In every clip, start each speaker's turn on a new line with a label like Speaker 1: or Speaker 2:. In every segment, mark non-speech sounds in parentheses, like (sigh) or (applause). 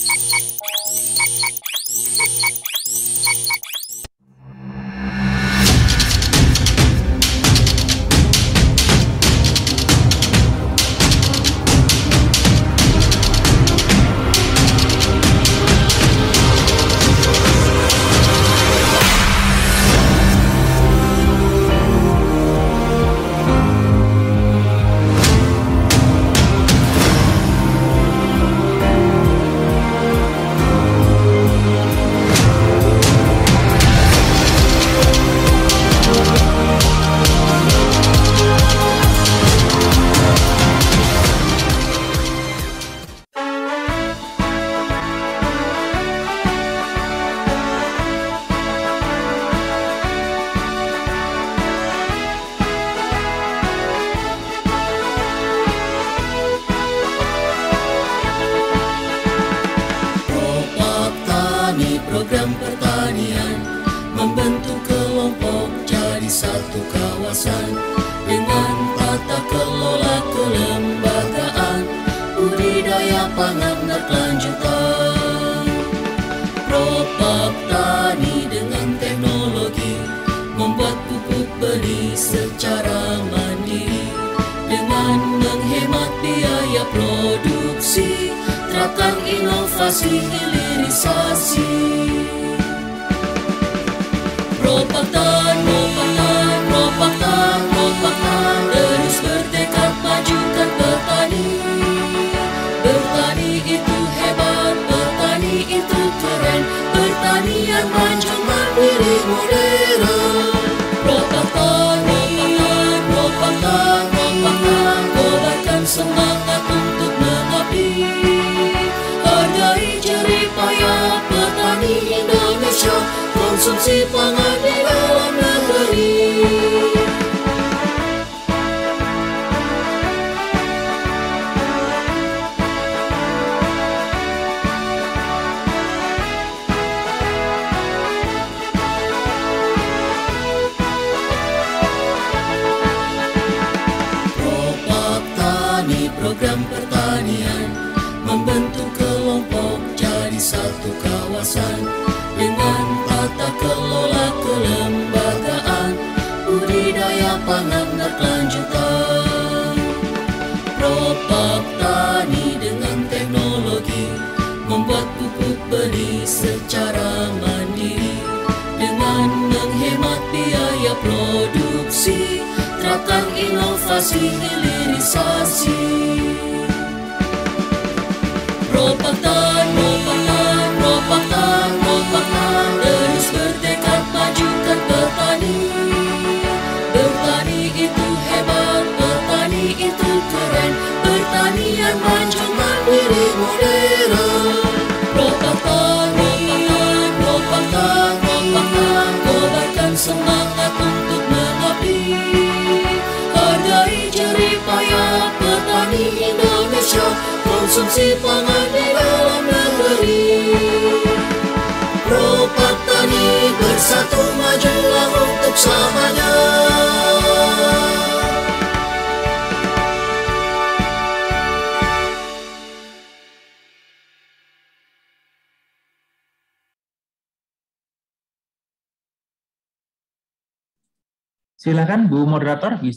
Speaker 1: Thank you.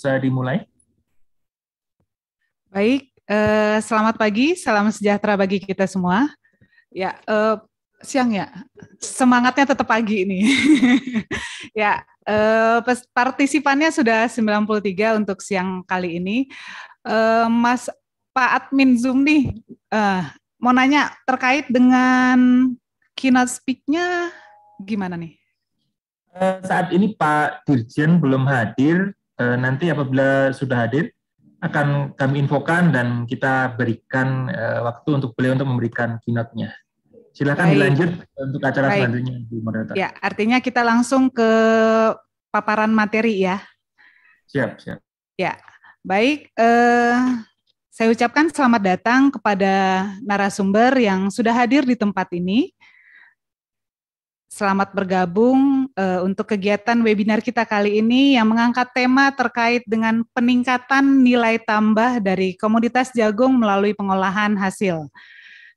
Speaker 2: bisa dimulai.
Speaker 3: Baik, eh, selamat pagi, salam sejahtera bagi kita semua. Ya, eh, siang ya, semangatnya tetap pagi ini. (laughs) ya, eh, partisipannya sudah 93 untuk siang kali ini. Mas Pak Admin Zoom nih, mau nanya terkait dengan keynote speak-nya gimana nih?
Speaker 2: Saat ini Pak Dirjen belum hadir, Eh, nanti apabila sudah hadir akan kami infokan dan kita berikan eh, waktu untuk beliau untuk memberikan keynote-nya. Silakan Baik. dilanjut untuk acara Baik. selanjutnya di moderator. Ya,
Speaker 3: artinya kita langsung ke paparan materi ya. Siap, siap. Ya. Baik, eh, saya ucapkan selamat datang kepada narasumber yang sudah hadir di tempat ini. Selamat bergabung uh, untuk kegiatan webinar kita kali ini yang mengangkat tema terkait dengan peningkatan nilai tambah dari komoditas jagung melalui pengolahan hasil.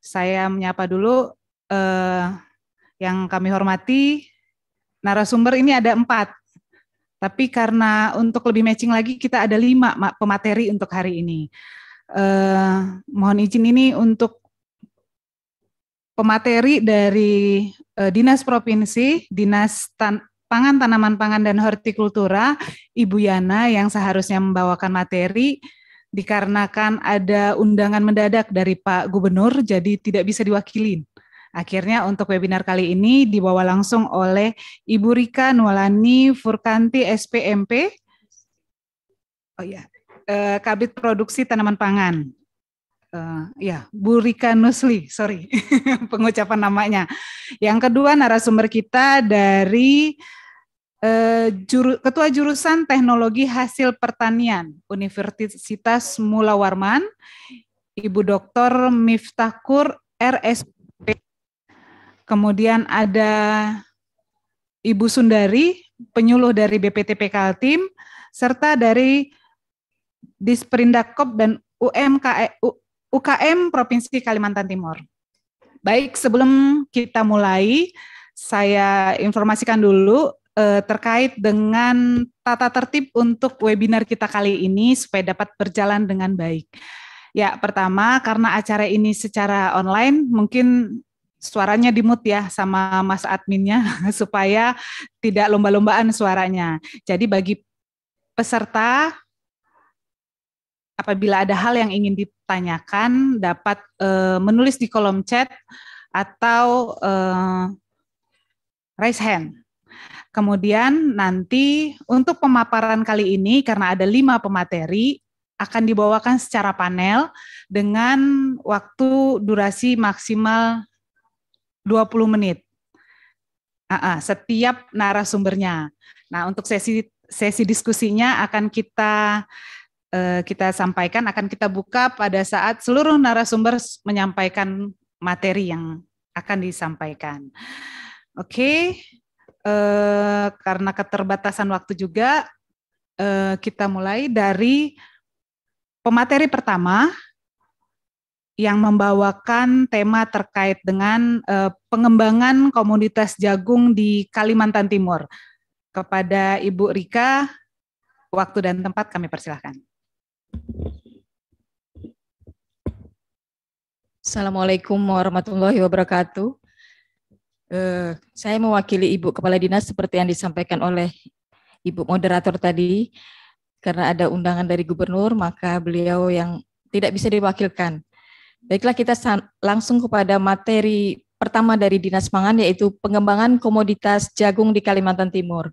Speaker 3: Saya menyapa dulu uh, yang kami hormati narasumber ini ada empat, tapi karena untuk lebih matching lagi kita ada lima pemateri untuk hari ini. Uh, mohon izin ini untuk pemateri dari uh, Dinas Provinsi, Dinas Tan Pangan Tanaman Pangan dan Hortikultura, Ibu Yana yang seharusnya membawakan materi dikarenakan ada undangan mendadak dari Pak Gubernur jadi tidak bisa diwakilin. Akhirnya untuk webinar kali ini dibawa langsung oleh Ibu Rika Nualani Furkanti SPMP. Oh ya, Kabit Produksi Tanaman Pangan uh, ya Burika Nusli, sorry (laughs) pengucapan namanya. Yang kedua narasumber kita dari uh, juru, Ketua Jurusan Teknologi Hasil Pertanian Universitas Mula Warman, Ibu Dr. Miftakur RSP. Kemudian ada Ibu Sundari, penyuluh dari BPTP Kaltim, serta dari Disperindakop dan UMKM UKM Provinsi Kalimantan Timur. Baik, sebelum kita mulai, saya informasikan dulu eh, terkait dengan tata tertib untuk webinar kita kali ini supaya dapat berjalan dengan baik. Ya, pertama karena acara ini secara online, mungkin suaranya dimut ya sama mas adminnya (laughs) supaya tidak lomba-lombaan suaranya. Jadi bagi peserta apabila ada hal yang ingin ditanyakan dapat uh, menulis di kolom chat atau uh, raise hand. Kemudian nanti untuk pemaparan kali ini karena ada lima pemateri akan dibawakan secara panel dengan waktu durasi maksimal 20 menit. Uh, setiap narasumbernya. Nah, untuk sesi sesi diskusinya akan kita Eh, kita sampaikan akan kita buka pada saat seluruh narasumber menyampaikan materi yang akan disampaikan. Oke, eh, karena keterbatasan waktu juga eh, kita mulai dari pemateri pertama yang membawakan tema terkait dengan eh, pengembangan komunitas jagung di Kalimantan Timur. Kepada Ibu Rika, waktu dan tempat kami persilahkan.
Speaker 4: Assalamualaikum warahmatullahi wabarakatuh. Uh, saya mewakili Ibu Kepala Dinas seperti yang disampaikan oleh Ibu moderator tadi. Karena ada undangan dari gubernur, maka beliau yang tidak bisa diwakilkan. Baiklah kita langsung kepada materi pertama dari Dinas Pangan yaitu pengembangan komoditas jagung di Kalimantan Timur.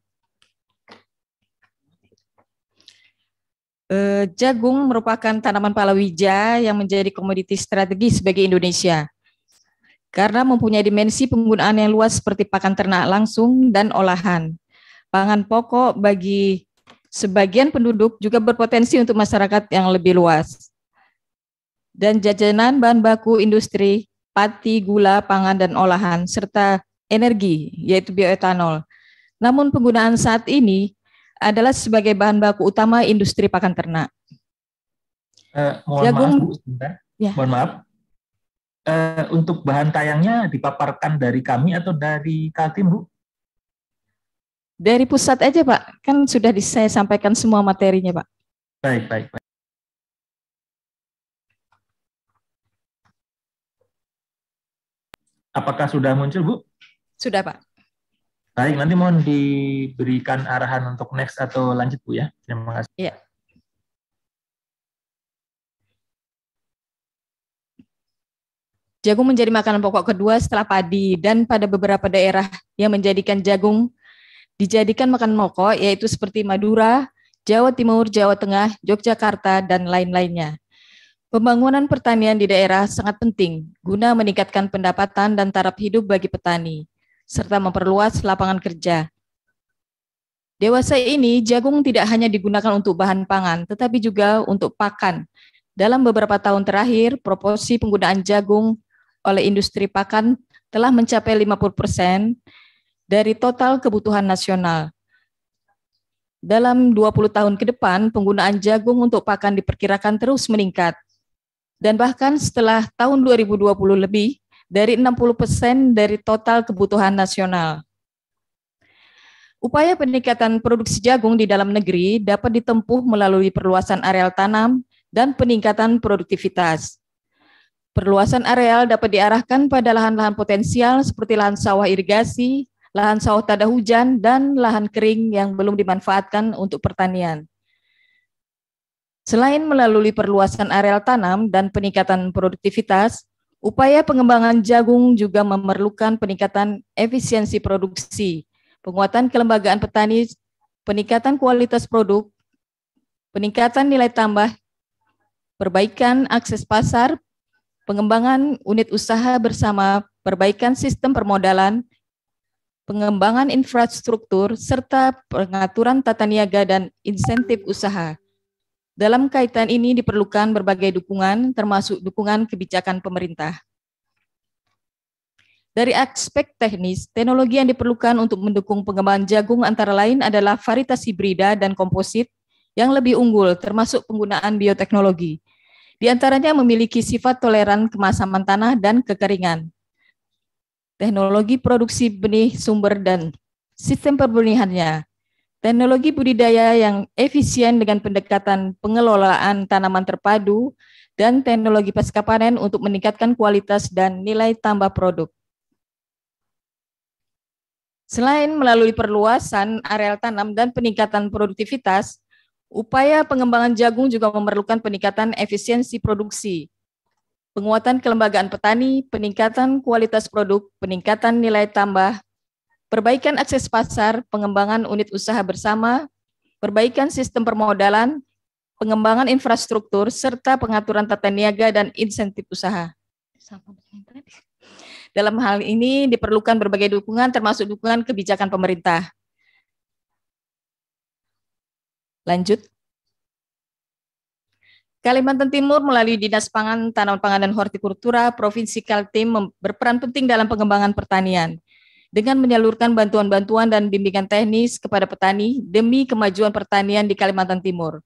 Speaker 4: Eh, jagung merupakan tanaman palawija yang menjadi komoditi strategis bagi Indonesia karena mempunyai dimensi penggunaan yang luas seperti pakan ternak langsung dan olahan. Pangan pokok bagi sebagian penduduk juga berpotensi untuk masyarakat yang lebih luas. Dan jajanan bahan baku industri, pati, gula, pangan, dan olahan, serta energi, yaitu bioetanol. Namun penggunaan saat ini adalah sebagai bahan baku utama industri pakan
Speaker 2: ternak. Uh, mohon Jagung, maaf, Ya. Mohon maaf. Uh, untuk bahan tayangnya dipaparkan dari kami atau dari Kaltim, Bu?
Speaker 4: Dari pusat aja, Pak. Kan sudah saya sampaikan semua materinya, Pak.
Speaker 2: Baik, baik, baik. Apakah sudah muncul, Bu? Sudah, Pak. Baik, nanti mohon diberikan arahan untuk next atau lanjut Bu ya. Terima kasih.
Speaker 4: Iya. Jagung menjadi makanan pokok kedua setelah padi dan pada beberapa daerah yang menjadikan jagung dijadikan makanan pokok yaitu seperti Madura, Jawa Timur, Jawa Tengah, Yogyakarta, dan lain-lainnya. Pembangunan pertanian di daerah sangat penting guna meningkatkan pendapatan dan taraf hidup bagi petani serta memperluas lapangan kerja. Dewasa ini, jagung tidak hanya digunakan untuk bahan pangan, tetapi juga untuk pakan. Dalam beberapa tahun terakhir, proporsi penggunaan jagung oleh industri pakan telah mencapai 50 dari total kebutuhan nasional. Dalam 20 tahun ke depan, penggunaan jagung untuk pakan diperkirakan terus meningkat. Dan bahkan setelah tahun 2020 lebih, dari 60% dari total kebutuhan nasional. Upaya peningkatan produksi jagung di dalam negeri dapat ditempuh melalui perluasan areal tanam dan peningkatan produktivitas. Perluasan areal dapat diarahkan pada lahan-lahan potensial seperti lahan sawah irigasi, lahan sawah tada hujan, dan lahan kering yang belum dimanfaatkan untuk pertanian. Selain melalui perluasan areal tanam dan peningkatan produktivitas, Upaya pengembangan jagung juga memerlukan peningkatan efisiensi produksi, penguatan kelembagaan petani, peningkatan kualitas produk, peningkatan nilai tambah, perbaikan akses pasar, pengembangan unit usaha bersama, perbaikan sistem permodalan, pengembangan infrastruktur, serta pengaturan tata niaga dan insentif usaha. Dalam kaitan ini diperlukan berbagai dukungan, termasuk dukungan kebijakan pemerintah. Dari aspek teknis, teknologi yang diperlukan untuk mendukung pengembangan jagung antara lain adalah varietas hibrida dan komposit yang lebih unggul, termasuk penggunaan bioteknologi. Di antaranya memiliki sifat toleran kemasaman tanah dan kekeringan. Teknologi produksi benih sumber dan sistem perbenihannya Teknologi budidaya yang efisien dengan pendekatan pengelolaan tanaman terpadu dan teknologi pasca panen untuk meningkatkan kualitas dan nilai tambah produk. Selain melalui perluasan areal tanam dan peningkatan produktivitas, upaya pengembangan jagung juga memerlukan peningkatan efisiensi produksi, penguatan kelembagaan petani, peningkatan kualitas produk, peningkatan nilai tambah, perbaikan akses pasar, pengembangan unit usaha bersama, perbaikan sistem permodalan, pengembangan infrastruktur, serta pengaturan tata niaga dan insentif usaha. Dalam hal ini diperlukan berbagai dukungan termasuk dukungan kebijakan pemerintah. Lanjut. Kalimantan Timur melalui Dinas Pangan, Tanaman Pangan dan Hortikultura, Provinsi Kaltim berperan penting dalam pengembangan pertanian dengan menyalurkan bantuan-bantuan dan bimbingan teknis kepada petani demi kemajuan pertanian di Kalimantan Timur.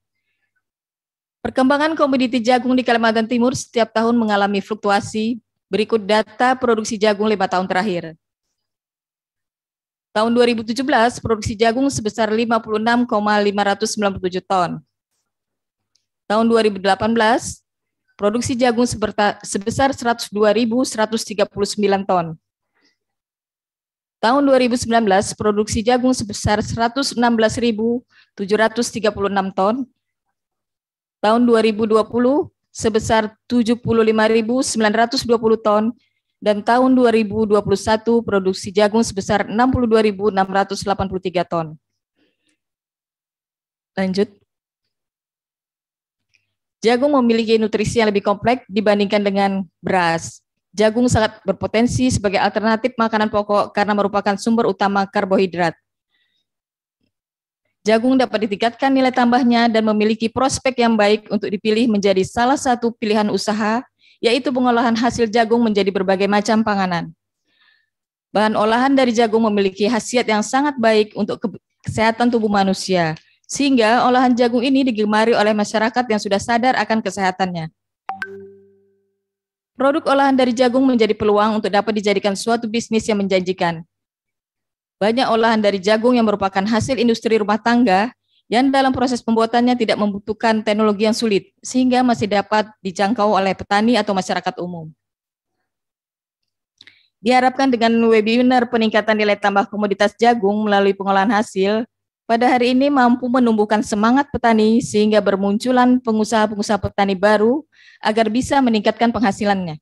Speaker 4: Perkembangan komoditi jagung di Kalimantan Timur setiap tahun mengalami fluktuasi. Berikut data produksi jagung lima tahun terakhir. Tahun 2017, produksi jagung sebesar 56,597 ton. Tahun 2018, produksi jagung sebesar 102.139 ton. Tahun 2019, produksi jagung sebesar 116.736 ton. Tahun 2020 sebesar 75.920 ton dan tahun 2021 produksi jagung sebesar 62.683 ton. Lanjut. Jagung memiliki nutrisi yang lebih kompleks dibandingkan dengan beras. Jagung sangat berpotensi sebagai alternatif makanan pokok karena merupakan sumber utama karbohidrat. Jagung dapat ditingkatkan nilai tambahnya dan memiliki prospek yang baik untuk dipilih menjadi salah satu pilihan usaha, yaitu pengolahan hasil jagung menjadi berbagai macam panganan. Bahan olahan dari jagung memiliki khasiat yang sangat baik untuk kesehatan tubuh manusia, sehingga olahan jagung ini digemari oleh masyarakat yang sudah sadar akan kesehatannya. Produk olahan dari jagung menjadi peluang untuk dapat dijadikan suatu bisnis yang menjanjikan. Banyak olahan dari jagung yang merupakan hasil industri rumah tangga yang dalam proses pembuatannya tidak membutuhkan teknologi yang sulit, sehingga masih dapat dijangkau oleh petani atau masyarakat umum. Diharapkan dengan webinar peningkatan nilai tambah komoditas jagung melalui pengolahan hasil, pada hari ini mampu menumbuhkan semangat petani sehingga bermunculan pengusaha-pengusaha petani baru agar bisa meningkatkan penghasilannya.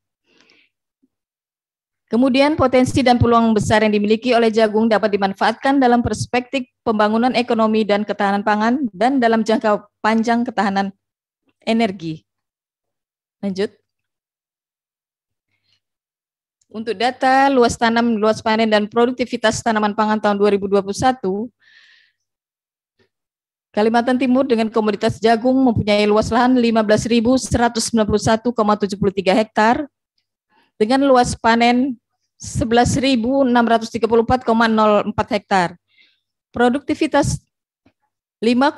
Speaker 4: Kemudian potensi dan peluang besar yang dimiliki oleh jagung dapat dimanfaatkan dalam perspektif pembangunan ekonomi dan ketahanan pangan dan dalam jangka panjang ketahanan energi. Lanjut. Untuk data luas tanam, luas panen, dan produktivitas tanaman pangan tahun 2021, Kalimantan Timur dengan komoditas jagung mempunyai luas lahan 15.191,73 hektar dengan luas panen 11.634,04 hektar. Produktivitas 5,36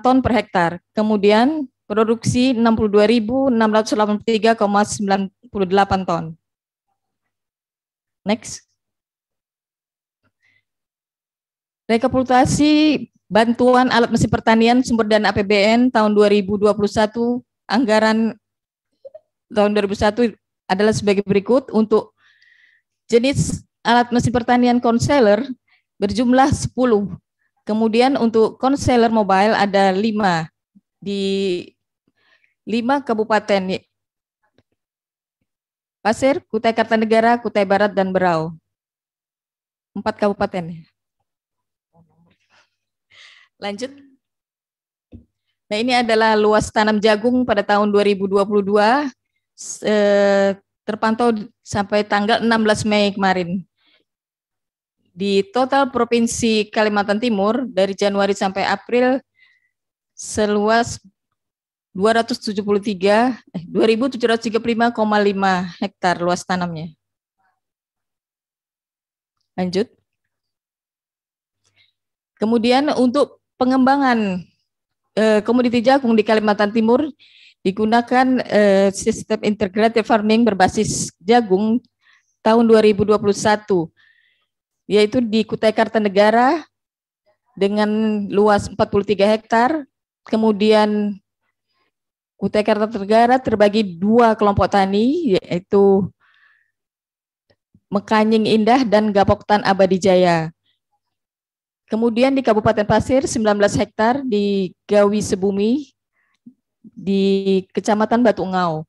Speaker 4: ton per hektar. Kemudian produksi 62.683,98 ton. Next. Rekapitulasi bantuan alat mesin pertanian sumber dana APBN tahun 2021 anggaran tahun 2001 adalah sebagai berikut untuk jenis alat mesin pertanian konseler berjumlah 10. Kemudian untuk konseler mobile ada 5 di 5 kabupaten Pasir, Kutai Kartanegara, Kutai Barat, dan Berau. Empat kabupaten. Lanjut. Nah, ini adalah luas tanam jagung pada tahun 2022 terpantau sampai tanggal 16 Mei kemarin. Di total provinsi Kalimantan Timur dari Januari sampai April seluas 273 eh 2735,5 hektar luas tanamnya. Lanjut. Kemudian untuk pengembangan eh, komoditi jagung di Kalimantan Timur digunakan eh, sistem integrated farming berbasis jagung tahun 2021 yaitu di Kutai Kartanegara dengan luas 43 hektar kemudian Kutai Kartanegara terbagi dua kelompok tani yaitu Mekanying Indah dan Gapoktan Abadi Jaya. Kemudian di Kabupaten Pasir 19 hektar di Gawi Sebumi di Kecamatan Batu Ngau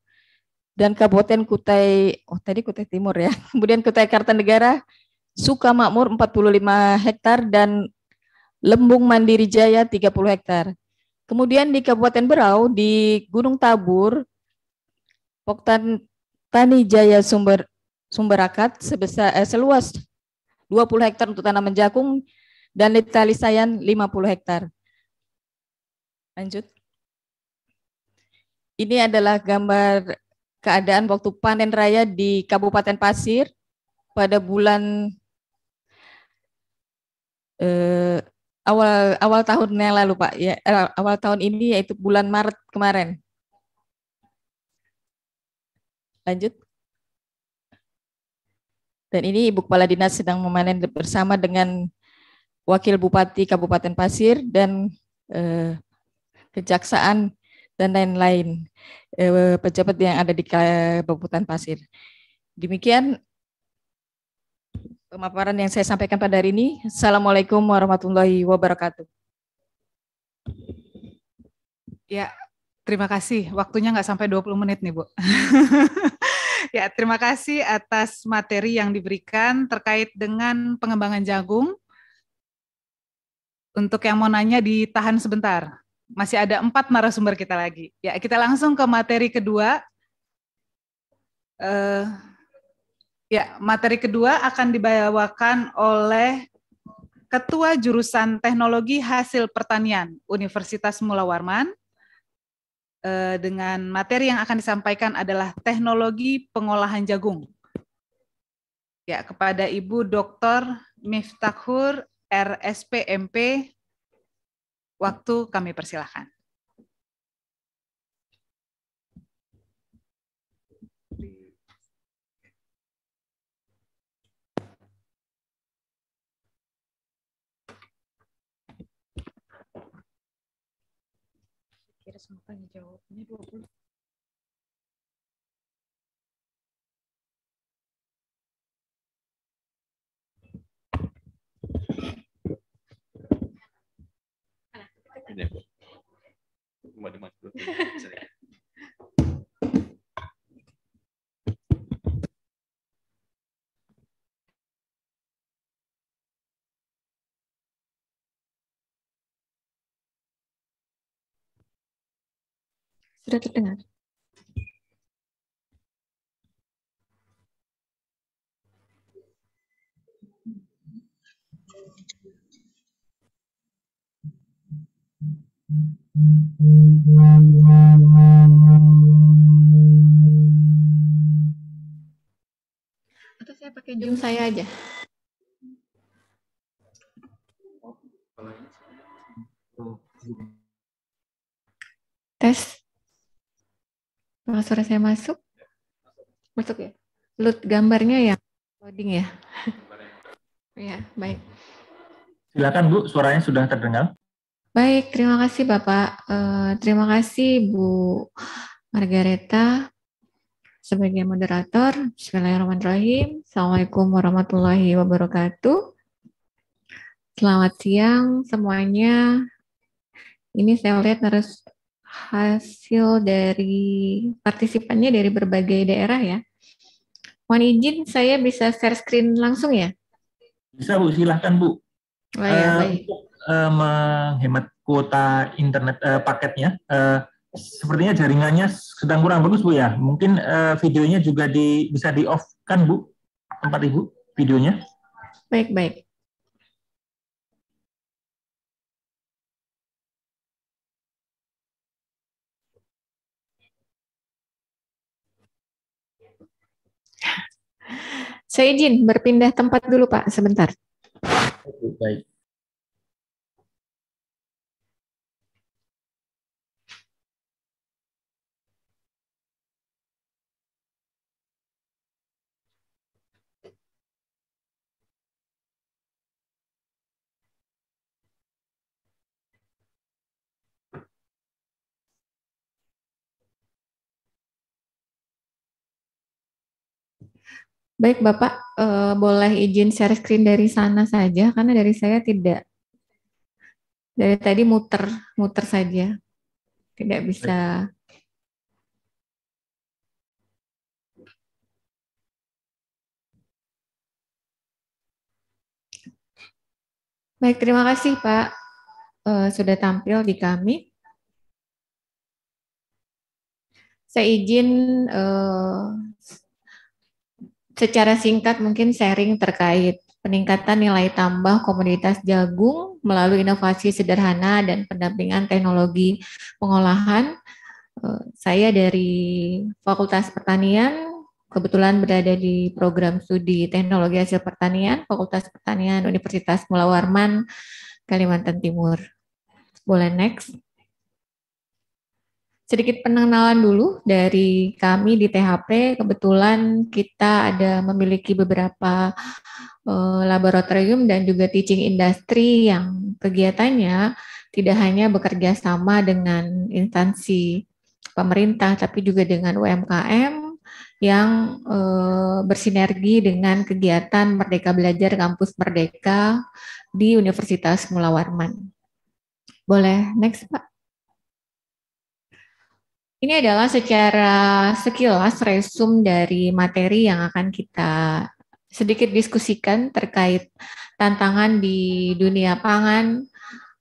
Speaker 4: dan Kabupaten Kutai oh tadi Kutai Timur ya. (laughs) Kemudian Kutai Kartanegara Sukamakmur 45 hektar dan Lembung Mandiri Jaya 30 hektar. Kemudian di Kabupaten Berau di Gunung Tabur Poktan Tani Jaya Sumber Sumberakat sebesar eh, seluas 20 hektar untuk tanaman jagung dan Sayan 50 hektar. Lanjut. Ini adalah gambar keadaan waktu panen raya di Kabupaten Pasir pada bulan eh, awal awal tahun yang lalu Pak ya eh, awal tahun ini yaitu bulan Maret kemarin. Lanjut. Dan ini Ibu Kepala Dinas sedang memanen bersama dengan Wakil Bupati Kabupaten Pasir dan eh, Kejaksaan dan lain-lain eh, pejabat yang ada di Kabupaten Pasir. Demikian pemaparan yang saya sampaikan pada hari ini. Assalamualaikum warahmatullahi wabarakatuh.
Speaker 3: Ya, terima kasih. Waktunya nggak sampai 20 menit nih, Bu. (laughs) ya, terima kasih atas materi yang diberikan terkait dengan pengembangan jagung untuk yang mau nanya ditahan sebentar. Masih ada empat narasumber kita lagi. Ya, kita langsung ke materi kedua. Uh, ya, materi kedua akan dibawakan oleh Ketua Jurusan Teknologi Hasil Pertanian Universitas Mula Warman uh, dengan materi yang akan disampaikan adalah teknologi pengolahan jagung. Ya, kepada Ibu Dr. Miftakhur RSPMP. Waktu kami persilahkan.
Speaker 5: Kira semoga kan jawabnya 20.
Speaker 1: ini iya. cuma cuma Sudah terdengar?
Speaker 6: Atau saya pakai Zoom saya aja. Tes. Kalau suara saya masuk? Masuk ya? Load gambarnya ya? Loading ya? (laughs) ya, baik.
Speaker 2: Silakan Bu, suaranya sudah terdengar.
Speaker 6: Baik, terima kasih Bapak. Uh, terima kasih Bu Margareta sebagai moderator. Bismillahirrahmanirrahim. Assalamualaikum warahmatullahi wabarakatuh. Selamat siang semuanya. Ini saya lihat harus hasil dari partisipannya dari berbagai daerah ya. Mohon izin saya bisa share screen langsung ya?
Speaker 2: Bisa Bu, silahkan Bu. Oh, iya, eh, baik, uh, baik uh, menghemat kuota internet uh, paketnya. Uh, sepertinya jaringannya sedang kurang bagus Bu ya. Mungkin uh, videonya juga di, bisa di off kan Bu tempat Ibu videonya.
Speaker 6: Baik baik. Saya izin berpindah tempat dulu Pak sebentar. Baik. Baik Bapak, eh, boleh izin share screen dari sana saja karena dari saya tidak dari tadi muter muter saja tidak bisa Baik. terima kasih Pak uh, sudah tampil di kami. Saya izin uh, secara singkat mungkin sharing terkait peningkatan nilai tambah komoditas jagung melalui inovasi sederhana dan pendampingan teknologi pengolahan. Eh, saya dari Fakultas Pertanian, kebetulan berada di program studi Teknologi Hasil Pertanian, Fakultas Pertanian Universitas Mula Kalimantan Timur. Boleh next sedikit pengenalan dulu dari kami di THP. Kebetulan kita ada memiliki beberapa uh, laboratorium dan juga teaching industry yang kegiatannya tidak hanya bekerja sama dengan instansi pemerintah, tapi juga dengan UMKM yang uh, bersinergi dengan kegiatan Merdeka Belajar Kampus Merdeka di Universitas Mula Warman. Boleh next Pak. Ini adalah secara sekilas resum dari materi yang akan kita sedikit diskusikan terkait tantangan di dunia pangan,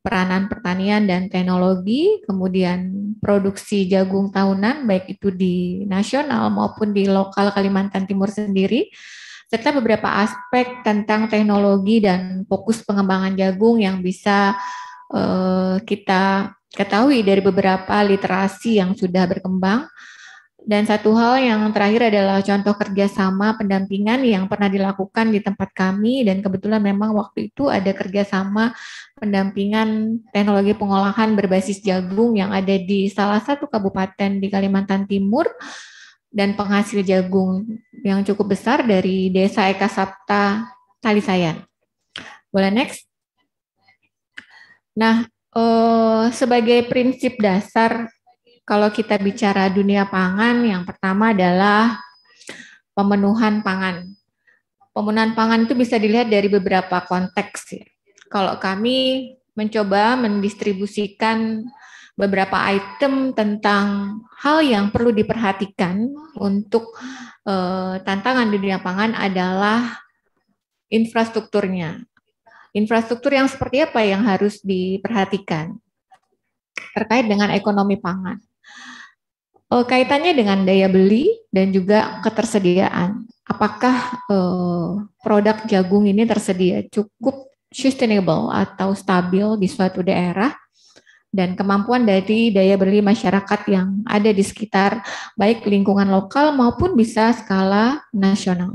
Speaker 6: peranan pertanian dan teknologi, kemudian produksi jagung tahunan baik itu di nasional maupun di lokal Kalimantan Timur sendiri, serta beberapa aspek tentang teknologi dan fokus pengembangan jagung yang bisa uh, kita ketahui dari beberapa literasi yang sudah berkembang. Dan satu hal yang terakhir adalah contoh kerjasama pendampingan yang pernah dilakukan di tempat kami dan kebetulan memang waktu itu ada kerjasama pendampingan teknologi pengolahan berbasis jagung yang ada di salah satu kabupaten di Kalimantan Timur dan penghasil jagung yang cukup besar dari Desa Eka Sapta Talisayan. Boleh next? Nah, Eh, sebagai prinsip dasar kalau kita bicara dunia pangan, yang pertama adalah pemenuhan pangan. Pemenuhan pangan itu bisa dilihat dari beberapa konteks. Ya. Kalau kami mencoba mendistribusikan beberapa item tentang hal yang perlu diperhatikan untuk uh, tantangan dunia pangan adalah infrastrukturnya infrastruktur yang seperti apa yang harus diperhatikan terkait dengan ekonomi pangan? Uh, kaitannya dengan daya beli dan juga ketersediaan. Apakah uh, produk jagung ini tersedia cukup sustainable atau stabil di suatu daerah? dan kemampuan dari daya beli masyarakat yang ada di sekitar baik lingkungan lokal maupun bisa skala nasional.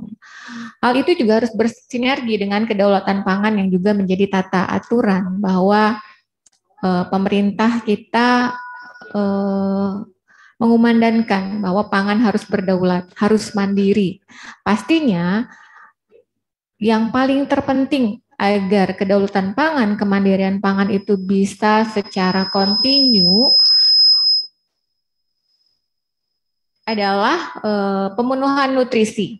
Speaker 6: Hal itu juga harus bersinergi dengan kedaulatan pangan yang juga menjadi tata aturan bahwa e, pemerintah kita e, mengumandangkan bahwa pangan harus berdaulat, harus mandiri. Pastinya yang paling terpenting agar kedaulatan pangan, kemandirian pangan itu bisa secara kontinu adalah e, pemenuhan nutrisi.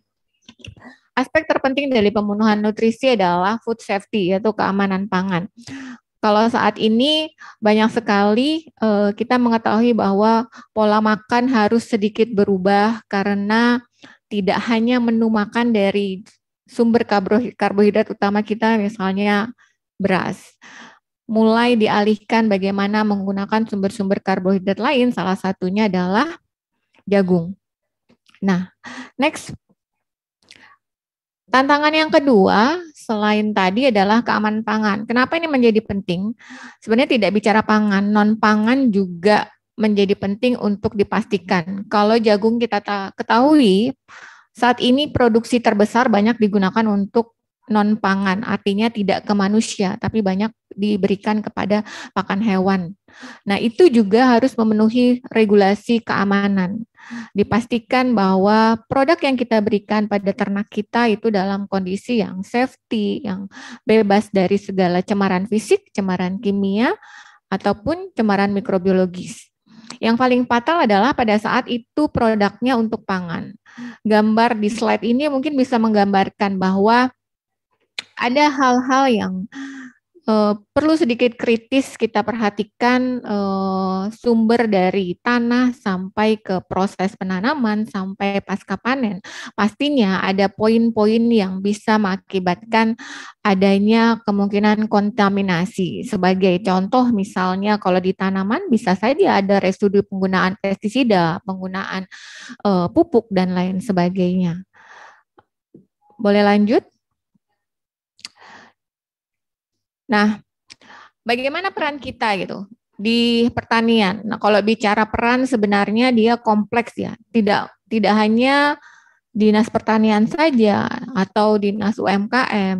Speaker 6: Aspek terpenting dari pemenuhan nutrisi adalah food safety yaitu keamanan pangan. Kalau saat ini banyak sekali e, kita mengetahui bahwa pola makan harus sedikit berubah karena tidak hanya menu makan dari sumber karbohidrat utama kita misalnya beras. Mulai dialihkan bagaimana menggunakan sumber-sumber karbohidrat lain, salah satunya adalah jagung. Nah, next. Tantangan yang kedua selain tadi adalah keamanan pangan. Kenapa ini menjadi penting? Sebenarnya tidak bicara pangan, non pangan juga menjadi penting untuk dipastikan. Kalau jagung kita ketahui saat ini produksi terbesar banyak digunakan untuk non pangan, artinya tidak ke manusia, tapi banyak diberikan kepada pakan hewan. Nah, itu juga harus memenuhi regulasi keamanan. Dipastikan bahwa produk yang kita berikan pada ternak kita itu dalam kondisi yang safety, yang bebas dari segala cemaran fisik, cemaran kimia, ataupun cemaran mikrobiologis. Yang paling fatal adalah pada saat itu produknya untuk pangan. Gambar di slide ini mungkin bisa menggambarkan bahwa ada hal-hal yang uh, perlu sedikit kritis kita perhatikan uh, sumber dari tanah sampai ke proses penanaman sampai pasca panen. Pastinya ada poin-poin yang bisa mengakibatkan adanya kemungkinan kontaminasi. Sebagai contoh misalnya kalau di tanaman bisa saja ada residu penggunaan pestisida, penggunaan uh, pupuk dan lain sebagainya. Boleh lanjut? Nah, bagaimana peran kita gitu di pertanian? Nah, kalau bicara peran sebenarnya dia kompleks ya. Tidak tidak hanya dinas pertanian saja atau dinas UMKM.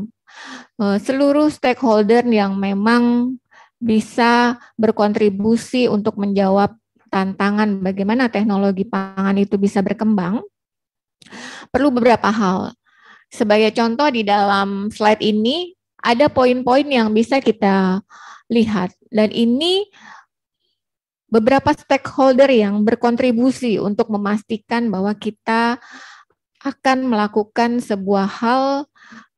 Speaker 6: Eh, seluruh stakeholder yang memang bisa berkontribusi untuk menjawab tantangan bagaimana teknologi pangan itu bisa berkembang perlu beberapa hal. Sebagai contoh di dalam slide ini ada poin-poin yang bisa kita lihat dan ini beberapa stakeholder yang berkontribusi untuk memastikan bahwa kita akan melakukan sebuah hal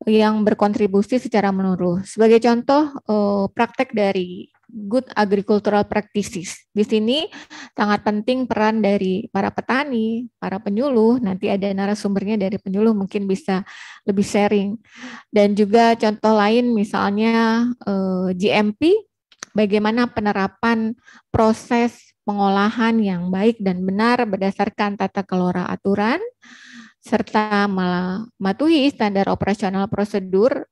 Speaker 6: yang berkontribusi secara menurut. Sebagai contoh, eh, praktek dari good agricultural practices. Di sini sangat penting peran dari para petani, para penyuluh, nanti ada narasumbernya dari penyuluh mungkin bisa lebih sharing. Dan juga contoh lain misalnya eh, GMP, bagaimana penerapan proses pengolahan yang baik dan benar berdasarkan tata kelola aturan, serta mematuhi standar operasional prosedur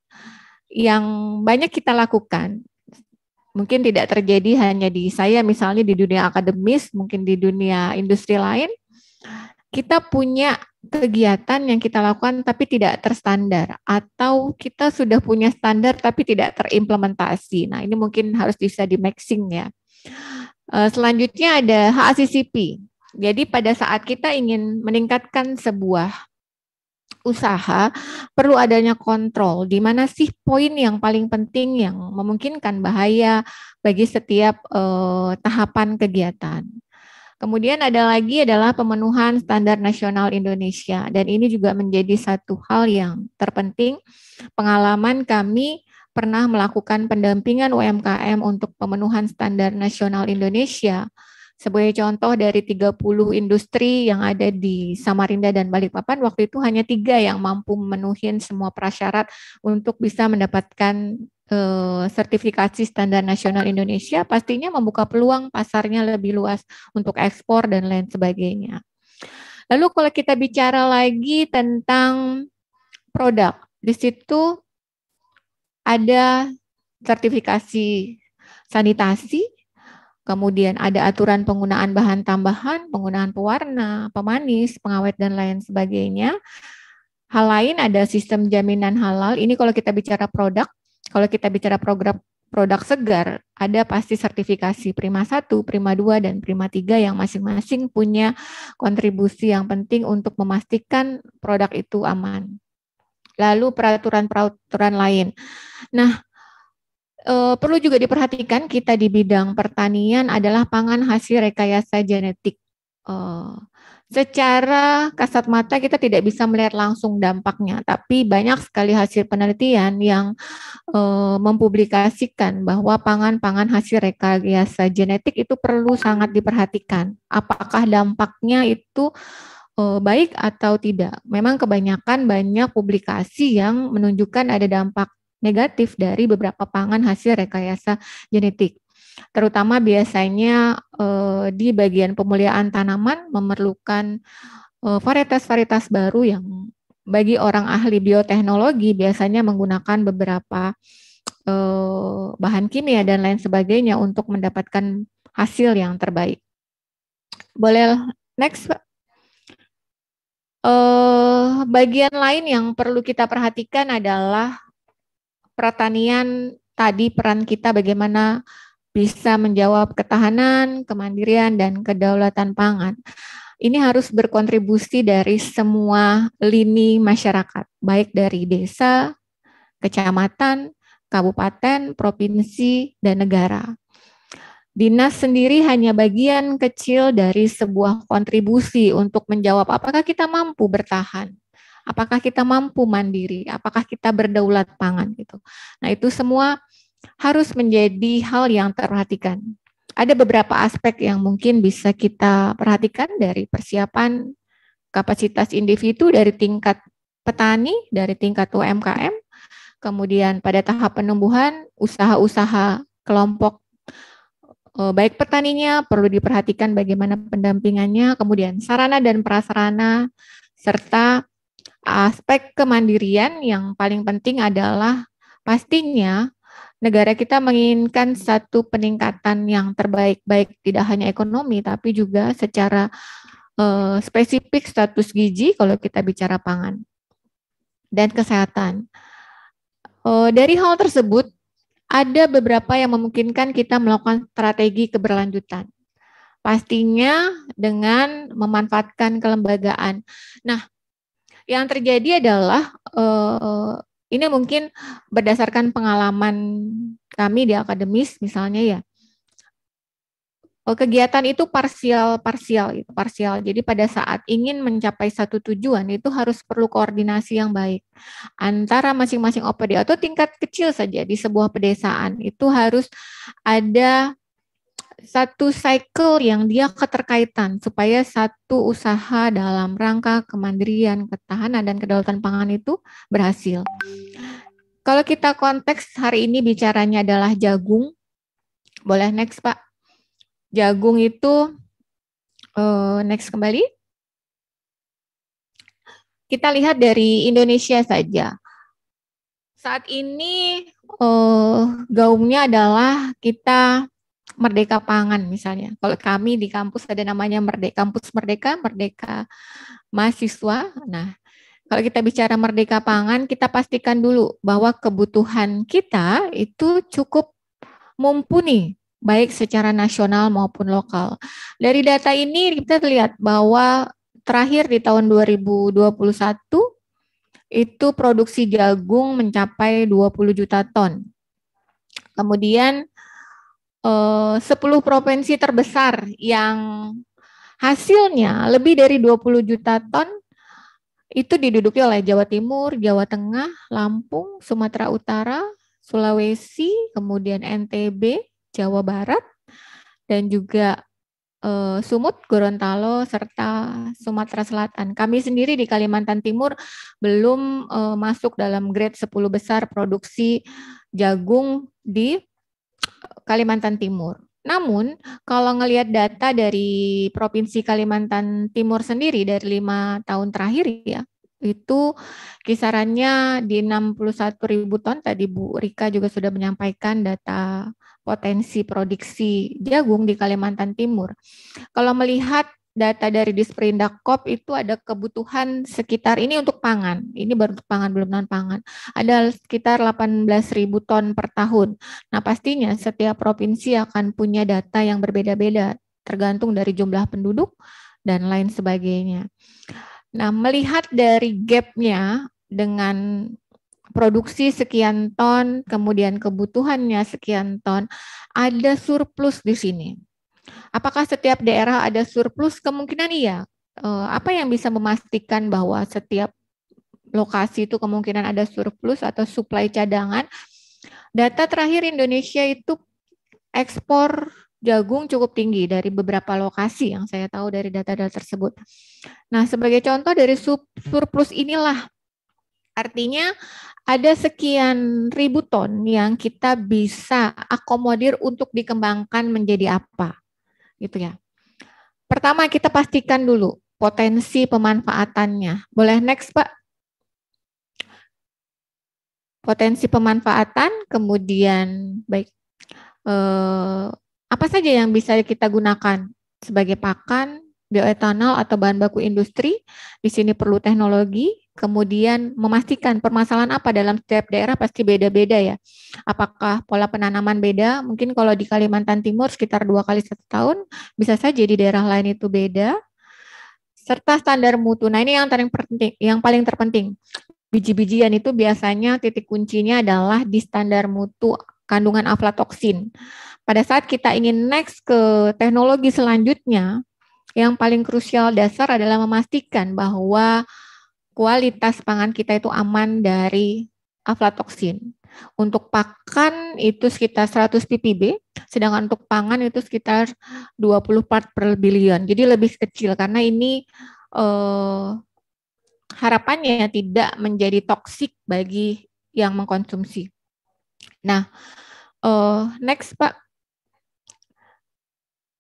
Speaker 6: yang banyak kita lakukan mungkin tidak terjadi hanya di saya misalnya di dunia akademis, mungkin di dunia industri lain, kita punya kegiatan yang kita lakukan tapi tidak terstandar atau kita sudah punya standar tapi tidak terimplementasi. Nah, ini mungkin harus bisa di maxing ya. Eh, selanjutnya ada HACCP. Jadi pada saat kita ingin meningkatkan sebuah usaha perlu adanya kontrol di mana sih poin yang paling penting yang memungkinkan bahaya bagi setiap eh, tahapan kegiatan. Kemudian ada lagi adalah pemenuhan standar nasional Indonesia dan ini juga menjadi satu hal yang terpenting. Pengalaman kami pernah melakukan pendampingan UMKM untuk pemenuhan standar nasional Indonesia sebagai contoh dari 30 industri yang ada di Samarinda dan Balikpapan, waktu itu hanya tiga yang mampu memenuhi semua prasyarat untuk bisa mendapatkan eh, sertifikasi standar nasional Indonesia, pastinya membuka peluang pasarnya lebih luas untuk ekspor dan lain sebagainya. Lalu kalau kita bicara lagi tentang produk, di situ ada sertifikasi sanitasi, kemudian ada aturan penggunaan bahan tambahan, penggunaan pewarna, pemanis, pengawet, dan lain sebagainya. Hal lain ada sistem jaminan halal. Ini kalau kita bicara produk, kalau kita bicara program produk segar, ada pasti sertifikasi Prima 1, Prima 2, dan Prima 3 yang masing-masing punya kontribusi yang penting untuk memastikan produk itu aman. Lalu peraturan-peraturan lain. Nah, uh, perlu juga diperhatikan kita di bidang pertanian adalah pangan hasil rekayasa genetik. Uh, secara kasat mata kita tidak bisa melihat langsung dampaknya, tapi banyak sekali hasil penelitian yang uh, mempublikasikan bahwa pangan-pangan hasil rekayasa genetik itu perlu sangat diperhatikan. Apakah dampaknya itu baik atau tidak. Memang kebanyakan banyak publikasi yang menunjukkan ada dampak negatif dari beberapa pangan hasil rekayasa genetik. Terutama biasanya eh, di bagian pemuliaan tanaman memerlukan varietas eh, varietas-varietas baru yang bagi orang ahli bioteknologi biasanya menggunakan beberapa eh, bahan kimia dan lain sebagainya untuk mendapatkan hasil yang terbaik. Boleh next Pak? eh, bagian lain yang perlu kita perhatikan adalah pertanian tadi peran kita bagaimana bisa menjawab ketahanan, kemandirian, dan kedaulatan pangan. Ini harus berkontribusi dari semua lini masyarakat, baik dari desa, kecamatan, kabupaten, provinsi, dan negara. Dinas sendiri hanya bagian kecil dari sebuah kontribusi untuk menjawab apakah kita mampu bertahan apakah kita mampu mandiri, apakah kita berdaulat pangan gitu. Nah, itu semua harus menjadi hal yang terperhatikan. Ada beberapa aspek yang mungkin bisa kita perhatikan dari persiapan kapasitas individu dari tingkat petani, dari tingkat UMKM, kemudian pada tahap penumbuhan usaha-usaha kelompok e, baik petaninya perlu diperhatikan bagaimana pendampingannya, kemudian sarana dan prasarana serta aspek kemandirian yang paling penting adalah pastinya negara kita menginginkan satu peningkatan yang terbaik-baik tidak hanya ekonomi tapi juga secara uh, spesifik status gizi kalau kita bicara pangan dan kesehatan. uh, dari hal tersebut ada beberapa yang memungkinkan kita melakukan strategi keberlanjutan. Pastinya dengan memanfaatkan kelembagaan. Nah, yang terjadi adalah uh, ini mungkin berdasarkan pengalaman kami di akademis misalnya ya eh, kegiatan itu parsial parsial itu parsial jadi pada saat ingin mencapai satu tujuan itu harus perlu koordinasi yang baik antara masing-masing OPD atau tingkat kecil saja di sebuah pedesaan itu harus ada satu cycle yang dia keterkaitan supaya satu usaha dalam rangka kemandirian, ketahanan dan kedaulatan pangan itu berhasil. Kalau kita konteks hari ini bicaranya adalah jagung. Boleh next, Pak. Jagung itu uh, next kembali. Kita lihat dari Indonesia saja. Saat ini uh, gaungnya adalah kita Merdeka Pangan misalnya. Kalau kami di kampus ada namanya Merdeka Kampus Merdeka, Merdeka Mahasiswa. Nah, kalau kita bicara Merdeka Pangan, kita pastikan dulu bahwa kebutuhan kita itu cukup mumpuni baik secara nasional maupun lokal. Dari data ini kita lihat bahwa terakhir di tahun 2021 itu produksi jagung mencapai 20 juta ton. Kemudian Eh, sepuluh 10 provinsi terbesar yang hasilnya lebih dari 20 juta ton itu diduduki oleh Jawa Timur, Jawa Tengah, Lampung, Sumatera Utara, Sulawesi, kemudian NTB, Jawa Barat, dan juga eh, Sumut, Gorontalo, serta Sumatera Selatan. Kami sendiri di Kalimantan Timur belum eh, masuk dalam grade 10 besar produksi jagung di Kalimantan Timur. Namun kalau ngelihat data dari provinsi Kalimantan Timur sendiri dari lima tahun terakhir ya itu kisarannya di 61 ribu ton tadi Bu Rika juga sudah menyampaikan data potensi produksi jagung di Kalimantan Timur. Kalau melihat data dari Disperindakop itu ada kebutuhan sekitar ini untuk pangan. Ini baru untuk pangan belum non pangan. Ada sekitar 18.000 ton per tahun. Nah, pastinya setiap provinsi akan punya data yang berbeda-beda tergantung dari jumlah penduduk dan lain sebagainya. Nah, melihat dari gapnya dengan produksi sekian ton, kemudian kebutuhannya sekian ton, ada surplus di sini Apakah setiap daerah ada surplus? Kemungkinan iya. Eh, apa yang bisa memastikan bahwa setiap lokasi itu kemungkinan ada surplus atau suplai cadangan? Data terakhir Indonesia itu ekspor jagung cukup tinggi dari beberapa lokasi yang saya tahu dari data-data tersebut. Nah, sebagai contoh dari surplus inilah artinya ada sekian ribu ton yang kita bisa akomodir untuk dikembangkan menjadi apa gitu ya. Pertama kita pastikan dulu potensi pemanfaatannya. Boleh next Pak? Potensi pemanfaatan, kemudian baik eh, apa saja yang bisa kita gunakan sebagai pakan, bioetanol atau bahan baku industri. Di sini perlu teknologi, kemudian memastikan permasalahan apa dalam setiap daerah pasti beda-beda ya. Apakah pola penanaman beda? Mungkin kalau di Kalimantan Timur sekitar dua kali satu tahun, bisa saja di daerah lain itu beda. Serta standar mutu. Nah ini yang paling penting, yang paling terpenting. Biji-bijian itu biasanya titik kuncinya adalah di standar mutu kandungan aflatoksin. Pada saat kita ingin next ke teknologi selanjutnya, yang paling krusial dasar adalah memastikan bahwa kualitas pangan kita itu aman dari aflatoksin. Untuk pakan itu sekitar 100 ppb, sedangkan untuk pangan itu sekitar 20 part per billion. Jadi lebih kecil karena ini eh, harapannya tidak menjadi toksik bagi yang mengkonsumsi. Nah, eh, next Pak,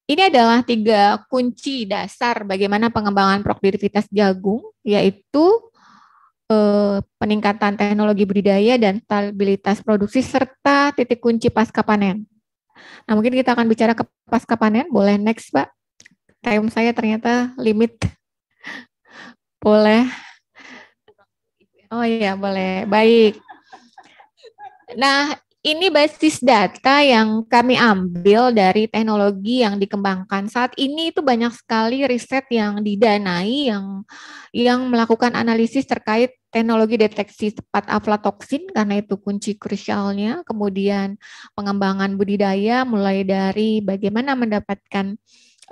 Speaker 6: ini adalah tiga kunci dasar bagaimana pengembangan produktivitas jagung, yaitu eh, peningkatan teknologi budidaya dan stabilitas produksi serta titik kunci pasca panen. Nah, mungkin kita akan bicara ke pasca panen. Boleh next, Pak? Time saya ternyata limit. Boleh. Oh iya, boleh. Baik. Nah, ini basis data yang kami ambil dari teknologi yang dikembangkan saat ini itu banyak sekali riset yang didanai yang yang melakukan analisis terkait teknologi deteksi tepat aflatoksin karena itu kunci krusialnya. Kemudian pengembangan budidaya mulai dari bagaimana mendapatkan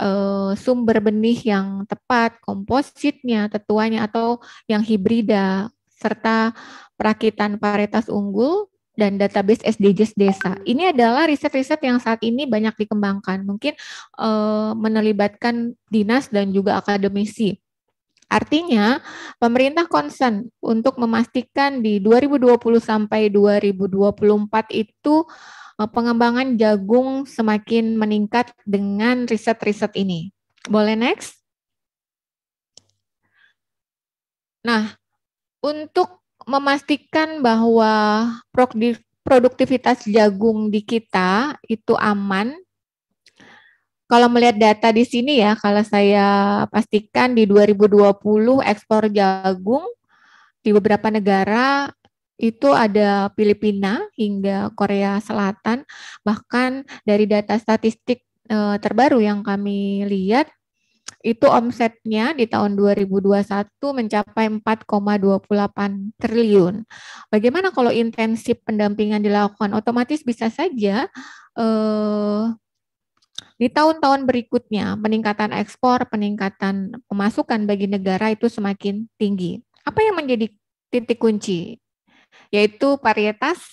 Speaker 6: uh, sumber benih yang tepat, kompositnya, tetuanya atau yang hibrida serta perakitan paritas unggul dan database SDGs desa. Ini adalah riset-riset yang saat ini banyak dikembangkan, mungkin e, eh, menelibatkan dinas dan juga akademisi. Artinya, pemerintah concern untuk memastikan di 2020 sampai 2024 itu eh, pengembangan jagung semakin meningkat dengan riset-riset ini. Boleh next? Nah, untuk memastikan bahwa produktivitas jagung di kita itu aman. Kalau melihat data di sini ya, kalau saya pastikan di 2020 ekspor jagung di beberapa negara itu ada Filipina hingga Korea Selatan. Bahkan dari data statistik eh, terbaru yang kami lihat itu omsetnya di tahun 2021 mencapai 4,28 triliun. Bagaimana kalau intensif pendampingan dilakukan? Otomatis bisa saja eh, di tahun-tahun berikutnya peningkatan ekspor, peningkatan pemasukan bagi negara itu semakin tinggi. Apa yang menjadi titik kunci? Yaitu varietas,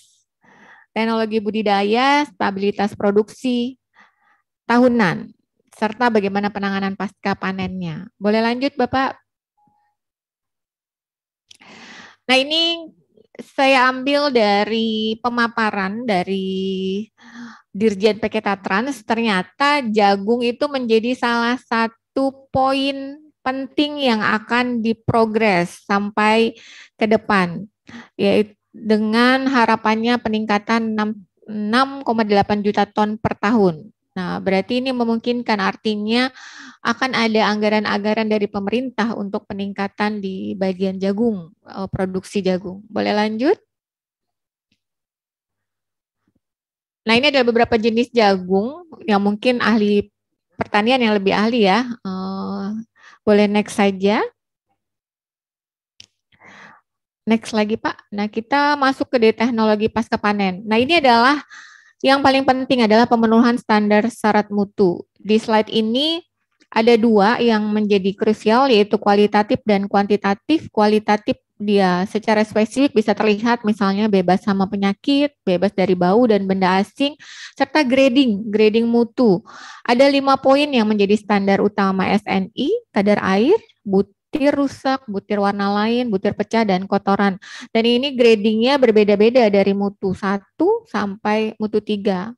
Speaker 6: teknologi budidaya, stabilitas produksi tahunan serta bagaimana penanganan pasca panennya. Boleh lanjut Bapak? Nah ini saya ambil dari pemaparan dari Dirjen PKTA Trans, ternyata jagung itu menjadi salah satu poin penting yang akan diprogres sampai ke depan, yaitu dengan harapannya peningkatan 6,8 juta ton per tahun. Nah, berarti ini memungkinkan artinya akan ada anggaran-anggaran dari pemerintah untuk peningkatan di bagian jagung, eh, produksi jagung. Boleh lanjut? Nah, ini ada beberapa jenis jagung yang mungkin ahli pertanian yang lebih ahli ya. Eh, boleh next saja. Next lagi Pak. Nah, kita masuk ke teknologi pasca panen. Nah, ini adalah yang paling penting adalah pemenuhan standar syarat mutu. Di slide ini ada dua yang menjadi krusial yaitu kualitatif dan kuantitatif. Kualitatif dia secara spesifik bisa terlihat misalnya bebas sama penyakit, bebas dari bau dan benda asing, serta grading, grading mutu. Ada lima poin yang menjadi standar utama SNI, kadar air, but, butir rusak, butir warna lain, butir pecah, dan kotoran. Dan ini gradingnya berbeda-beda dari mutu 1 sampai mutu 3.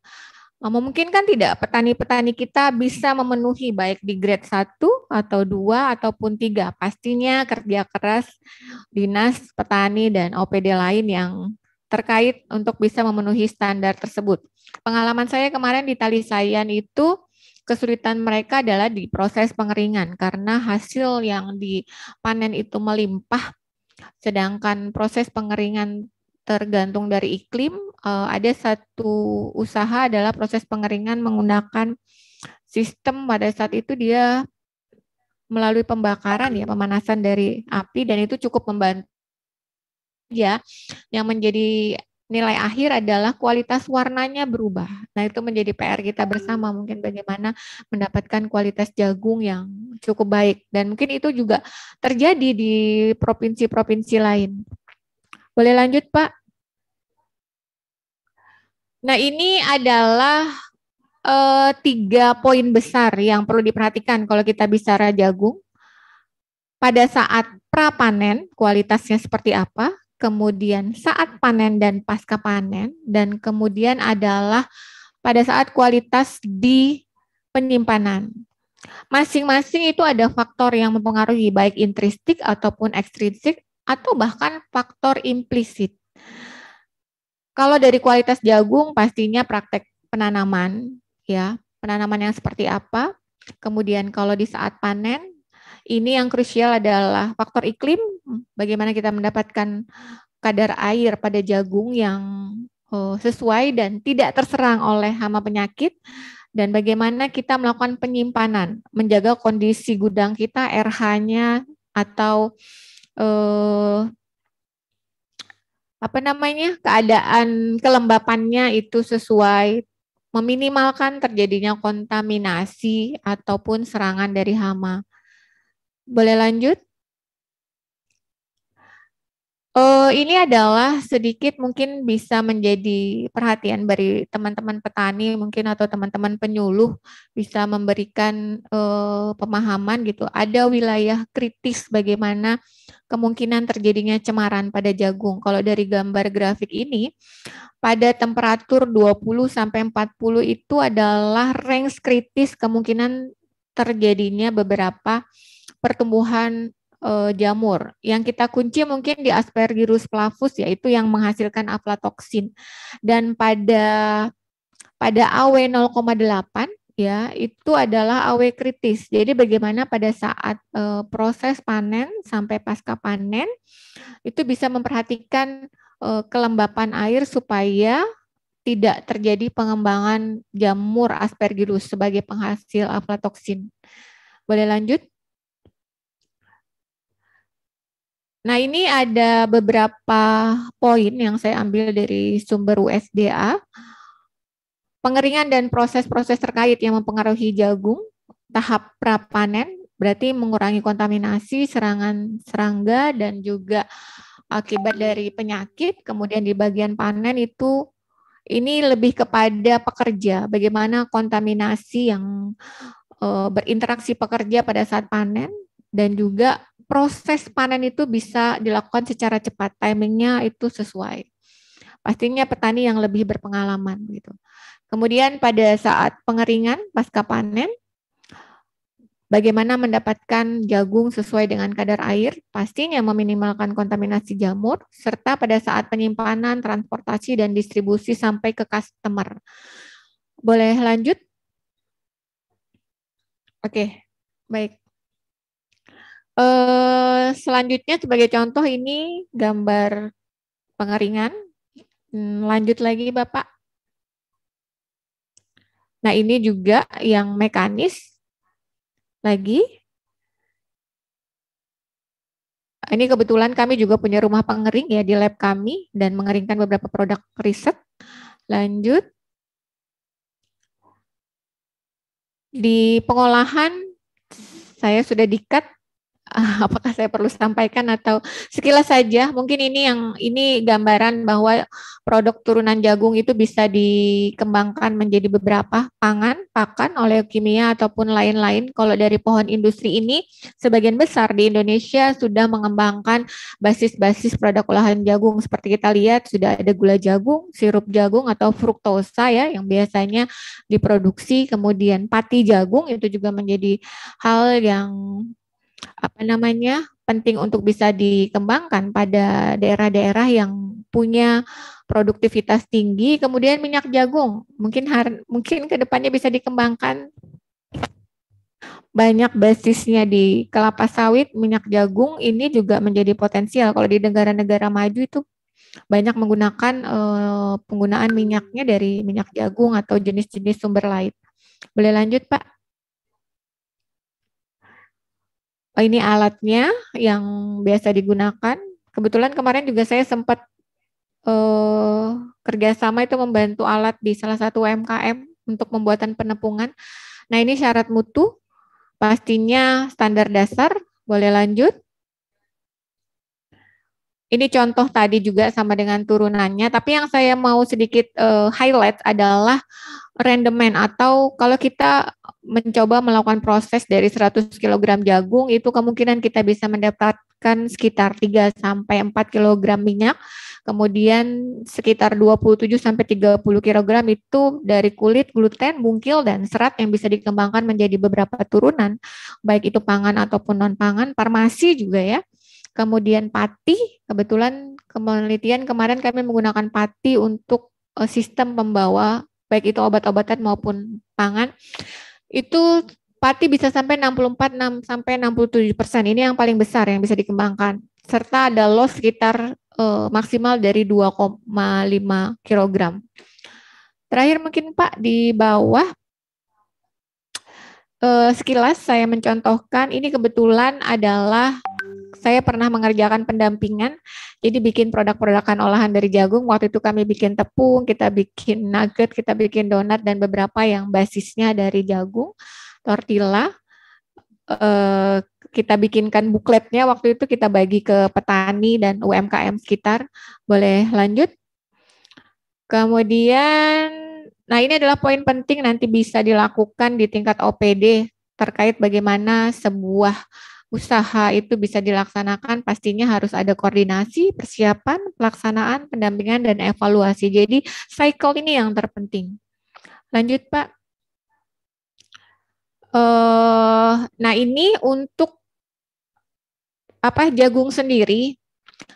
Speaker 6: Memungkinkan tidak petani-petani kita bisa memenuhi baik di grade 1 atau 2 ataupun 3. Pastinya kerja keras dinas petani dan OPD lain yang terkait untuk bisa memenuhi standar tersebut. Pengalaman saya kemarin di Talisayan itu kesulitan mereka adalah di proses pengeringan karena hasil yang dipanen itu melimpah sedangkan proses pengeringan tergantung dari iklim eh, ada satu usaha adalah proses pengeringan menggunakan sistem pada saat itu dia melalui pembakaran ya pemanasan dari api dan itu cukup membantu ya yang menjadi nilai akhir adalah kualitas warnanya berubah. Nah, itu menjadi PR kita bersama hmm. mungkin bagaimana mendapatkan kualitas jagung yang cukup baik dan mungkin itu juga terjadi di provinsi-provinsi lain. Boleh lanjut, Pak? Nah, ini adalah eh, tiga poin besar yang perlu diperhatikan kalau kita bicara jagung. Pada saat prapanen, kualitasnya seperti apa? kemudian saat panen dan pasca panen, dan kemudian adalah pada saat kualitas di penyimpanan. Masing-masing itu ada faktor yang mempengaruhi baik intrinsik ataupun ekstrinsik atau bahkan faktor implisit. Kalau dari kualitas jagung pastinya praktek penanaman ya, penanaman yang seperti apa. Kemudian kalau di saat panen ini yang krusial adalah faktor iklim bagaimana kita mendapatkan kadar air pada jagung yang uh, sesuai dan tidak terserang oleh hama penyakit dan bagaimana kita melakukan penyimpanan, menjaga kondisi gudang kita RH-nya atau uh, apa namanya keadaan kelembapannya itu sesuai meminimalkan terjadinya kontaminasi ataupun serangan dari hama. Boleh lanjut? Uh, ini adalah sedikit mungkin bisa menjadi perhatian dari teman-teman petani mungkin atau teman-teman penyuluh bisa memberikan uh, pemahaman gitu. Ada wilayah kritis bagaimana kemungkinan terjadinya cemaran pada jagung. Kalau dari gambar grafik ini pada temperatur 20 sampai 40 itu adalah range kritis kemungkinan terjadinya beberapa pertumbuhan uh, jamur. Yang kita kunci mungkin di Aspergillus flavus yaitu yang menghasilkan aflatoksin. Dan pada pada AW 0,8 ya itu adalah AW kritis. Jadi bagaimana pada saat e, proses panen sampai pasca panen itu bisa memperhatikan e, kelembapan air supaya tidak terjadi pengembangan jamur aspergillus sebagai penghasil aflatoksin. Boleh lanjut? Nah, ini ada beberapa poin yang saya ambil dari sumber USDA. Pengeringan dan proses-proses terkait yang mempengaruhi jagung, tahap prapanen, berarti mengurangi kontaminasi, serangan serangga, dan juga akibat dari penyakit. Kemudian di bagian panen itu ini lebih kepada pekerja, bagaimana kontaminasi yang eh, berinteraksi pekerja pada saat panen dan juga proses panen itu bisa dilakukan secara cepat, timingnya itu sesuai. Pastinya petani yang lebih berpengalaman gitu. Kemudian pada saat pengeringan pasca panen, bagaimana mendapatkan jagung sesuai dengan kadar air, pastinya meminimalkan kontaminasi jamur, serta pada saat penyimpanan, transportasi, dan distribusi sampai ke customer. Boleh lanjut? Oke, baik. Eh, selanjutnya sebagai contoh ini gambar pengeringan. Hmm, lanjut lagi Bapak. Nah ini juga yang mekanis. Lagi. Ini kebetulan kami juga punya rumah pengering ya di lab kami dan mengeringkan beberapa produk riset. Lanjut. Di pengolahan saya sudah dikat Ah, apakah saya perlu sampaikan atau sekilas saja mungkin ini yang ini gambaran bahwa produk turunan jagung itu bisa dikembangkan menjadi beberapa pangan, pakan, oleh kimia ataupun lain-lain. Kalau dari pohon industri ini sebagian besar di Indonesia sudah mengembangkan basis-basis produk olahan jagung seperti kita lihat sudah ada gula jagung, sirup jagung atau fruktosa ya yang biasanya diproduksi kemudian pati jagung itu juga menjadi hal yang apa namanya penting untuk bisa dikembangkan pada daerah-daerah yang punya produktivitas tinggi. Kemudian minyak jagung mungkin har, mungkin kedepannya bisa dikembangkan banyak basisnya di kelapa sawit, minyak jagung ini juga menjadi potensial. Kalau di negara-negara maju itu banyak menggunakan eh, penggunaan minyaknya dari minyak jagung atau jenis-jenis sumber lain. Boleh lanjut Pak? oh, ini alatnya yang biasa digunakan. Kebetulan kemarin juga saya sempat eh, kerjasama itu membantu alat di salah satu UMKM untuk pembuatan penepungan. Nah ini syarat mutu, pastinya standar dasar, boleh lanjut. Ini contoh tadi juga sama dengan turunannya, tapi yang saya mau sedikit uh, highlight adalah rendemen atau kalau kita mencoba melakukan proses dari 100 kg jagung itu kemungkinan kita bisa mendapatkan sekitar 3 sampai 4 kg minyak. Kemudian sekitar 27 sampai 30 kg itu dari kulit, gluten, bungkil dan serat yang bisa dikembangkan menjadi beberapa turunan, baik itu pangan ataupun non pangan, farmasi juga ya kemudian pati. Kebetulan penelitian kemarin kami menggunakan pati untuk eh, sistem pembawa baik itu obat-obatan maupun pangan. Itu pati bisa sampai 64 6, sampai 67 persen. Ini yang paling besar yang bisa dikembangkan. Serta ada loss sekitar eh, maksimal dari 2,5 kg. Terakhir mungkin Pak di bawah eh, sekilas saya mencontohkan ini kebetulan adalah saya pernah mengerjakan pendampingan. Jadi bikin produk-produkan olahan dari jagung. Waktu itu kami bikin tepung, kita bikin nugget, kita bikin donat dan beberapa yang basisnya dari jagung, tortilla. Eh, kita bikinkan bukletnya waktu itu kita bagi ke petani dan UMKM sekitar. Boleh lanjut? Kemudian, nah ini adalah poin penting nanti bisa dilakukan di tingkat OPD terkait bagaimana sebuah usaha itu bisa dilaksanakan pastinya harus ada koordinasi, persiapan, pelaksanaan, pendampingan dan evaluasi. Jadi cycle ini yang terpenting. Lanjut Pak. Uh, nah ini untuk apa jagung sendiri.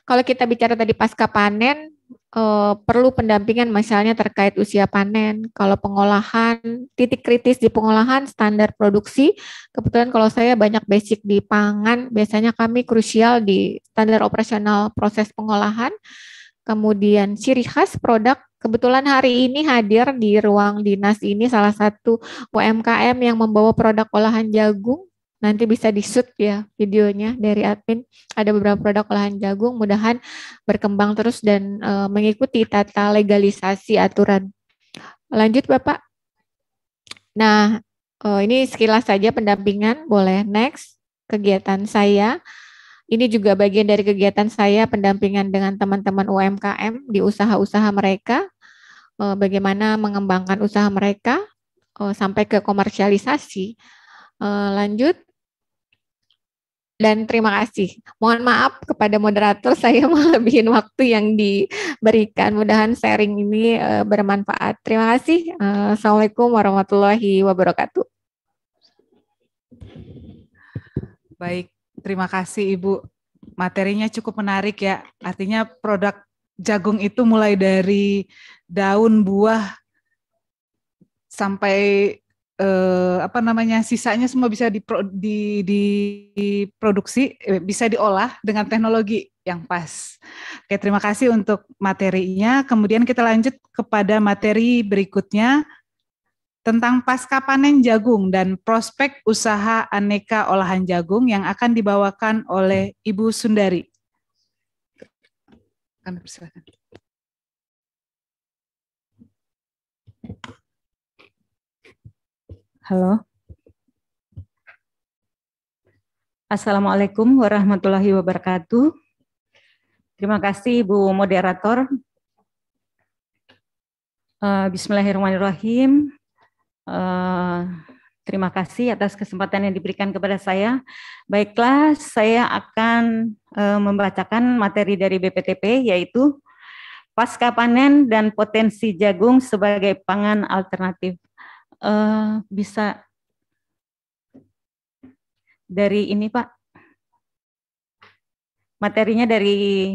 Speaker 6: Kalau kita bicara tadi pasca panen, uh, perlu pendampingan misalnya terkait usia panen, kalau pengolahan, titik kritis di pengolahan, standar produksi. Kebetulan kalau saya banyak basic di pangan, biasanya kami krusial di standar operasional proses pengolahan. Kemudian ciri khas produk Kebetulan hari ini hadir di ruang dinas ini salah satu UMKM yang membawa produk olahan jagung nanti bisa di-shoot ya videonya dari admin. Ada beberapa produk lahan jagung, mudahan berkembang terus dan e, mengikuti tata legalisasi aturan. Lanjut Bapak. Nah, e, ini sekilas saja pendampingan, boleh next kegiatan saya. Ini juga bagian dari kegiatan saya pendampingan dengan teman-teman UMKM di usaha-usaha mereka, e, bagaimana mengembangkan usaha mereka e, sampai ke komersialisasi. e, lanjut dan terima kasih. Mohon maaf kepada moderator, (laughs) saya melebihin waktu yang diberikan. Mudahan sharing ini uh, bermanfaat. Terima kasih. Uh, Assalamualaikum warahmatullahi wabarakatuh.
Speaker 3: Baik, terima kasih Ibu. Materinya cukup menarik ya. Artinya produk jagung itu mulai dari daun buah sampai eh, apa namanya sisanya semua bisa dipro, di, diproduksi eh, bisa diolah dengan teknologi yang pas. Oke terima kasih untuk materinya. Kemudian kita lanjut kepada materi berikutnya tentang pasca panen jagung dan prospek usaha aneka olahan jagung yang akan dibawakan oleh Ibu Sundari. Kami
Speaker 1: persilakan.
Speaker 7: Halo. Assalamualaikum warahmatullahi wabarakatuh. Terima kasih Bu Moderator. Eh, bismillahirrahmanirrahim. Eh, terima kasih atas kesempatan yang diberikan kepada saya. Baiklah, saya akan uh, membacakan materi dari BPTP yaitu pasca panen dan potensi jagung sebagai pangan alternatif uh, bisa dari ini Pak materinya dari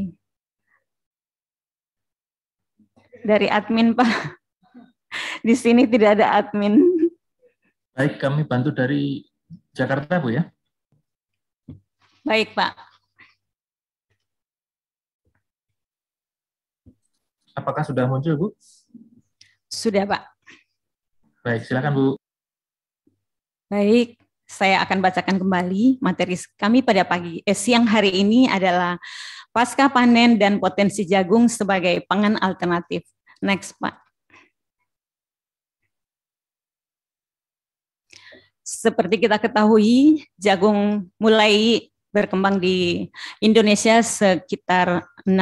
Speaker 7: dari admin Pak (laughs) di sini tidak ada admin
Speaker 2: baik kami bantu dari Jakarta Bu ya baik Pak apakah sudah muncul Bu sudah Pak Baik, silakan Bu.
Speaker 7: Baik, saya akan bacakan kembali materi kami pada pagi eh, siang hari ini adalah pasca panen dan potensi jagung sebagai pangan alternatif. Next, Pak. Seperti kita ketahui, jagung mulai berkembang di Indonesia sekitar 16 uh,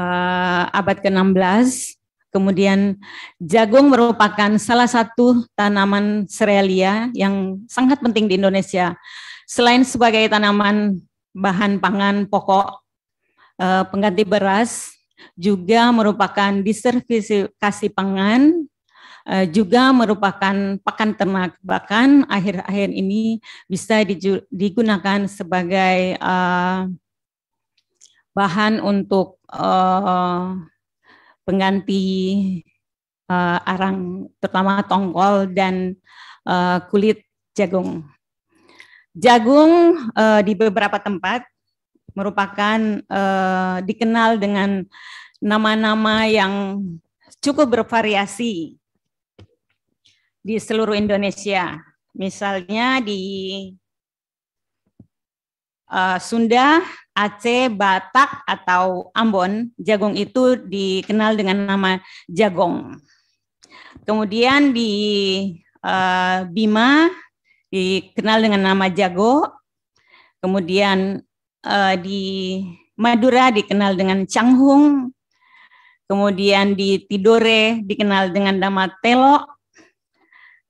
Speaker 7: eh, abad ke-16 Kemudian jagung merupakan salah satu tanaman serealia yang sangat penting di Indonesia. Selain sebagai tanaman bahan pangan pokok eh, pengganti beras, juga merupakan kasih pangan, eh, juga merupakan pakan ternak. Bahkan akhir-akhir ini bisa digunakan sebagai eh, bahan untuk pengganti uh, arang terutama tongkol dan uh, kulit jagung. Jagung uh, di beberapa tempat merupakan uh, dikenal dengan nama-nama yang cukup bervariasi di seluruh Indonesia. Misalnya di uh, Sunda, Aceh, Batak, atau Ambon, jagung itu dikenal dengan nama jagong. Kemudian di uh, Bima dikenal dengan nama jago. Kemudian uh, di Madura dikenal dengan canghung. Kemudian di Tidore dikenal dengan nama telok.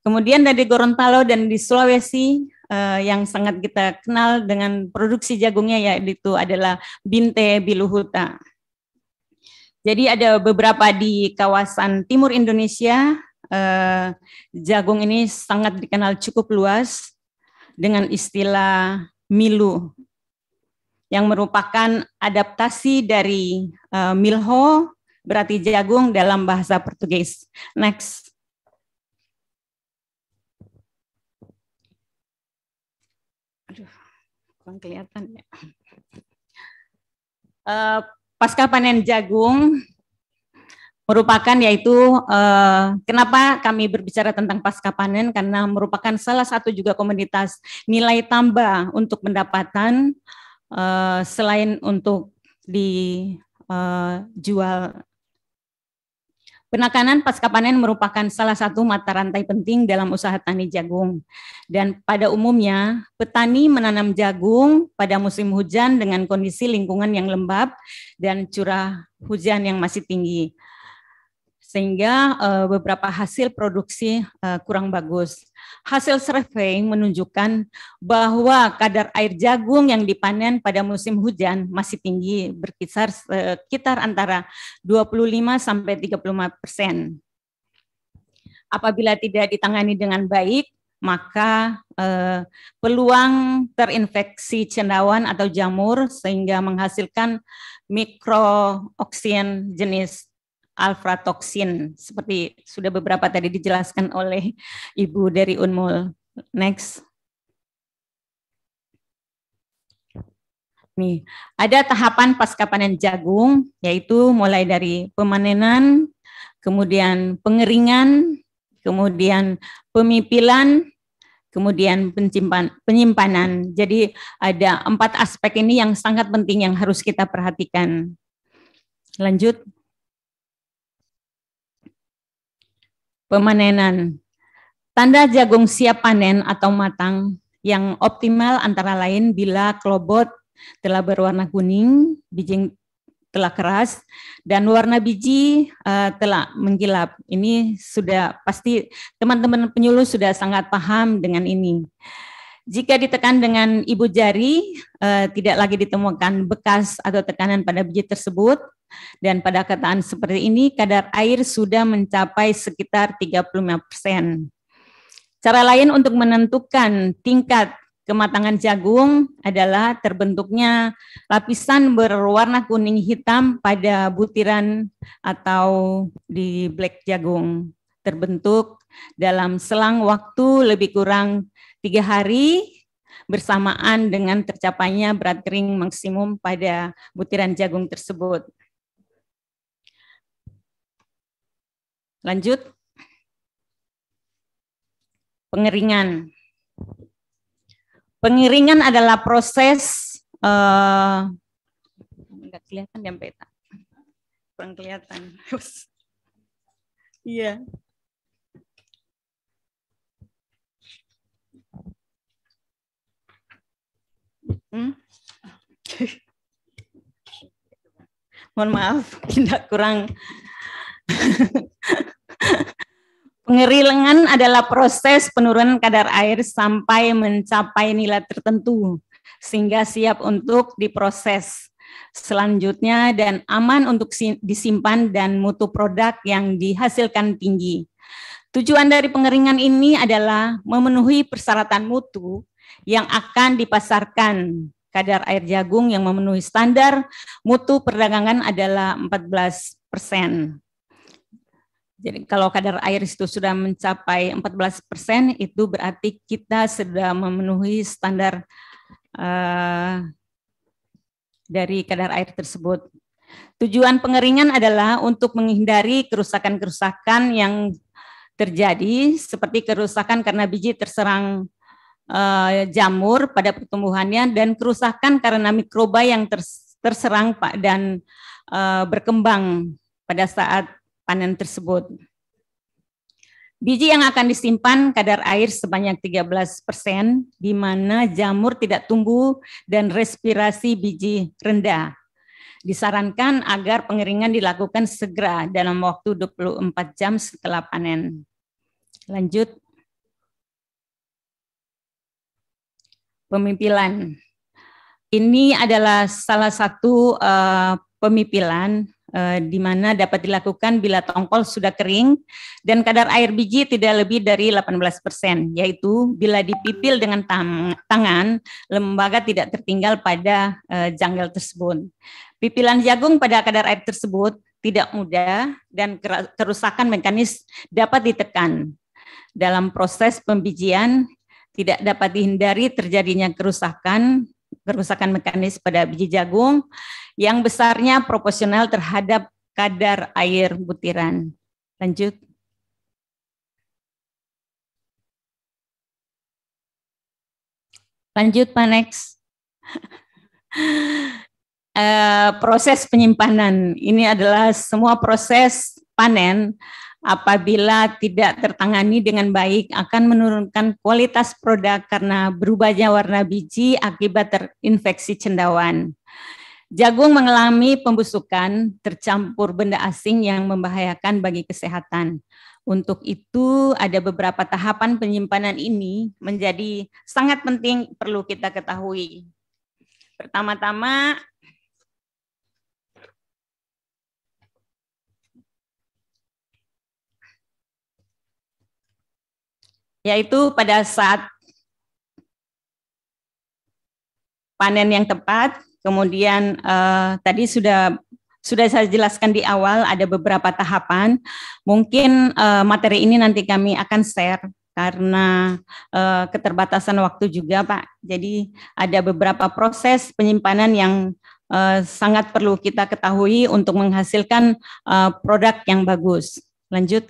Speaker 7: Kemudian dari Gorontalo dan di Sulawesi uh, yang sangat kita kenal dengan produksi jagungnya yaitu adalah Binte Biluhuta. Jadi ada beberapa di kawasan timur Indonesia uh, jagung ini sangat dikenal cukup luas dengan istilah milu yang merupakan adaptasi dari uh, milho berarti jagung dalam bahasa Portugis. Next.
Speaker 1: kurang kelihatan ya.
Speaker 7: Uh, pasca panen jagung merupakan yaitu uh, kenapa kami berbicara tentang pasca panen karena merupakan salah satu juga komunitas nilai tambah untuk pendapatan uh, selain untuk dijual uh, Penekanan pasca panen merupakan salah satu mata rantai penting dalam usaha tani jagung. Dan pada umumnya, petani menanam jagung pada musim hujan dengan kondisi lingkungan yang lembab dan curah hujan yang masih tinggi sehingga uh, beberapa hasil produksi uh, kurang bagus. Hasil survei menunjukkan bahwa kadar air jagung yang dipanen pada musim hujan masih tinggi, berkisar sekitar antara 25 sampai 35 persen. Apabila tidak ditangani dengan baik, maka eh, peluang terinfeksi cendawan atau jamur sehingga menghasilkan mikrooksigen jenis alfratoksin seperti sudah beberapa tadi dijelaskan oleh Ibu dari Unmul. Next. Nih, ada tahapan pasca panen jagung yaitu mulai dari pemanenan, kemudian pengeringan, kemudian pemipilan, kemudian penyimpan, penyimpanan. Jadi ada empat aspek ini yang sangat penting yang harus kita perhatikan. Lanjut. Pemanenan. Tanda jagung siap panen atau matang yang optimal antara lain bila kelobot telah berwarna kuning, biji telah keras, dan warna biji uh, telah mengkilap. Ini sudah pasti teman-teman penyuluh sudah sangat paham dengan ini. Jika ditekan dengan ibu jari, eh, tidak lagi ditemukan bekas atau tekanan pada biji tersebut, dan pada kataan seperti ini, kadar air sudah mencapai sekitar 35%. Cara lain untuk menentukan tingkat kematangan jagung adalah terbentuknya lapisan berwarna kuning hitam pada butiran atau di black jagung terbentuk dalam selang waktu lebih kurang tiga hari bersamaan dengan tercapainya berat kering maksimum pada butiran jagung tersebut. Lanjut. Pengeringan. pengeringan adalah proses uh, eh, enggak kelihatan ya, peta Kurang kelihatan. (laughs) Iya. yeah. Hmm? Mohon maaf, (laughs) tidak kurang. Pengerilengan adalah proses penurunan kadar air sampai mencapai nilai tertentu, sehingga siap untuk diproses selanjutnya dan aman untuk disimpan dan mutu produk yang dihasilkan tinggi. Tujuan dari pengeringan ini adalah memenuhi persyaratan mutu yang akan dipasarkan. Kadar air jagung yang memenuhi standar mutu perdagangan adalah 14 persen. Jadi kalau kadar air itu sudah mencapai 14 persen, itu berarti kita sudah memenuhi standar uh, dari kadar air tersebut. Tujuan pengeringan adalah untuk menghindari kerusakan-kerusakan yang terjadi seperti kerusakan karena biji terserang Eh, jamur pada pertumbuhannya dan kerusakan karena mikroba yang terserang Pak dan eh, berkembang pada saat panen tersebut. Biji yang akan disimpan kadar air sebanyak 13 persen, di mana jamur tidak tumbuh dan respirasi biji rendah. Disarankan agar pengeringan dilakukan segera dalam waktu 24 jam setelah panen. Lanjut. Pemimpilan. Ini adalah salah satu uh, pemimpilan uh, di mana dapat dilakukan bila tongkol sudah kering dan kadar air biji tidak lebih dari 18%, yaitu bila dipipil dengan tang tangan, lembaga tidak tertinggal pada uh, janggal tersebut. Pipilan jagung pada kadar air tersebut tidak mudah dan kerusakan mekanis dapat ditekan. Dalam proses pembijian, tidak dapat dihindari terjadinya kerusakan, kerusakan mekanis pada biji jagung yang besarnya proporsional terhadap kadar air butiran. Lanjut. Lanjut Pak Next. (laughs) Eh, proses penyimpanan ini adalah semua proses panen apabila tidak tertangani dengan baik akan menurunkan kualitas produk karena berubahnya warna biji akibat terinfeksi cendawan. Jagung mengalami pembusukan tercampur benda asing yang membahayakan bagi kesehatan. Untuk itu ada beberapa tahapan penyimpanan ini menjadi sangat penting perlu kita ketahui. Pertama-tama yaitu pada saat panen yang tepat, kemudian eh, tadi sudah sudah saya jelaskan di awal ada beberapa tahapan. Mungkin eh, materi ini nanti kami akan share karena eh, keterbatasan waktu juga, Pak. Jadi ada beberapa proses penyimpanan yang eh, sangat perlu kita ketahui untuk menghasilkan eh, produk yang bagus. Lanjut.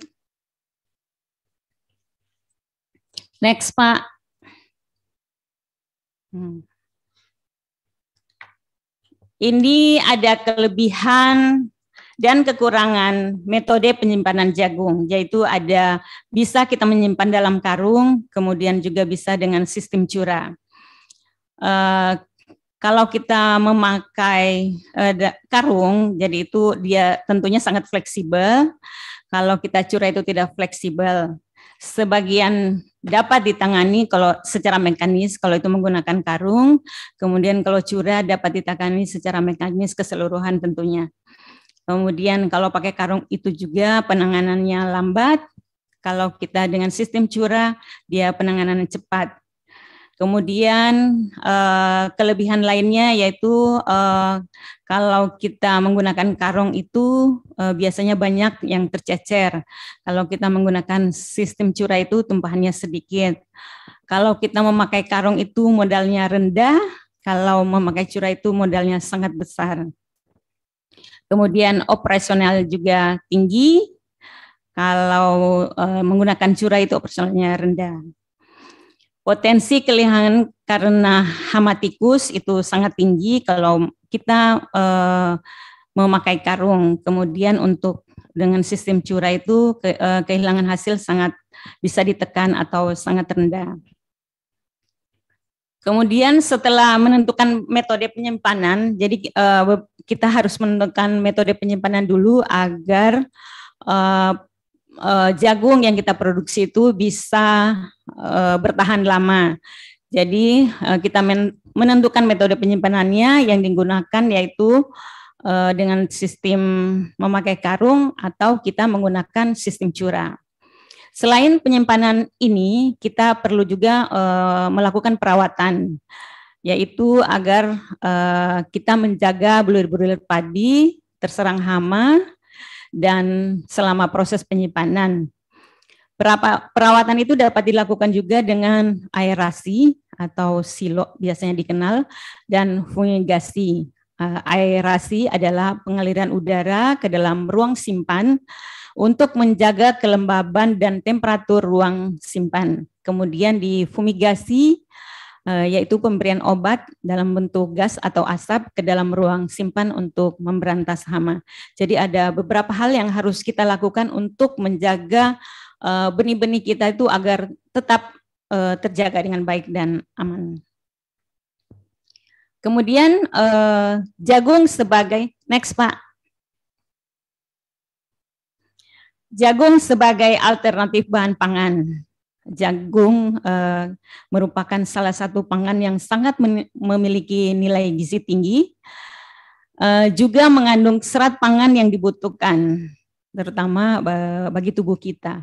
Speaker 7: Next, Pak. Hmm. Ini ada kelebihan dan kekurangan metode penyimpanan jagung, yaitu ada bisa kita menyimpan dalam karung, kemudian juga bisa dengan sistem curah. Uh, kalau kita memakai uh, karung, jadi itu dia tentunya sangat fleksibel. Kalau kita curah itu tidak fleksibel. Sebagian dapat ditangani kalau secara mekanis kalau itu menggunakan karung, kemudian kalau curah dapat ditangani secara mekanis keseluruhan tentunya. Kemudian kalau pakai karung itu juga penanganannya lambat, kalau kita dengan sistem curah dia penanganannya cepat. Kemudian eh, kelebihan lainnya yaitu eh, kalau kita menggunakan karung itu eh, biasanya banyak yang tercecer. Kalau kita menggunakan sistem curah itu tumpahannya sedikit. Kalau kita memakai karung itu modalnya rendah, kalau memakai curah itu modalnya sangat besar. Kemudian operasional juga tinggi. Kalau menggunakan curah itu operasionalnya rendah. Potensi kehilangan karena hama tikus itu sangat tinggi kalau kita eh, memakai karung. Kemudian untuk dengan sistem curah itu ke, eh, kehilangan hasil sangat bisa ditekan atau sangat rendah. Kemudian setelah menentukan metode penyimpanan, jadi uh, kita harus menentukan metode penyimpanan dulu agar uh, uh, jagung yang kita produksi itu bisa uh, bertahan lama. Jadi uh, kita men menentukan metode penyimpanannya yang digunakan yaitu uh, dengan sistem memakai karung atau kita menggunakan sistem curah. Selain penyimpanan ini, kita perlu juga uh, melakukan perawatan, yaitu agar uh, kita menjaga bulir-bulir padi terserang hama dan selama proses penyimpanan. Perawatan itu dapat dilakukan juga dengan aerasi atau silo biasanya dikenal dan fumigasi. Eh, aerasi adalah pengaliran udara ke dalam ruang simpan untuk menjaga kelembaban dan temperatur ruang simpan. Kemudian di fumigasi Eh, yaitu pemberian obat dalam bentuk gas atau asap ke dalam ruang simpan untuk memberantas hama. Jadi ada beberapa hal yang harus kita lakukan untuk menjaga eh, benih-benih kita itu agar tetap eh, terjaga dengan baik dan aman. Kemudian jagung sebagai next Pak. Jagung sebagai alternatif bahan pangan jagung eh, merupakan salah satu pangan yang sangat memiliki nilai gizi tinggi. Eh, juga mengandung serat pangan yang dibutuhkan, terutama eh, bagi tubuh kita.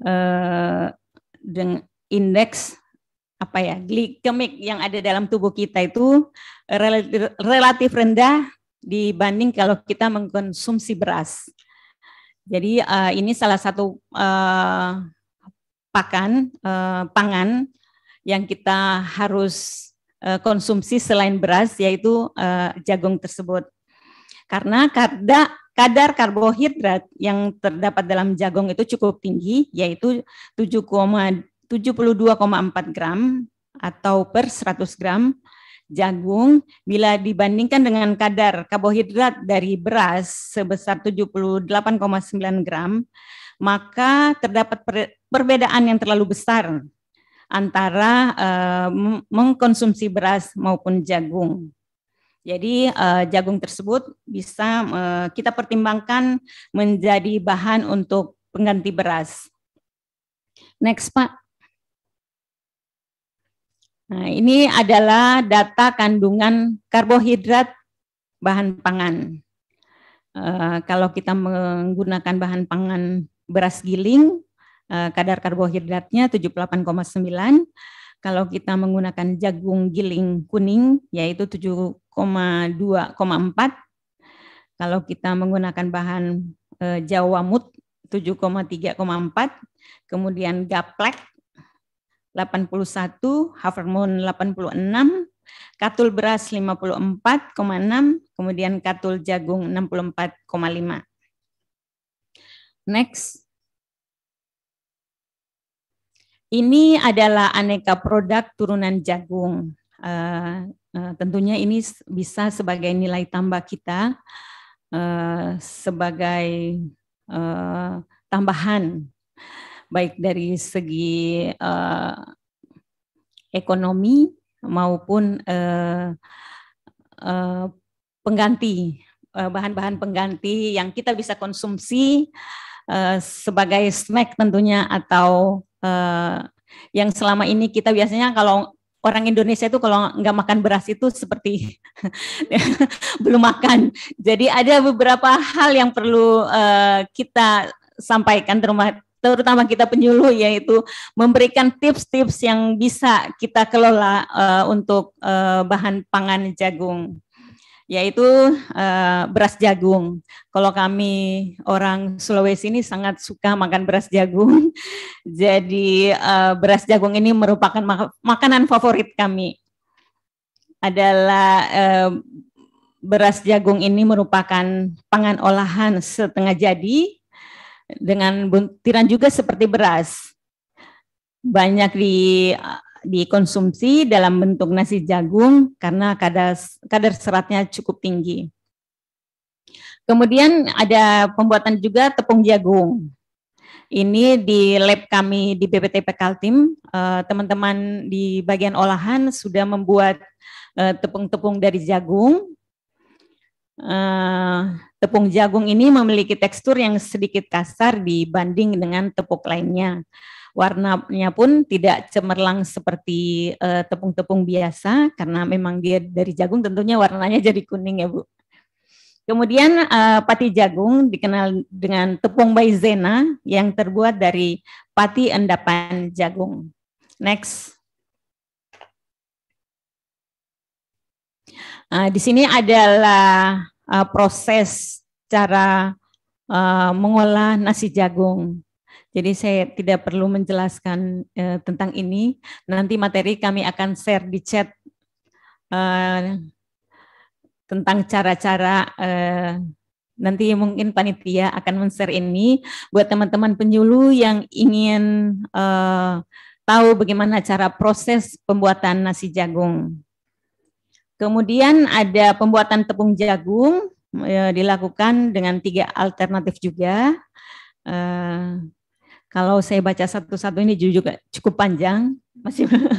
Speaker 7: Eh, dengan indeks apa ya glikemik yang ada dalam tubuh kita itu relatif, rendah dibanding kalau kita mengkonsumsi beras. Jadi eh, ini salah satu eh, pakan eh, pangan yang kita harus eh, konsumsi selain beras yaitu eh, jagung tersebut. Karena karda, kadar karbohidrat yang terdapat dalam jagung itu cukup tinggi yaitu 7,72,4 gram atau per 100 gram jagung bila dibandingkan dengan kadar karbohidrat dari beras sebesar 78,9 gram maka terdapat perbedaan yang terlalu besar antara uh, mengkonsumsi beras maupun jagung. Jadi uh, jagung tersebut bisa uh, kita pertimbangkan menjadi bahan untuk pengganti beras. Next Pak. Nah, ini adalah data kandungan karbohidrat bahan pangan. Uh, kalau kita menggunakan bahan pangan beras giling, Eh, kadar karbohidratnya 78,9. Kalau kita menggunakan jagung giling kuning yaitu 7,2,4. Kalau kita menggunakan bahan eh, Jawa Mut 7,3,4, kemudian gaplek 81, Havermon 86, katul beras 54,6, kemudian katul jagung 64,5. Next, ini adalah aneka produk turunan jagung. Uh, uh, tentunya ini bisa sebagai nilai tambah kita uh, sebagai uh, tambahan baik dari segi uh, ekonomi maupun uh, uh, pengganti bahan-bahan uh, pengganti yang kita bisa konsumsi Eh, sebagai snack tentunya atau uh, yang selama ini kita biasanya kalau orang Indonesia itu kalau nggak makan beras itu seperti (laughs) belum makan. Jadi ada beberapa hal yang perlu uh, kita sampaikan terutama terutama kita penyuluh yaitu memberikan tips-tips yang bisa kita kelola uh, untuk uh, bahan pangan jagung yaitu eh, beras jagung. Kalau kami orang Sulawesi ini sangat suka makan beras jagung, (laughs) jadi eh, beras jagung ini merupakan makanan favorit kami. Adalah eh, beras jagung ini merupakan pangan olahan setengah jadi dengan buntiran juga seperti beras. Banyak di dikonsumsi dalam bentuk nasi jagung karena kadar kadar seratnya cukup tinggi. Kemudian ada pembuatan juga tepung jagung. Ini di lab kami di BPTP Kaltim, eh, teman-teman di bagian olahan sudah membuat eh, tepung-tepung dari jagung. Eh, tepung jagung ini memiliki tekstur yang sedikit kasar dibanding dengan tepung lainnya warnanya pun tidak cemerlang seperti tepung eh, tepung-tepung biasa karena memang dia dari jagung tentunya warnanya (laughs) jadi kuning ya Bu. Kemudian uh, pati jagung dikenal dengan tepung maizena yang terbuat dari pati endapan jagung. Next. Uh, di sini adalah uh, proses cara uh, mengolah nasi jagung. Jadi saya tidak perlu menjelaskan eh, tentang ini. Nanti materi kami akan share di chat eh, tentang cara-cara eh, nanti mungkin panitia akan men-share ini buat teman-teman penyuluh yang ingin eh, tahu bagaimana cara proses pembuatan nasi jagung. Kemudian ada pembuatan tepung jagung e, dilakukan dengan tiga alternatif juga. Uh, kalau saya baca satu-satu ini juga cukup panjang, masih uh,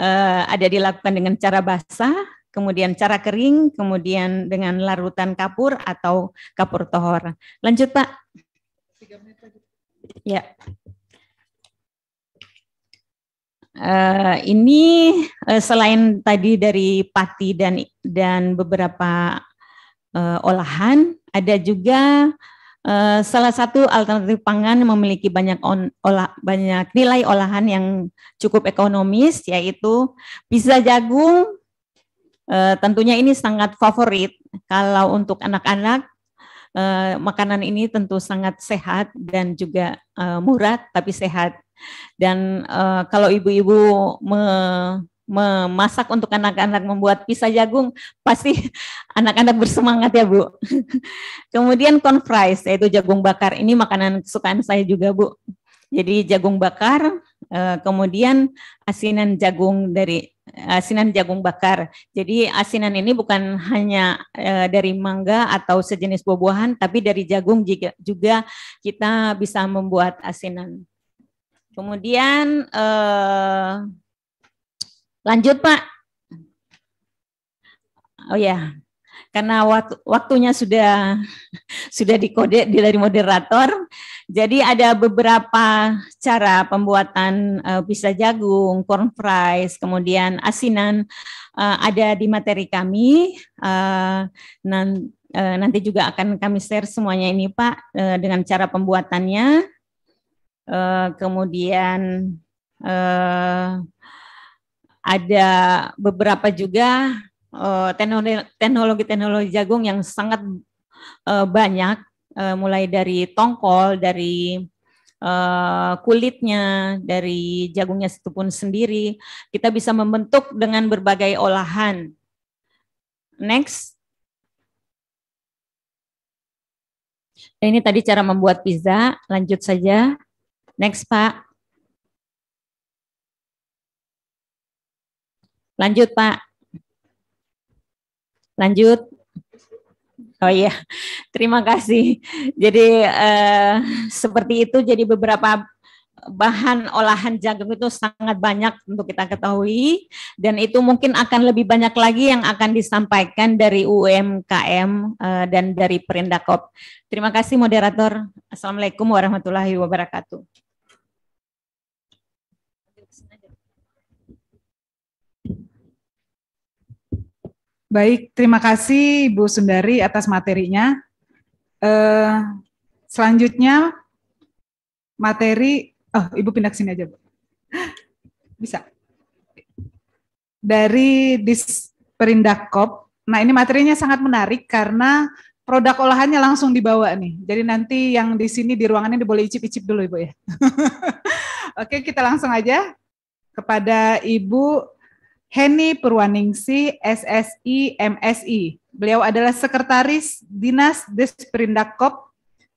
Speaker 7: (laughs) ada dilakukan dengan cara basah, kemudian cara kering, kemudian dengan larutan kapur atau kapur tohor. Lanjut Pak. Ya. Uh, ini uh, selain tadi dari pati dan dan beberapa uh, olahan, ada juga Eh, salah satu alternatif pangan memiliki banyak on, olah, banyak nilai olahan yang cukup ekonomis yaitu bisa jagung. Uh, tentunya ini sangat favorit kalau untuk anak-anak. Uh, makanan ini tentu sangat sehat dan juga murah tapi sehat. Dan kalau ibu-ibu memasak untuk anak-anak membuat pisah jagung pasti (laughs) anak-anak bersemangat ya Bu. (laughs) Kemudian corn fries yaitu jagung bakar ini makanan kesukaan saya juga Bu. Jadi jagung bakar eh, kemudian asinan jagung dari asinan jagung bakar. Jadi asinan ini bukan hanya eh, dari mangga atau sejenis buah-buahan tapi dari jagung juga kita bisa membuat asinan. Kemudian eh, Lanjut Pak. Oh ya, karena waktu, waktunya sudah (laughs) sudah dikode dari moderator. Jadi ada beberapa cara pembuatan uh, pizza jagung, corn fries, kemudian asinan uh, ada di materi kami. Uh, nan, uh, nanti juga akan kami share semuanya ini Pak uh, dengan cara pembuatannya. Uh, kemudian uh, ada beberapa juga eh, teknologi-teknologi jagung yang sangat eh, banyak, eh, mulai dari tongkol, dari kulitnya, dari jagungnya itu pun sendiri. Kita bisa membentuk dengan berbagai olahan. Next. Ini tadi cara membuat pizza. Lanjut saja. Next, Pak. Lanjut, Pak. Lanjut. Oh iya, (laughs) terima kasih. Jadi eh, seperti itu. Jadi beberapa bahan olahan jagung itu sangat banyak untuk kita ketahui dan itu mungkin akan lebih banyak lagi yang akan disampaikan dari UMKM eh, dan dari Perindakop. Terima kasih moderator. Assalamualaikum warahmatullahi wabarakatuh.
Speaker 3: Baik, terima kasih Bu Sundari atas materinya. Eh, selanjutnya materi, oh Ibu pindah ke sini aja Bu. (laughs) Bisa. Dari Disperindakop, nah ini materinya sangat menarik karena produk olahannya langsung dibawa nih. Jadi nanti yang di sini di ruangan ini boleh icip-icip dulu Ibu ya. (laughs) Oke, kita langsung aja kepada Ibu Henny Purwaningsi, SSI, MSI. Beliau adalah Sekretaris Dinas Desperindakop.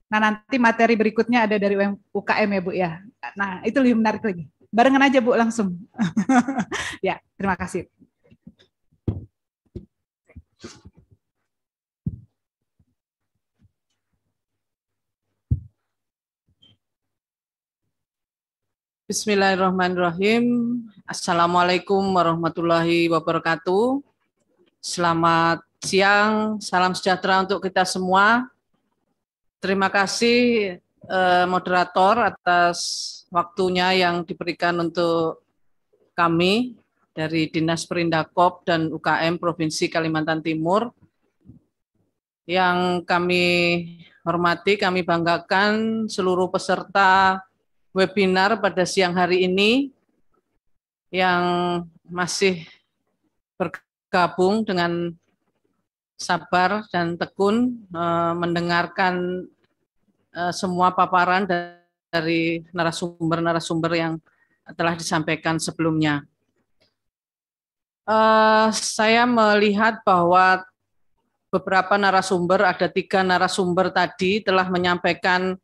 Speaker 3: Nah, nanti materi berikutnya ada dari UKM ya, Bu ya. Nah, itu lebih menarik lagi. Barengan aja, Bu, langsung. (laughs) ya, terima kasih.
Speaker 8: Bismillahirrahmanirrahim. Assalamualaikum warahmatullahi wabarakatuh. Selamat siang, salam sejahtera untuk kita semua. Terima kasih eh, moderator atas waktunya yang diberikan untuk kami dari Dinas Perindakop dan UKM Provinsi Kalimantan Timur. Yang kami hormati, kami banggakan seluruh peserta webinar pada siang hari ini yang masih bergabung dengan sabar dan tekun eh, mendengarkan eh, semua paparan dari narasumber-narasumber yang telah disampaikan sebelumnya. Eh, saya melihat bahwa beberapa narasumber, ada tiga narasumber tadi telah menyampaikan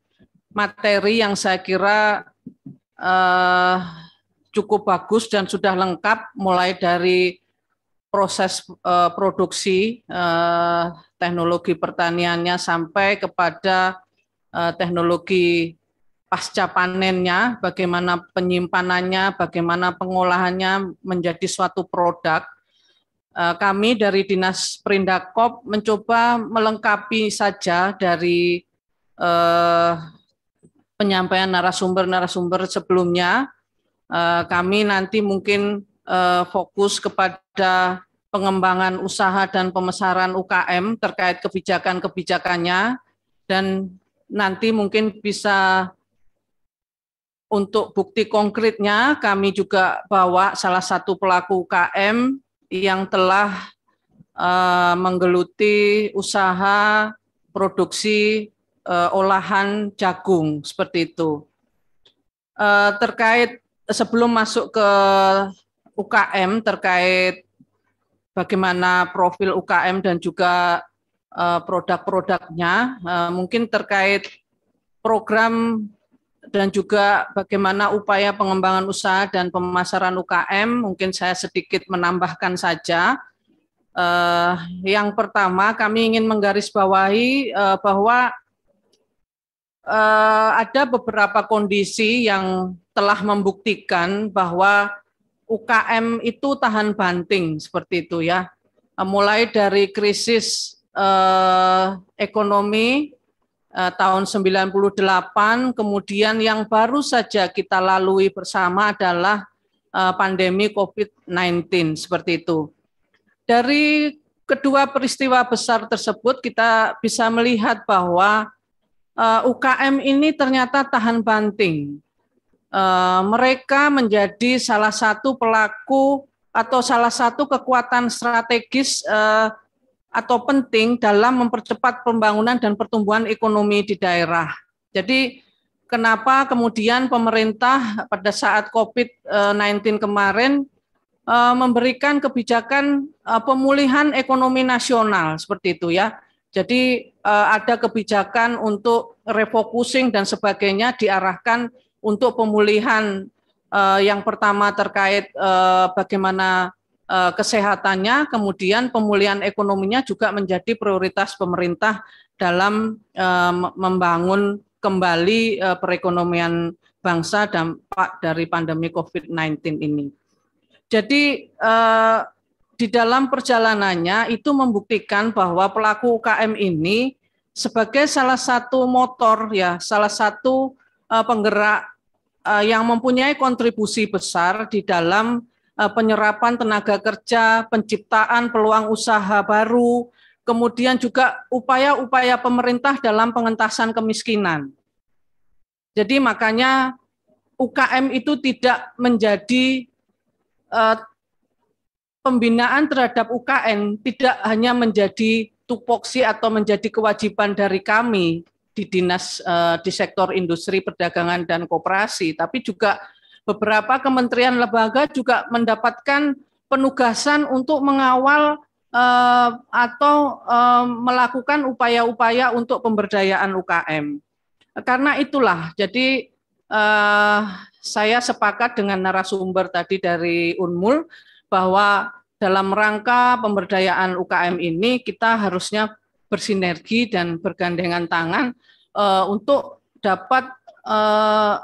Speaker 8: materi yang saya kira cukup bagus dan sudah lengkap mulai dari proses uh, produksi uh, teknologi pertaniannya sampai kepada uh, teknologi pasca panennya, bagaimana penyimpanannya, bagaimana pengolahannya menjadi suatu produk. kami dari Dinas Perindakop mencoba melengkapi saja dari uh, penyampaian narasumber-narasumber sebelumnya Eh, kami nanti mungkin eh, fokus kepada pengembangan usaha dan pemesaran UKM terkait kebijakan-kebijakannya dan nanti mungkin bisa untuk bukti konkretnya kami juga bawa salah satu pelaku UKM yang telah eh, menggeluti usaha produksi olahan jagung seperti itu. terkait sebelum masuk ke UKM terkait bagaimana profil UKM dan juga eh, produk-produknya, eh, mungkin terkait program dan juga bagaimana upaya pengembangan usaha dan pemasaran UKM, mungkin saya sedikit menambahkan saja. Eh, yang pertama, kami ingin menggarisbawahi bahwa uh, ada beberapa kondisi yang telah membuktikan bahwa UKM itu tahan banting seperti itu ya. Eh, mulai dari krisis uh, ekonomi uh, tahun 98, kemudian yang baru saja kita lalui bersama adalah uh, pandemi COVID-19 seperti itu. Dari kedua peristiwa besar tersebut kita bisa melihat bahwa uh, eh, UKM ini ternyata tahan banting. Uh, mereka menjadi salah satu pelaku atau salah satu kekuatan strategis uh, atau penting dalam mempercepat pembangunan dan pertumbuhan ekonomi di daerah. Jadi kenapa kemudian pemerintah pada saat COVID-19 kemarin memberikan kebijakan pemulihan ekonomi nasional seperti itu ya. Jadi Eh, ada kebijakan untuk refocusing dan sebagainya diarahkan untuk pemulihan eh, yang pertama terkait eh, bagaimana kesehatannya, kemudian pemulihan ekonominya juga menjadi prioritas pemerintah dalam membangun kembali perekonomian bangsa dampak dari pandemi COVID-19 ini. Jadi di dalam perjalanannya itu membuktikan bahwa pelaku UKM ini sebagai salah satu motor ya, salah satu uh, penggerak uh, yang mempunyai kontribusi besar di dalam uh, penyerapan tenaga kerja, penciptaan peluang usaha baru, kemudian juga upaya-upaya pemerintah dalam pengentasan kemiskinan. Jadi makanya UKM itu tidak menjadi uh, pembinaan terhadap UKM tidak hanya menjadi tupoksi atau menjadi kewajiban dari kami di dinas eh, di sektor industri perdagangan dan koperasi, tapi juga beberapa kementerian lembaga juga mendapatkan penugasan untuk mengawal eh, atau eh, melakukan upaya-upaya untuk pemberdayaan UKM. Karena itulah, jadi saya sepakat dengan narasumber tadi dari Unmul bahwa dalam rangka pemberdayaan UKM ini kita harusnya bersinergi dan bergandengan tangan uh, untuk dapat uh,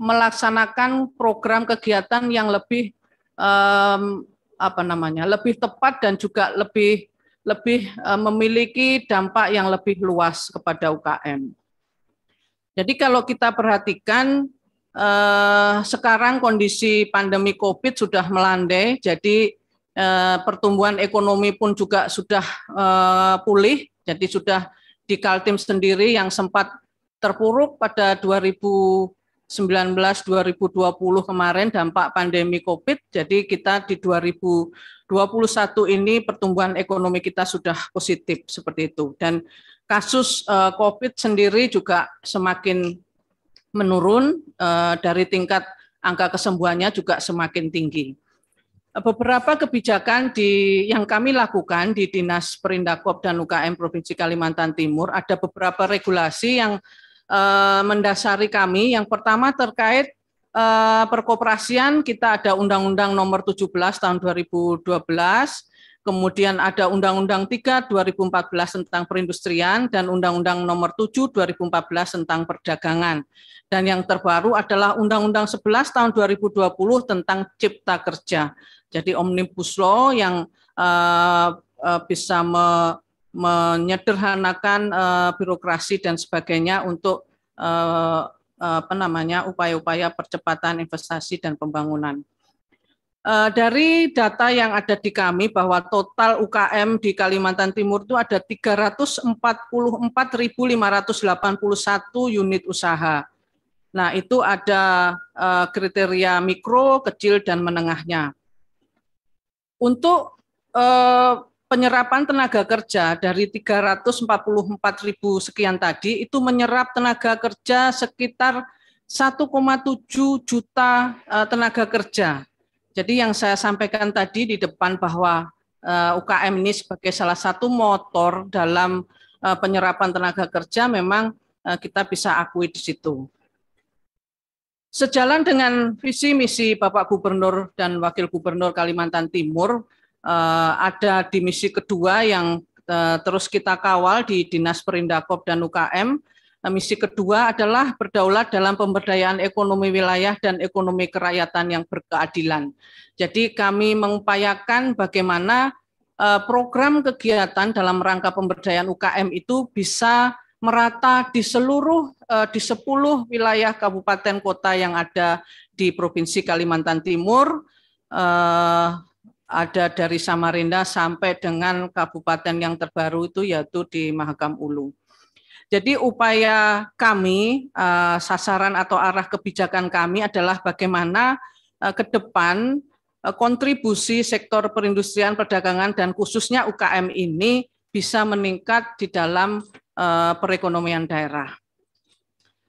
Speaker 8: melaksanakan program kegiatan yang lebih um, apa namanya lebih tepat dan juga lebih lebih uh, memiliki dampak yang lebih luas kepada UKM. Jadi kalau kita perhatikan uh, sekarang kondisi pandemi COVID sudah melandai, jadi Eh, pertumbuhan ekonomi pun juga sudah eh, pulih. Jadi sudah di Kaltim sendiri yang sempat terpuruk pada 2019 2020 kemarin dampak pandemi Covid. Jadi kita di 2021 ini pertumbuhan ekonomi kita sudah positif seperti itu dan kasus eh, Covid sendiri juga semakin menurun dari tingkat angka kesembuhannya juga semakin tinggi beberapa kebijakan di yang kami lakukan di Dinas Perindakop dan UKM Provinsi Kalimantan Timur ada beberapa regulasi yang eh, mendasari kami. Yang pertama terkait eh, perkoperasian, kita ada Undang-Undang Nomor 17 tahun 2012, kemudian ada Undang-Undang 3 2014 tentang perindustrian dan Undang-Undang Nomor 7 2014 tentang perdagangan. Dan yang terbaru adalah Undang-Undang 11 tahun 2020 tentang cipta kerja. Jadi omnibus law yang uh, uh, bisa me, menyederhanakan uh, birokrasi dan sebagainya untuk uh, apa namanya upaya-upaya percepatan investasi dan pembangunan. Dari data yang ada di kami bahwa total UKM di Kalimantan Timur itu ada 344.581 unit usaha. Nah itu ada kriteria mikro, kecil, dan menengahnya untuk eh, penyerapan tenaga kerja dari 344 ribu sekian tadi itu menyerap tenaga kerja sekitar 1,7 juta eh, tenaga kerja. Jadi yang saya sampaikan tadi di depan bahwa eh, UKM ini sebagai salah satu motor dalam eh, penyerapan tenaga kerja memang kita bisa akui di situ. Sejalan dengan visi misi Bapak Gubernur dan Wakil Gubernur Kalimantan Timur, eh, ada di misi kedua yang eh, terus kita kawal di Dinas Perindakop dan UKM. Nah, misi kedua adalah berdaulat dalam pemberdayaan ekonomi wilayah dan ekonomi kerakyatan yang berkeadilan. Jadi kami mengupayakan bagaimana eh, program kegiatan dalam rangka pemberdayaan UKM itu bisa merata di seluruh eh, di 10 wilayah kabupaten kota yang ada di Provinsi Kalimantan Timur eh, ada dari Samarinda sampai dengan kabupaten yang terbaru itu yaitu di Mahakam Ulu. Jadi upaya kami eh, sasaran atau arah kebijakan kami adalah bagaimana ke depan kontribusi sektor perindustrian, perdagangan dan khususnya UKM ini bisa meningkat di dalam Eh, perekonomian daerah.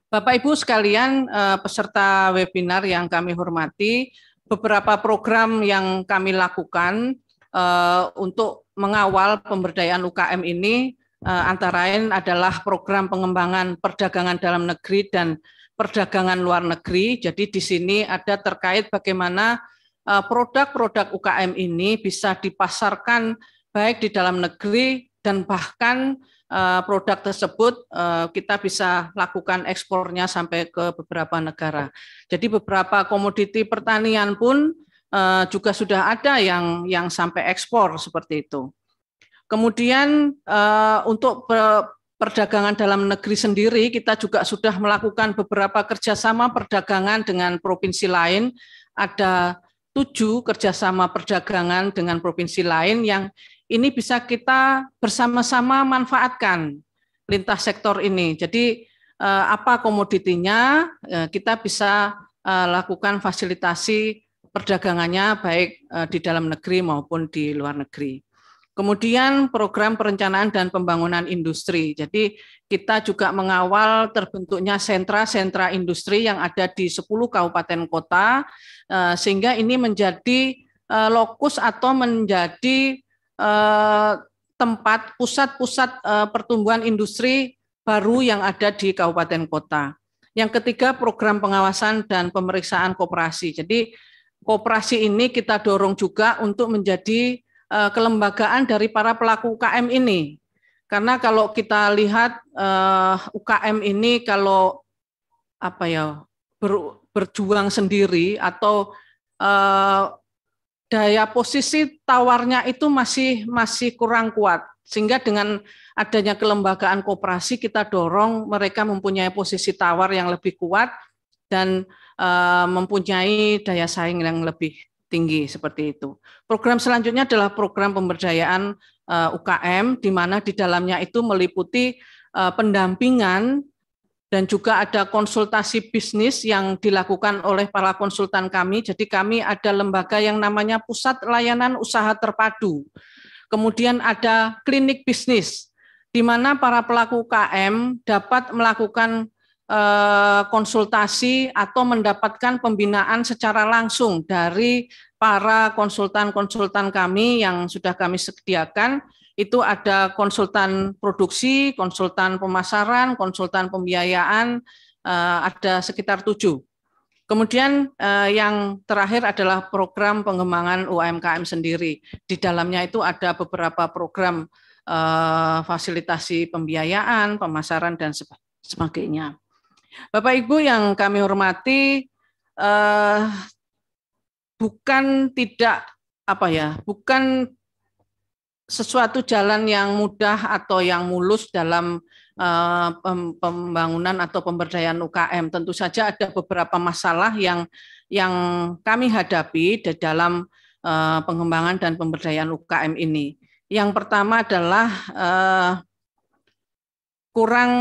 Speaker 8: Bapak Ibu sekalian eh, peserta webinar yang kami hormati, beberapa program yang kami lakukan eh, untuk mengawal pemberdayaan UKM ini antara lain adalah program pengembangan perdagangan dalam negeri dan perdagangan luar negeri. Jadi di sini ada terkait bagaimana produk-produk UKM ini bisa dipasarkan baik di dalam negeri dan bahkan Eh, produk tersebut eh, kita bisa lakukan ekspornya sampai ke beberapa negara. Jadi beberapa komoditi pertanian pun eh, juga sudah ada yang yang sampai ekspor seperti itu. Kemudian untuk perdagangan dalam negeri sendiri kita juga sudah melakukan beberapa kerjasama perdagangan dengan provinsi lain. Ada tujuh kerjasama perdagangan dengan provinsi lain yang ini bisa kita bersama-sama manfaatkan lintas sektor ini. Jadi eh, apa komoditinya eh, kita bisa eh, lakukan fasilitasi perdagangannya baik di dalam negeri maupun di luar negeri. Kemudian program perencanaan dan pembangunan industri. Jadi kita juga mengawal terbentuknya sentra-sentra industri yang ada di 10 kabupaten kota sehingga ini menjadi lokus atau menjadi Eh, tempat pusat-pusat eh, pertumbuhan industri baru yang ada di kabupaten kota. Yang ketiga program pengawasan dan pemeriksaan kooperasi. Jadi kooperasi ini kita dorong juga untuk menjadi eh, kelembagaan dari para pelaku UKM ini. Karena kalau kita lihat UKM ini kalau apa ya berjuang sendiri atau daya posisi tawarnya itu masih masih kurang kuat sehingga dengan adanya kelembagaan koperasi kita dorong mereka mempunyai posisi tawar yang lebih kuat dan e, mempunyai daya saing yang lebih tinggi seperti itu. Program selanjutnya adalah program pemberdayaan e, eh, UKM di mana di dalamnya itu meliputi e, pendampingan dan juga ada konsultasi bisnis yang dilakukan oleh para konsultan kami. Jadi kami ada lembaga yang namanya Pusat Layanan Usaha Terpadu. Kemudian ada klinik bisnis di mana para pelaku KM dapat melakukan eh, konsultasi atau mendapatkan pembinaan secara langsung dari para konsultan-konsultan kami yang sudah kami sediakan itu ada konsultan produksi, konsultan pemasaran, konsultan pembiayaan, eh, ada sekitar tujuh. Kemudian eh, yang terakhir adalah program pengembangan UMKM sendiri. Di dalamnya itu ada beberapa program eh, fasilitasi pembiayaan, pemasaran, dan sebagainya. Bapak Ibu yang kami hormati, bukan tidak apa ya, bukan sesuatu jalan yang mudah atau yang mulus dalam eh, pembangunan atau pemberdayaan UKM. Tentu saja ada beberapa masalah yang yang kami hadapi di dalam eh, pengembangan dan pemberdayaan UKM ini. Yang pertama adalah eh, kurang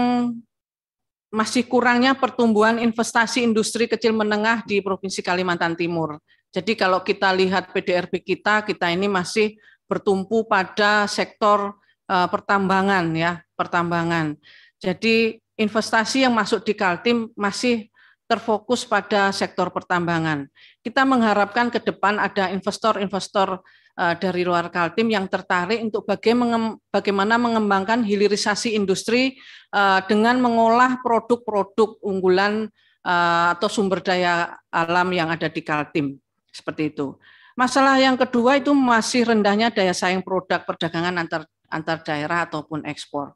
Speaker 8: masih kurangnya pertumbuhan investasi industri kecil menengah di Provinsi Kalimantan Timur. Jadi kalau kita lihat PDRB kita, kita ini masih bertumpu pada sektor uh, pertambangan ya, pertambangan. Jadi investasi yang masuk di Kaltim masih terfokus pada sektor pertambangan. Kita mengharapkan ke depan ada investor-investor eh, dari luar Kaltim yang tertarik untuk bagaimana mengembangkan hilirisasi industri eh, dengan mengolah produk-produk unggulan atau sumber daya alam yang ada di Kaltim. Seperti itu. Masalah yang kedua itu masih rendahnya daya saing produk perdagangan antar antar daerah ataupun ekspor.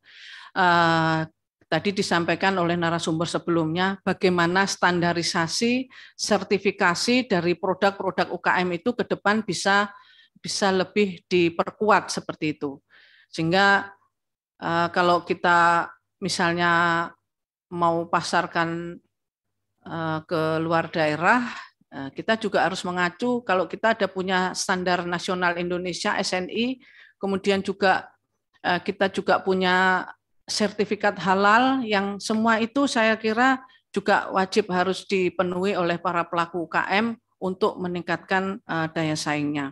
Speaker 8: Uh, tadi disampaikan oleh narasumber sebelumnya bagaimana standarisasi sertifikasi dari produk-produk UKM itu ke depan bisa bisa lebih diperkuat seperti itu. Sehingga uh, kalau kita misalnya mau pasarkan uh, ke luar daerah Eh, kita juga harus mengacu kalau kita ada punya standar nasional Indonesia SNI, kemudian juga eh, kita juga punya sertifikat halal yang semua itu saya kira juga wajib harus dipenuhi oleh para pelaku UKM untuk meningkatkan eh, daya saingnya.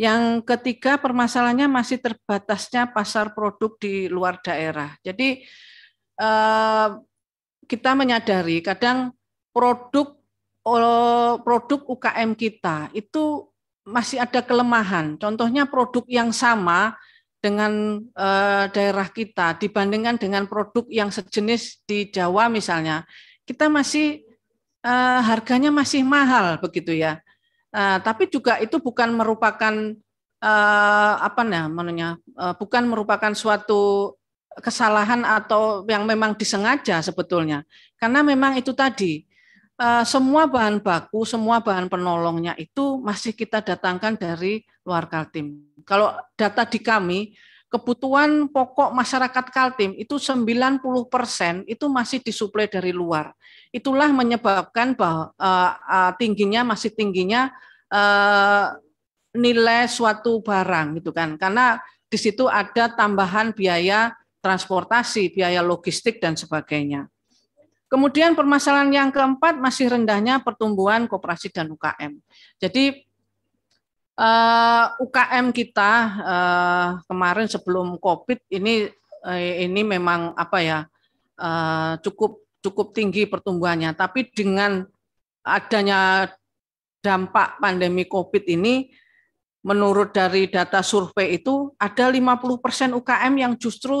Speaker 8: Yang ketiga permasalahannya masih terbatasnya pasar produk di luar daerah. Jadi kita menyadari kadang produk produk UKM kita itu masih ada kelemahan. Contohnya produk yang sama dengan eh, daerah kita dibandingkan dengan produk yang sejenis di Jawa misalnya, kita masih eh, harganya masih mahal begitu ya. Nah, tapi juga itu bukan merupakan eh, apa namanya, bukan merupakan suatu kesalahan atau yang memang disengaja sebetulnya, karena memang itu tadi Eh, semua bahan baku, semua bahan penolongnya itu masih kita datangkan dari luar Kaltim. Kalau data di kami, kebutuhan pokok masyarakat Kaltim itu 90% itu masih disuplai dari luar. Itulah menyebabkan bahwa uh, eh, uh, eh, tingginya masih tingginya uh, nilai suatu barang gitu kan. Karena di situ ada tambahan biaya transportasi, biaya logistik dan sebagainya. Kemudian permasalahan yang keempat masih rendahnya pertumbuhan koperasi dan UKM. Jadi uh, eh, UKM kita uh, kemarin sebelum COVID ini uh, ini memang apa ya uh, cukup cukup tinggi pertumbuhannya. Tapi dengan adanya dampak pandemi COVID ini, menurut dari data survei itu ada 50 persen UKM yang justru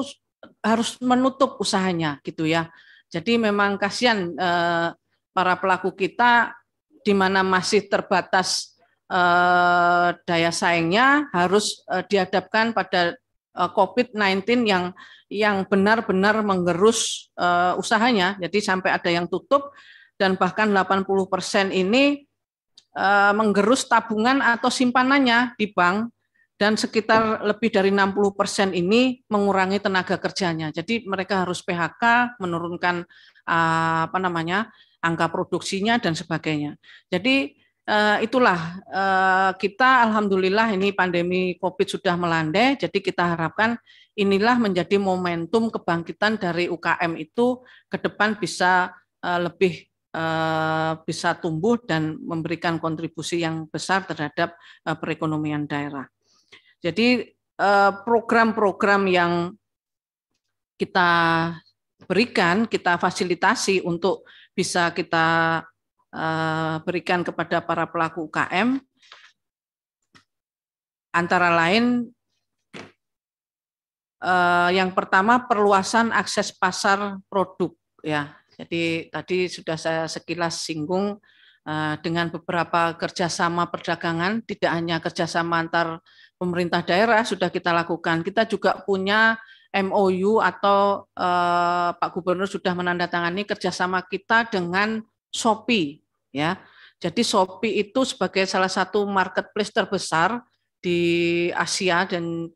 Speaker 8: harus menutup usahanya gitu ya jadi memang kasihan eh, para pelaku kita di mana masih terbatas eh, daya saingnya harus eh, dihadapkan pada eh, COVID-19 yang yang benar-benar menggerus eh, usahanya. Jadi sampai ada yang tutup dan bahkan 80 persen ini eh, menggerus tabungan atau simpanannya di bank dan sekitar lebih dari 60 persen ini mengurangi tenaga kerjanya. Jadi mereka harus PHK, menurunkan eh, apa namanya angka produksinya dan sebagainya. Jadi eh, itulah eh, kita alhamdulillah ini pandemi Covid sudah melandai, jadi kita harapkan inilah menjadi momentum kebangkitan dari UKM itu ke depan bisa lebih bisa tumbuh dan memberikan kontribusi yang besar terhadap perekonomian daerah. Jadi eh, program-program yang kita berikan, kita fasilitasi untuk bisa kita eh, berikan kepada para pelaku UKM antara lain eh, yang pertama perluasan akses pasar produk ya. Jadi tadi sudah saya sekilas singgung dengan beberapa kerjasama perdagangan, tidak hanya kerjasama antar pemerintah daerah sudah kita lakukan. Kita juga punya MOU atau eh, Pak Gubernur sudah menandatangani kerjasama kita dengan Shopee, ya. Jadi Shopee itu sebagai salah satu marketplace terbesar di Asia dan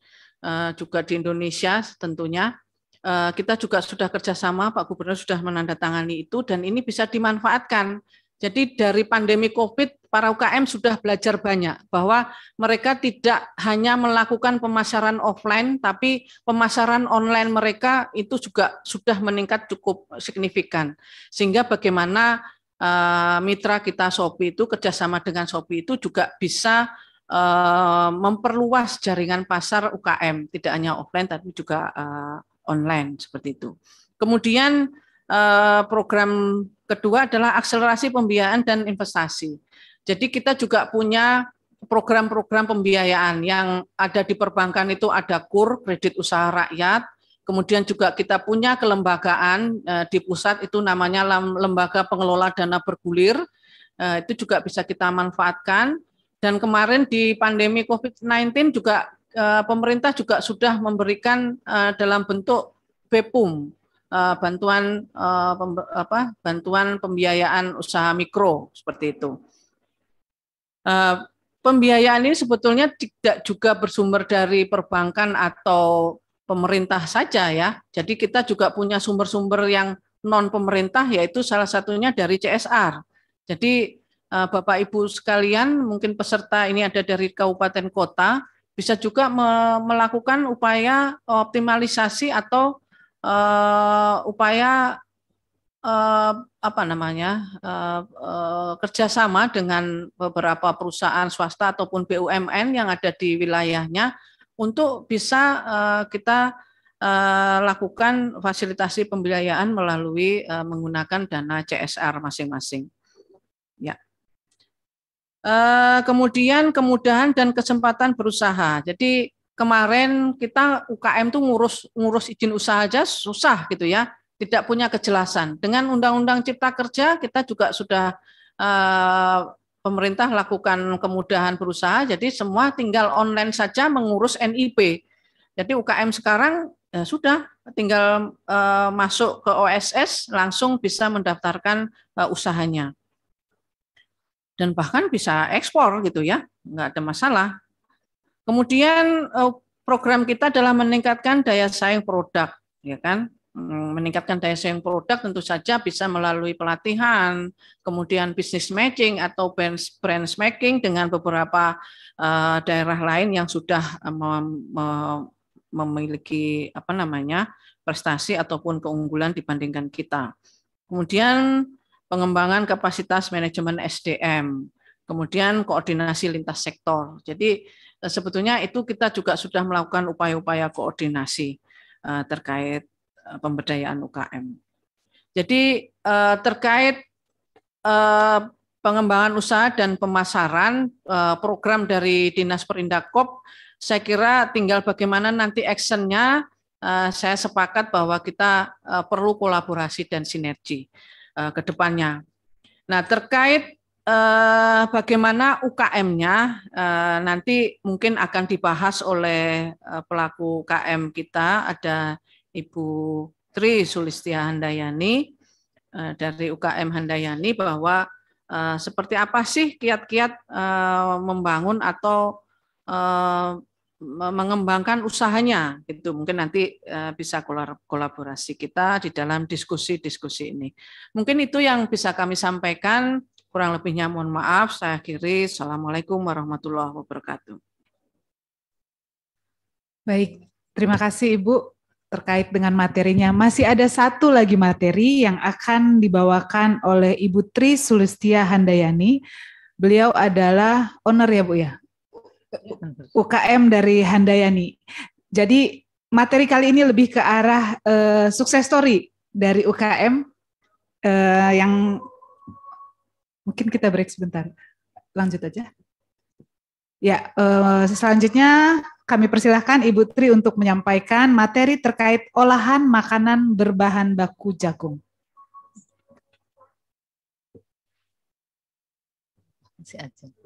Speaker 8: eh, juga di Indonesia tentunya. Eh, kita juga sudah kerjasama, Pak Gubernur sudah menandatangani itu dan ini bisa dimanfaatkan. Jadi dari pandemi COVID para UKM sudah belajar banyak bahwa mereka tidak hanya melakukan pemasaran offline, tapi pemasaran online mereka itu juga sudah meningkat cukup signifikan. Sehingga bagaimana eh, mitra kita Shopee itu kerjasama dengan Shopee itu juga bisa eh, memperluas jaringan pasar UKM, tidak hanya offline tapi juga eh, online seperti itu. Kemudian program kedua adalah akselerasi pembiayaan dan investasi. Jadi kita juga punya program-program pembiayaan yang ada di perbankan itu ada KUR, kredit usaha rakyat. Kemudian juga kita punya kelembagaan eh, di pusat itu namanya Lembaga Pengelola Dana Bergulir. Eh, itu juga bisa kita manfaatkan. Dan kemarin di pandemi COVID-19 juga eh, pemerintah juga sudah memberikan dalam bentuk BPUM, bantuan apa bantuan pembiayaan usaha mikro seperti itu. Eh, pembiayaan ini sebetulnya tidak juga bersumber dari perbankan atau pemerintah saja ya. Jadi kita juga punya sumber-sumber yang non pemerintah yaitu salah satunya dari CSR. Jadi eh, Bapak Ibu sekalian, mungkin peserta ini ada dari kabupaten kota, bisa juga me melakukan upaya eh, optimalisasi atau uh, upaya uh, apa namanya uh, uh, kerjasama dengan beberapa perusahaan swasta ataupun BUMN yang ada di wilayahnya untuk bisa uh, kita uh, lakukan fasilitasi pembiayaan melalui uh, menggunakan dana CSR masing-masing. Ya. Uh, kemudian kemudahan dan kesempatan berusaha. Jadi kemarin kita UKM tuh ngurus ngurus izin usaha aja susah gitu ya tidak punya kejelasan. Dengan Undang-Undang Cipta Kerja kita juga sudah eh, pemerintah lakukan kemudahan berusaha, jadi semua tinggal online saja mengurus NIP. Jadi UKM sekarang ya sudah tinggal eh, masuk ke OSS langsung bisa mendaftarkan eh, usahanya. Dan bahkan bisa ekspor gitu ya, nggak ada masalah. Kemudian program kita adalah meningkatkan daya saing produk, ya kan? Hmm, meningkatkan daya saing produk tentu saja bisa melalui pelatihan, kemudian business matching atau brand making dengan beberapa eh, daerah lain yang sudah eh, memiliki apa namanya prestasi ataupun keunggulan dibandingkan kita. Kemudian pengembangan kapasitas manajemen SDM, kemudian koordinasi lintas sektor. Jadi eh, sebetulnya itu kita juga sudah melakukan upaya-upaya koordinasi terkait Eh, pemberdayaan UKM. Jadi eh, terkait eh, pengembangan usaha dan pemasaran program dari Dinas Perindakop, saya kira tinggal bagaimana nanti actionnya. Saya sepakat bahwa kita perlu kolaborasi dan sinergi ke depannya. Nah terkait bagaimana UKM-nya nanti mungkin akan dibahas oleh pelaku UKM kita ada Ibu Tri Sulistia Handayani eh, dari UKM Handayani bahwa eh, seperti apa sih kiat-kiat eh, membangun atau mengembangkan usahanya gitu mungkin nanti bisa kolaborasi kita di dalam diskusi-diskusi ini mungkin itu yang bisa kami sampaikan kurang lebihnya mohon maaf saya akhiri assalamualaikum warahmatullahi wabarakatuh
Speaker 3: baik terima kasih ibu terkait dengan materinya. Masih ada satu lagi materi yang akan dibawakan oleh Ibu Tri Sulistia Handayani. Beliau adalah owner ya Bu ya? UKM dari Handayani. Jadi materi kali ini lebih ke arah uh, sukses story dari UKM uh, eh, yang mungkin kita break sebentar. Lanjut aja. Ya, eh, selanjutnya kami persilahkan Ibu Tri untuk menyampaikan materi terkait olahan makanan berbahan baku jagung.
Speaker 1: Masih aja.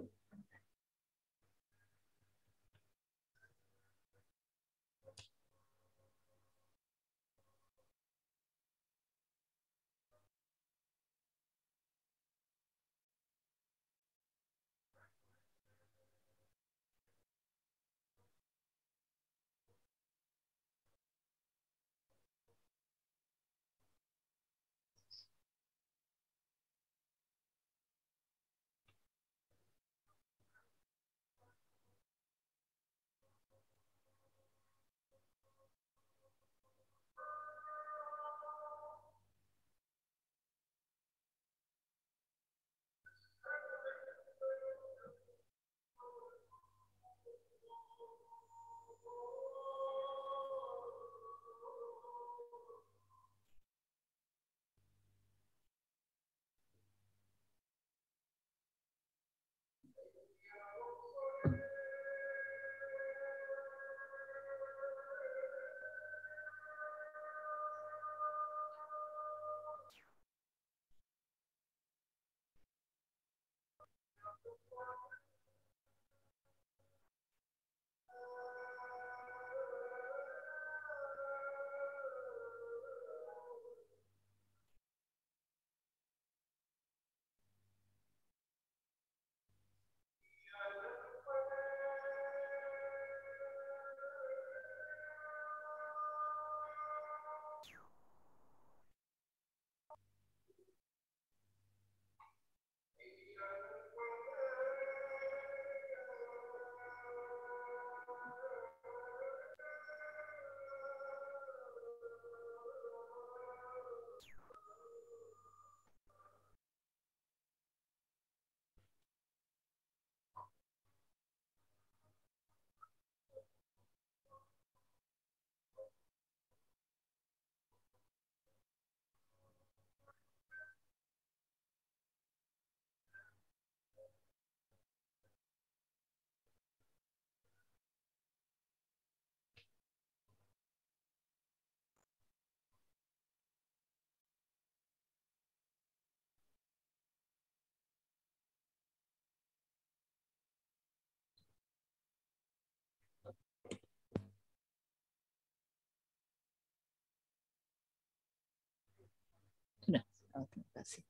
Speaker 1: Terima kasih.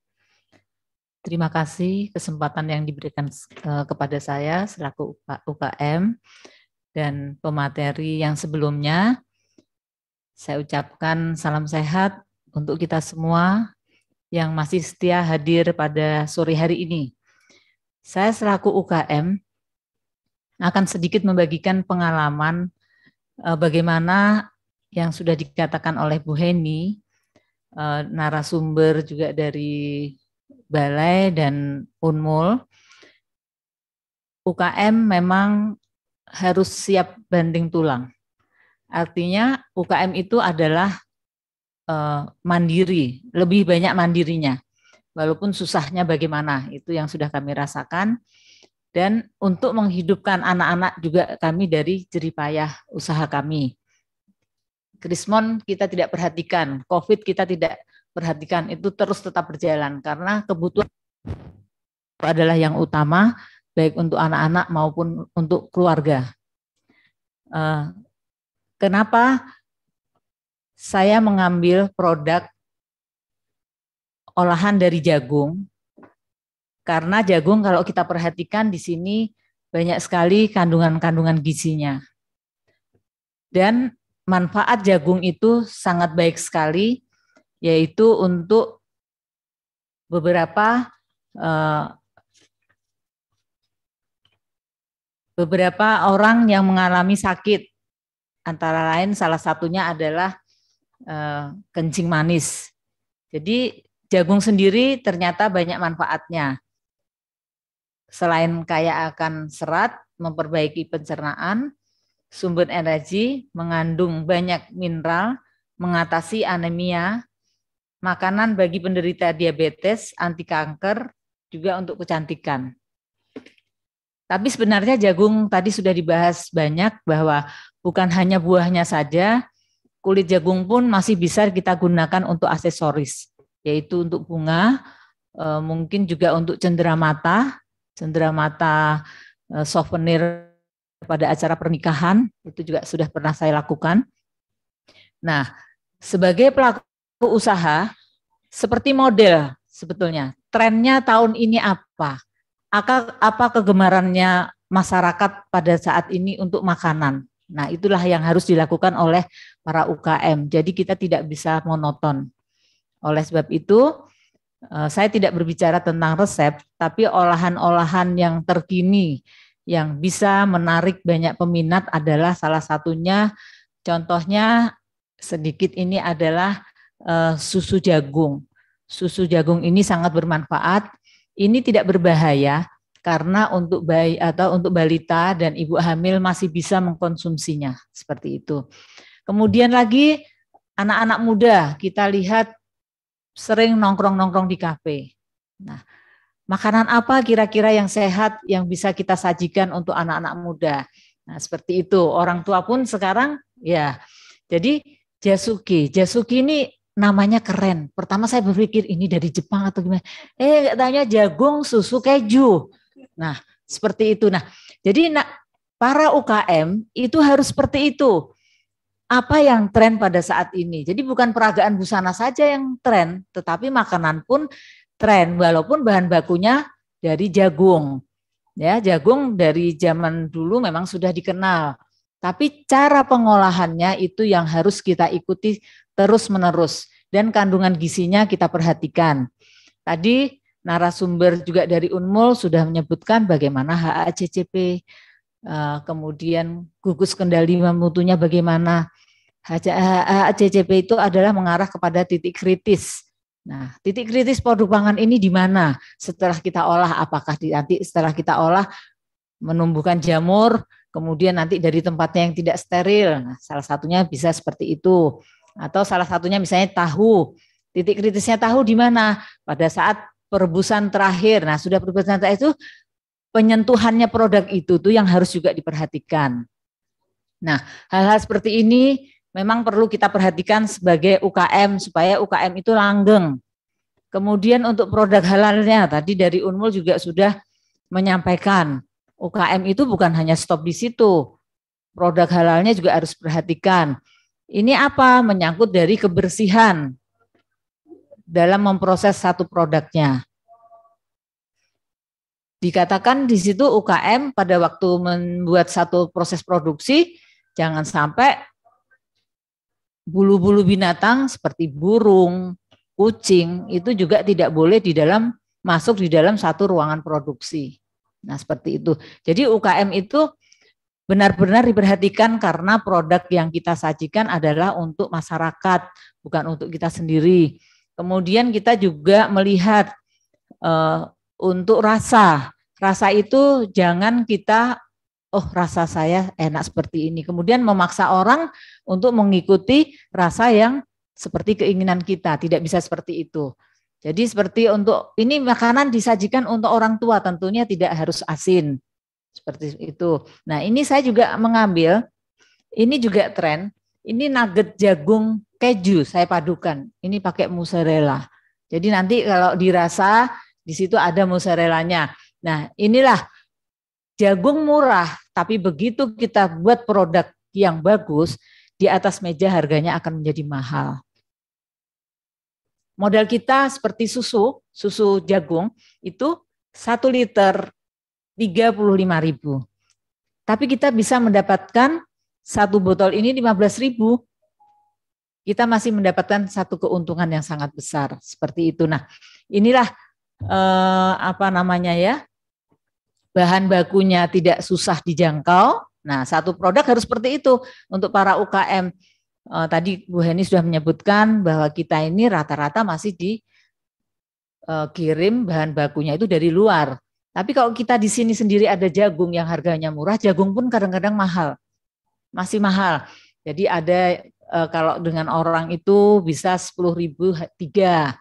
Speaker 9: Terima kasih kesempatan yang diberikan eh, kepada saya selaku UKM dan pemateri yang sebelumnya. Saya ucapkan salam sehat untuk kita semua yang masih setia hadir pada sore hari ini. Saya selaku UKM akan sedikit membagikan pengalaman eh, bagaimana yang sudah dikatakan oleh Bu Heni uh, narasumber juga dari Balai dan Unmul. UKM memang harus siap banding tulang. Artinya UKM itu adalah uh, mandiri, lebih banyak mandirinya. Walaupun susahnya bagaimana, itu yang sudah kami rasakan. Dan untuk menghidupkan anak-anak juga kami dari jeripayah usaha kami. Krismon kita tidak perhatikan, COVID kita tidak perhatikan, itu terus tetap berjalan karena kebutuhan adalah yang utama baik untuk anak-anak maupun untuk keluarga. Eh, kenapa saya mengambil produk olahan dari jagung? Karena jagung kalau kita perhatikan di sini banyak sekali kandungan-kandungan gizinya. Dan manfaat jagung itu sangat baik sekali, yaitu untuk beberapa eh, beberapa orang yang mengalami sakit. Antara lain salah satunya adalah eh, kencing manis. Jadi jagung sendiri ternyata banyak manfaatnya. Selain kaya akan serat, memperbaiki pencernaan, sumber energi, mengandung banyak mineral, mengatasi anemia, makanan bagi penderita diabetes, anti kanker, juga untuk kecantikan. Tapi sebenarnya jagung tadi sudah dibahas banyak bahwa bukan hanya buahnya saja, kulit jagung pun masih bisa kita gunakan untuk aksesoris, yaitu untuk bunga, eh, mungkin juga untuk cendera mata, cendera mata eh, souvenir pada acara pernikahan itu juga sudah pernah saya lakukan. Nah, sebagai pelaku usaha seperti model sebetulnya trennya tahun ini apa? Apa apa kegemarannya masyarakat pada saat ini untuk makanan? Nah, itulah yang harus dilakukan oleh para UKM. Jadi kita tidak bisa monoton. Oleh sebab itu, eh, saya tidak berbicara tentang resep, tapi olahan-olahan yang terkini yang bisa menarik banyak peminat adalah salah satunya contohnya sedikit ini adalah uh, susu jagung. Susu jagung ini sangat bermanfaat. Ini tidak berbahaya karena untuk bayi atau untuk balita dan ibu hamil masih bisa mengkonsumsinya seperti itu. Kemudian lagi anak-anak muda kita lihat sering nongkrong-nongkrong di kafe. Nah, makanan apa kira-kira yang sehat yang bisa kita sajikan untuk anak-anak muda. Nah, seperti itu. Orang tua pun sekarang ya. Jadi Jasuki, Jasuki ini namanya keren. Pertama saya berpikir ini dari Jepang atau gimana. Eh, tanya jagung, susu, keju. Nah, seperti itu. Nah, jadi nak para UKM itu harus seperti itu. Apa yang tren pada saat ini? Jadi bukan peragaan busana saja yang tren, tetapi makanan pun tren walaupun bahan bakunya dari jagung. Ya, jagung dari zaman dulu memang sudah dikenal. Tapi cara pengolahannya itu yang harus kita ikuti terus-menerus dan kandungan gizinya kita perhatikan. Tadi narasumber juga dari Unmul sudah menyebutkan bagaimana HACCP, eh, kemudian gugus kendali mutunya bagaimana. HACCP itu adalah mengarah kepada titik kritis Nah, titik kritis produk pangan ini di mana? Setelah kita olah, apakah nanti setelah kita olah menumbuhkan jamur, kemudian nanti dari tempatnya yang tidak steril. Nah, salah satunya bisa seperti itu. Atau salah satunya misalnya tahu. Titik kritisnya tahu di mana? Pada saat perebusan terakhir. Nah, sudah perebusan terakhir itu penyentuhannya produk itu tuh yang harus juga diperhatikan. Nah, hal-hal seperti ini memang perlu kita perhatikan sebagai UKM supaya UKM itu langgeng. Kemudian untuk produk halalnya tadi dari Unmul juga sudah menyampaikan UKM itu bukan hanya stop di situ. Produk halalnya juga harus perhatikan. Ini apa? Menyangkut dari kebersihan dalam memproses satu produknya. Dikatakan di situ UKM pada waktu membuat satu proses produksi jangan sampai bulu-bulu binatang seperti burung, kucing itu juga tidak boleh di dalam masuk di dalam satu ruangan produksi. Nah, seperti itu. Jadi UKM itu benar-benar diperhatikan karena produk yang kita sajikan adalah untuk masyarakat, bukan untuk kita sendiri. Kemudian kita juga melihat e, untuk rasa. Rasa itu jangan kita oh rasa saya enak seperti ini. Kemudian memaksa orang untuk mengikuti rasa yang seperti keinginan kita, tidak bisa seperti itu. Jadi seperti untuk ini makanan disajikan untuk orang tua tentunya tidak harus asin. Seperti itu. Nah, ini saya juga mengambil ini juga tren, ini nugget jagung keju saya padukan. Ini pakai mozzarella. Jadi nanti kalau dirasa di situ ada mozzarellanya. Nah, inilah jagung murah, tapi begitu kita buat produk yang bagus, di atas meja harganya akan menjadi mahal. Modal kita seperti susu, susu jagung itu 1 liter 35 ribu. Tapi kita bisa mendapatkan satu botol ini 15 ribu. Kita masih mendapatkan satu keuntungan yang sangat besar seperti itu. Nah, inilah eh, apa namanya ya bahan bakunya tidak susah dijangkau. Nah, satu produk harus seperti itu untuk para UKM. Uh, eh, tadi Bu Heni sudah menyebutkan bahwa kita ini rata-rata masih dikirim eh, bahan bakunya itu dari luar. Tapi kalau kita di sini sendiri ada jagung yang harganya murah, jagung pun kadang-kadang mahal. Masih mahal. Jadi ada uh, kalau dengan orang itu bisa sepuluh ribu tiga.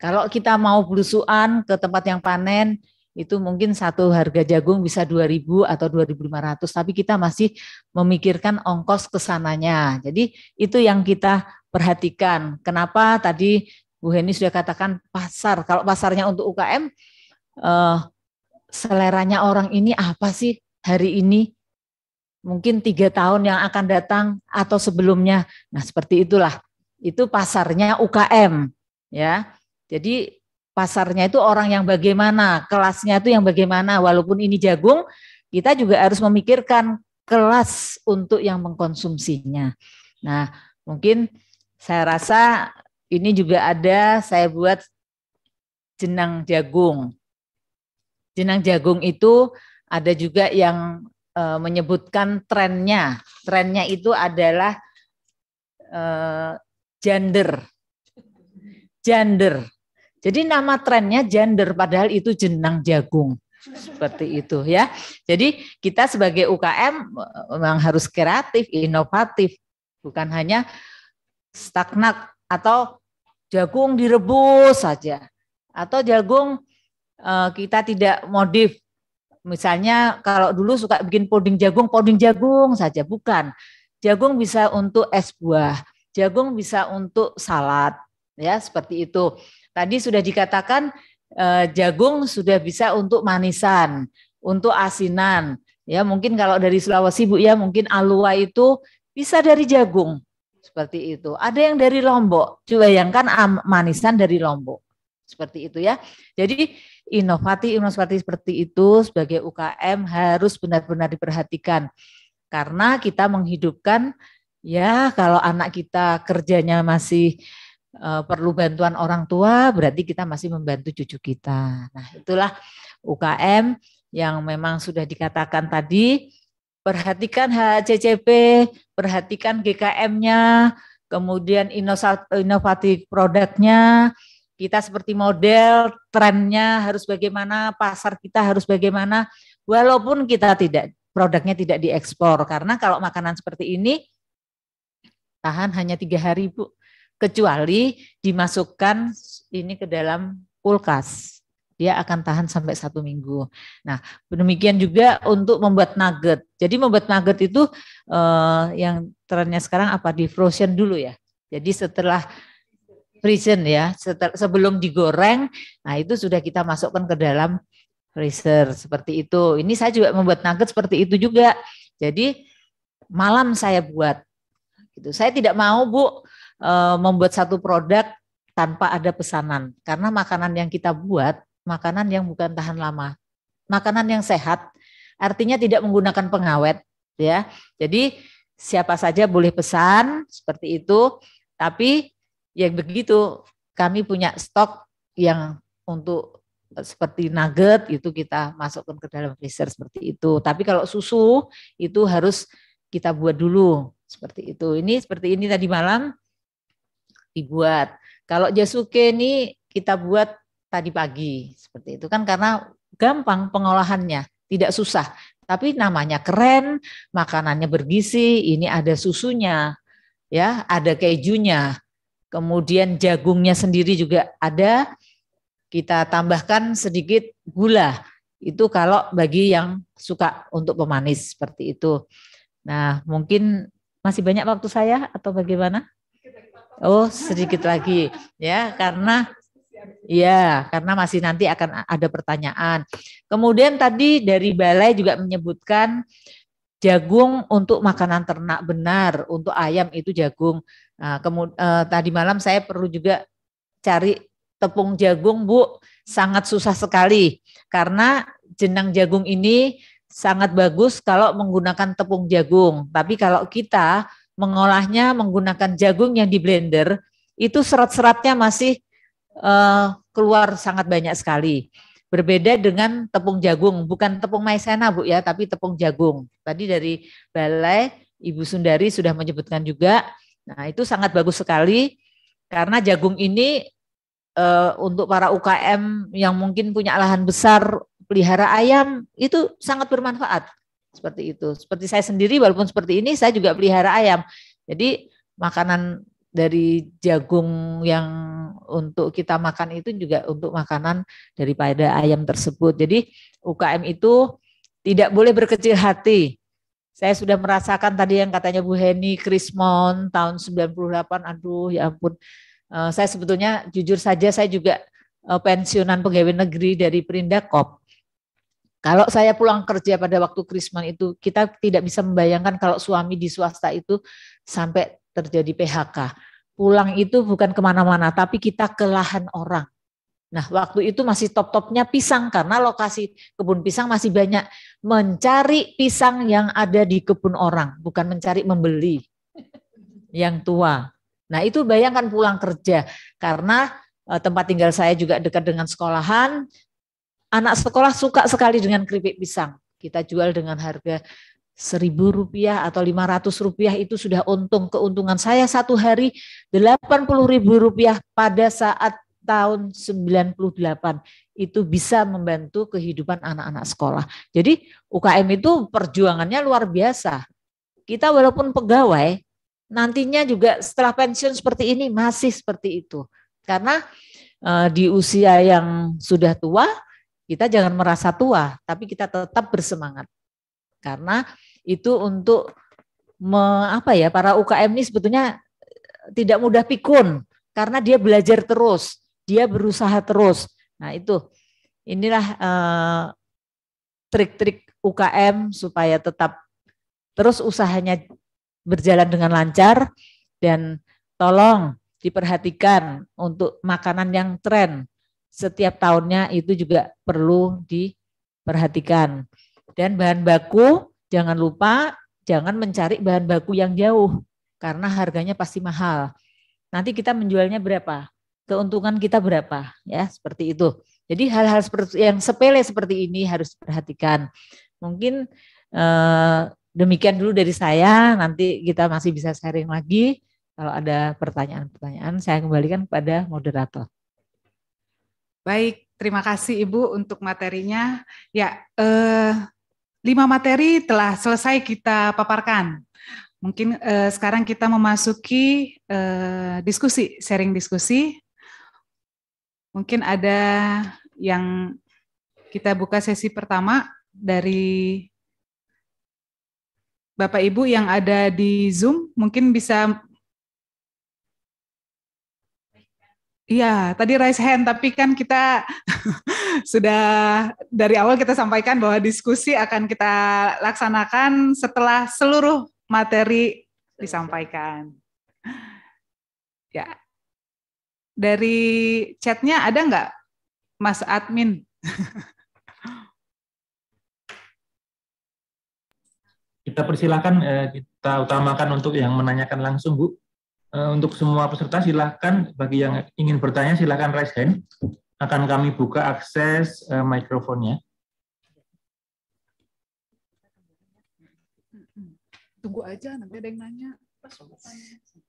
Speaker 9: Kalau kita mau belusuan ke tempat yang panen, itu mungkin satu harga jagung bisa 2000 atau 2500 tapi kita masih memikirkan ongkos kesananya. Jadi itu yang kita perhatikan. Kenapa tadi Bu Heni sudah katakan pasar. Kalau pasarnya untuk UKM eh, seleranya orang ini apa sih hari ini? Mungkin tiga tahun yang akan datang atau sebelumnya. Nah seperti itulah. Itu pasarnya UKM. ya. Jadi pasarnya itu orang yang bagaimana, kelasnya itu yang bagaimana. Walaupun ini jagung, kita juga harus memikirkan kelas untuk yang mengkonsumsinya. Nah, mungkin saya rasa ini juga ada saya buat jenang jagung. Jenang jagung itu ada juga yang e, menyebutkan trennya. Trennya itu adalah e, eh, gender. Gender jadi nama trennya gender padahal itu jenang jagung seperti itu ya. Jadi kita sebagai UKM eh, memang harus kreatif, inovatif, bukan hanya stagnak atau jagung direbus saja atau jagung eh, kita tidak modif. Misalnya kalau dulu suka bikin puding jagung, puding jagung saja bukan. Jagung bisa untuk es buah, jagung bisa untuk salad ya seperti itu. Tadi sudah dikatakan eh, jagung sudah bisa untuk manisan, untuk asinan. Ya, mungkin kalau dari Sulawesi Bu ya mungkin alua itu bisa dari jagung seperti itu. Ada yang dari Lombok, coba kan manisan dari Lombok seperti itu ya. Jadi inovatif inovatif seperti itu sebagai UKM harus benar-benar diperhatikan karena kita menghidupkan ya kalau anak kita kerjanya masih Eh, perlu bantuan orang tua, berarti kita masih membantu cucu kita. Nah, itulah UKM yang memang sudah dikatakan tadi, perhatikan HCCP, perhatikan GKM-nya, kemudian inovatif produknya, kita seperti model, trennya harus bagaimana, pasar kita harus bagaimana, walaupun kita tidak produknya tidak diekspor karena kalau makanan seperti ini tahan hanya tiga hari bu kecuali dimasukkan ini ke dalam kulkas. Dia akan tahan sampai satu minggu. Nah, demikian juga untuk membuat nugget. Jadi membuat nugget itu eh, yang trennya sekarang apa di frozen dulu ya. Jadi setelah freezer ya, setel, sebelum digoreng, nah itu sudah kita masukkan ke dalam freezer seperti itu. Ini saya juga membuat nugget seperti itu juga. Jadi malam saya buat. Gitu. Saya tidak mau bu Eh, membuat satu produk tanpa ada pesanan karena makanan yang kita buat makanan yang bukan tahan lama makanan yang sehat artinya tidak menggunakan pengawet ya jadi siapa saja boleh pesan seperti itu tapi yang begitu kami punya stok yang untuk eh, seperti nugget itu kita masukkan ke dalam freezer seperti itu tapi kalau susu itu harus kita buat dulu seperti itu ini seperti ini tadi malam dibuat. Kalau jasuke ini kita buat tadi pagi seperti itu kan karena gampang pengolahannya, tidak susah. Tapi namanya keren, makanannya bergizi, ini ada susunya, ya, ada kejunya. Kemudian jagungnya sendiri juga ada. Kita tambahkan sedikit gula. Itu kalau bagi yang suka untuk pemanis seperti itu. Nah, mungkin masih banyak waktu saya atau bagaimana? Oh, sedikit lagi ya, karena ya, karena masih nanti akan ada pertanyaan. Kemudian tadi dari balai juga menyebutkan jagung untuk makanan ternak benar, untuk ayam itu jagung. Nah, kemud, eh, tadi malam saya perlu juga cari tepung jagung, Bu, sangat susah sekali karena jenang jagung ini sangat bagus kalau menggunakan tepung jagung. Tapi kalau kita mengolahnya menggunakan jagung yang di blender, itu serat-seratnya masih uh, keluar sangat banyak sekali. Berbeda dengan tepung jagung, bukan tepung maizena Bu ya, tapi tepung jagung. Tadi dari balai Ibu Sundari sudah menyebutkan juga. Nah, itu sangat bagus sekali karena jagung ini uh, untuk para UKM yang mungkin punya lahan besar pelihara ayam itu sangat bermanfaat seperti itu. Seperti saya sendiri walaupun seperti ini saya juga pelihara ayam. Jadi makanan dari jagung yang untuk kita makan itu juga untuk makanan daripada ayam tersebut. Jadi UKM itu tidak boleh berkecil hati. Saya sudah merasakan tadi yang katanya Bu Heni Krismon tahun 98 aduh ya ampun. Eh, saya sebetulnya jujur saja saya juga eh, pensiunan pegawai negeri dari Perindakop kalau saya pulang kerja pada waktu Krisman itu, kita tidak bisa membayangkan kalau suami di swasta itu sampai terjadi PHK. Pulang itu bukan kemana-mana, tapi kita ke lahan orang. Nah, waktu itu masih top-topnya pisang karena lokasi kebun pisang masih banyak. Mencari pisang yang ada di kebun orang, bukan mencari membeli yang tua. Nah, itu bayangkan pulang kerja karena eh, tempat tinggal saya juga dekat dengan sekolahan, Anak sekolah suka sekali dengan keripik pisang. Kita jual dengan harga seribu rupiah atau lima ratus rupiah itu sudah untung keuntungan saya satu hari delapan puluh ribu rupiah pada saat tahun 98 itu bisa membantu kehidupan anak-anak sekolah. Jadi UKM itu perjuangannya luar biasa. Kita walaupun pegawai nantinya juga setelah pensiun seperti ini masih seperti itu. Karena eh, di usia yang sudah tua kita jangan merasa tua, tapi kita tetap bersemangat. Karena itu untuk me, apa ya para UKM ini sebetulnya tidak mudah pikun karena dia belajar terus, dia berusaha terus. Nah, itu inilah trik eh, trik-trik UKM supaya tetap terus usahanya berjalan dengan lancar dan tolong diperhatikan untuk makanan yang tren setiap tahunnya itu juga perlu diperhatikan. Dan bahan baku jangan lupa jangan mencari bahan baku yang jauh karena harganya pasti mahal. Nanti kita menjualnya berapa? Keuntungan kita berapa? Ya, seperti itu. Jadi hal-hal seperti yang sepele seperti ini harus diperhatikan. Mungkin eh, demikian dulu dari saya. Nanti kita masih bisa sharing lagi. Kalau ada pertanyaan-pertanyaan, saya kembalikan kepada moderator.
Speaker 3: Baik, terima kasih Ibu untuk materinya. Ya, eh, lima materi telah selesai kita paparkan. Mungkin eh, sekarang kita memasuki eh, diskusi, sharing diskusi. Mungkin ada yang kita buka sesi pertama dari Bapak Ibu yang ada di Zoom, mungkin bisa Iya, tadi raise hand, tapi kan kita (laughs) sudah dari awal kita sampaikan bahwa diskusi akan kita laksanakan setelah seluruh materi disampaikan. Ya, dari chatnya ada nggak, Mas Admin? (laughs)
Speaker 2: Kita persilahkan, eh, kita utamakan untuk yang menanyakan langsung, Bu. Eh, untuk semua peserta silahkan bagi yang ingin bertanya silahkan raise hand. Akan kami buka akses uh, mikrofonnya.
Speaker 3: Tunggu aja nanti ada yang nanya.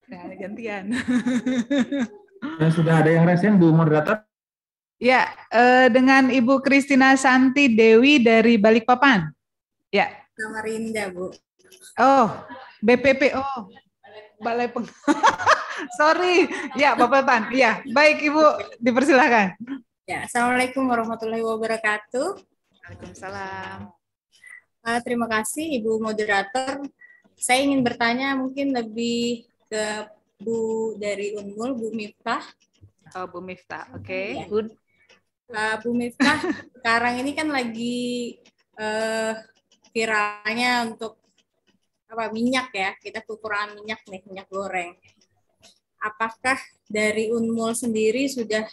Speaker 3: Nah, gantian.
Speaker 2: Ya, (laughs) sudah ada yang raise hand Bu moderator?
Speaker 3: Ya, uh, dengan Ibu Kristina Santi Dewi dari Balikpapan. Ya.
Speaker 5: Samarinda, Bu.
Speaker 3: Oh, BPPO. Balai Peng. (laughs) Sorry, ya Bapak Tan. Ya, baik Ibu, dipersilahkan.
Speaker 5: Ya, Assalamualaikum warahmatullahi wabarakatuh. Waalaikumsalam. Uh, terima kasih Ibu moderator. Saya ingin bertanya mungkin lebih ke Bu dari Unmul, Bu Miftah. Oh, Bu Miftah, oke. Okay. Ya. Uh, Bu Miftah, (laughs) sekarang ini kan lagi uh, viralnya untuk apa minyak ya kita kekurangan minyak nih minyak goreng apakah dari Unmul sendiri sudah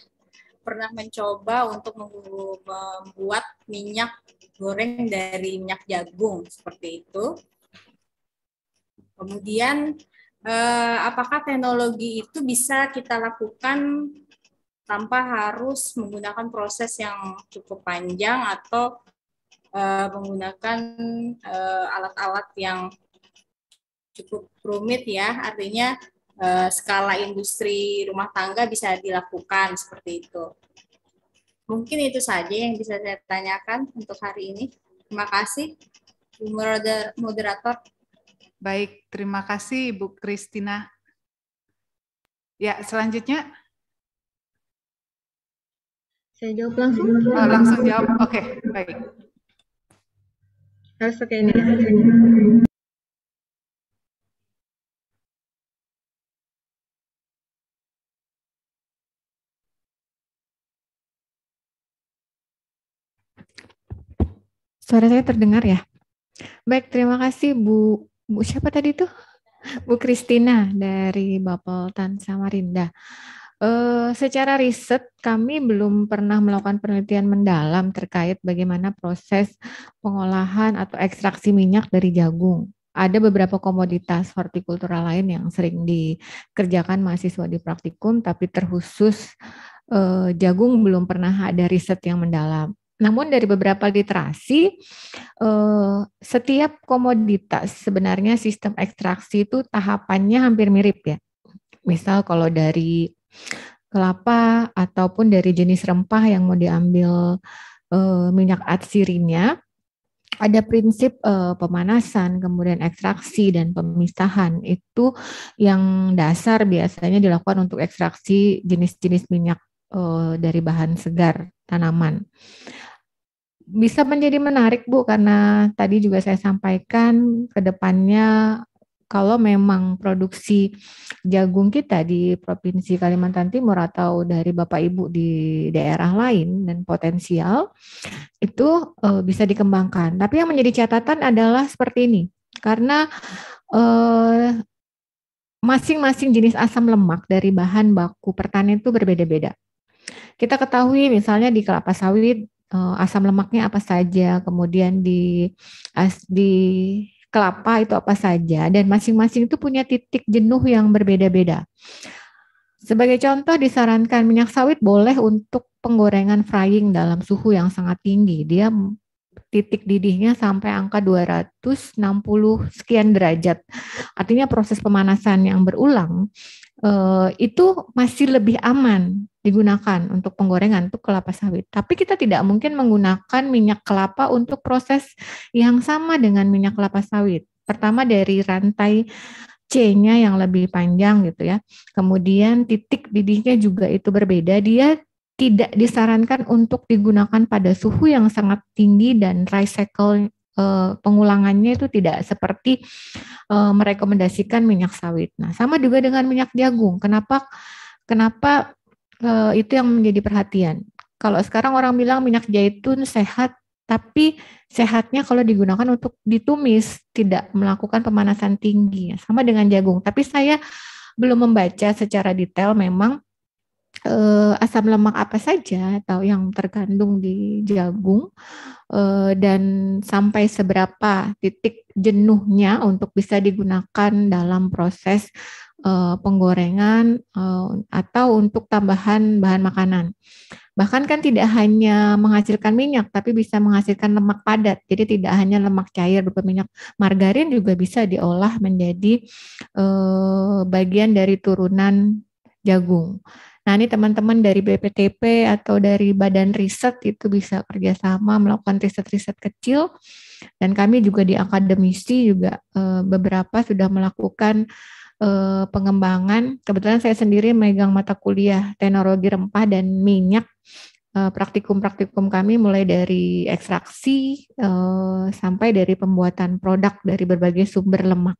Speaker 5: pernah mencoba untuk membuat minyak goreng dari minyak jagung seperti itu kemudian eh, apakah teknologi itu bisa kita lakukan tanpa harus menggunakan proses yang cukup panjang atau uh, menggunakan eh, alat-alat uh, alat -alat yang cukup rumit ya, artinya eh, skala industri rumah tangga bisa dilakukan seperti itu. Mungkin itu saja yang bisa saya tanyakan untuk hari ini. Terima kasih, Bu moderator. Baik, terima kasih ibu Kristina. Ya, selanjutnya.
Speaker 1: Saya jawab langsung. Oh, langsung jawab. Oke, okay, baik. Harus pakai ini.
Speaker 6: Suara saya terdengar ya? Baik, terima kasih Bu Bu siapa tadi tuh? Bu Kristina dari Tan Samarinda. Uh, secara riset kami belum pernah melakukan penelitian mendalam terkait bagaimana proses pengolahan atau ekstraksi minyak dari jagung. Ada beberapa komoditas hortikultura lain yang sering dikerjakan mahasiswa di praktikum, tapi terkhusus uh, jagung belum pernah ada riset yang mendalam. Namun dari beberapa literasi, eh, setiap komoditas sebenarnya sistem ekstraksi itu tahapannya hampir mirip ya. Misal kalau dari kelapa ataupun dari jenis rempah yang mau diambil eh, minyak atsirinya, ada prinsip eh, pemanasan, kemudian ekstraksi dan pemisahan itu yang dasar biasanya dilakukan untuk ekstraksi jenis-jenis minyak dari bahan segar tanaman bisa menjadi menarik Bu karena tadi juga saya sampaikan ke depannya kalau memang produksi jagung kita di Provinsi Kalimantan Timur atau dari Bapak Ibu di daerah lain dan potensial itu e, bisa dikembangkan. Tapi yang menjadi catatan adalah seperti ini. Karena e, masing-masing jenis asam lemak dari bahan baku pertanian itu berbeda-beda. Kita ketahui misalnya di kelapa sawit Eh, asam lemaknya apa saja, kemudian di as di kelapa itu apa saja dan masing-masing itu punya titik jenuh yang berbeda-beda. Sebagai contoh disarankan minyak sawit boleh untuk penggorengan frying dalam suhu yang sangat tinggi. Dia titik didihnya sampai angka 260 sekian derajat. Artinya proses pemanasan yang berulang eh, itu masih lebih aman digunakan untuk penggorengan untuk kelapa sawit. Tapi kita tidak mungkin menggunakan minyak kelapa untuk proses yang sama dengan minyak kelapa sawit. Pertama dari rantai C-nya yang lebih panjang gitu ya. Kemudian titik didihnya juga itu berbeda. Dia tidak disarankan untuk digunakan pada suhu yang sangat tinggi dan recycle. Eh, pengulangannya itu tidak seperti eh, merekomendasikan minyak sawit. Nah, sama juga dengan minyak jagung. Kenapa kenapa eh, itu yang menjadi perhatian? Kalau sekarang orang bilang minyak zaitun sehat, tapi sehatnya kalau digunakan untuk ditumis, tidak melakukan pemanasan tinggi. Sama dengan jagung. Tapi saya belum membaca secara detail memang eh, asam lemak apa saja atau yang terkandung di jagung eh, dan sampai seberapa titik jenuhnya untuk bisa digunakan dalam proses eh, penggorengan eh, atau untuk tambahan bahan makanan. Bahkan kan tidak hanya menghasilkan minyak tapi bisa menghasilkan lemak padat. Jadi tidak hanya lemak cair berupa minyak margarin juga bisa diolah menjadi eh, bagian dari turunan jagung. Nah, ini teman-teman dari BPTP atau dari badan riset itu bisa kerjasama melakukan riset-riset kecil. Dan kami juga di akademisi juga eh, beberapa sudah melakukan eh, pengembangan. Kebetulan saya sendiri megang mata kuliah teknologi rempah dan minyak. Eh, praktikum-praktikum kami mulai dari ekstraksi sampai dari pembuatan produk dari berbagai sumber lemak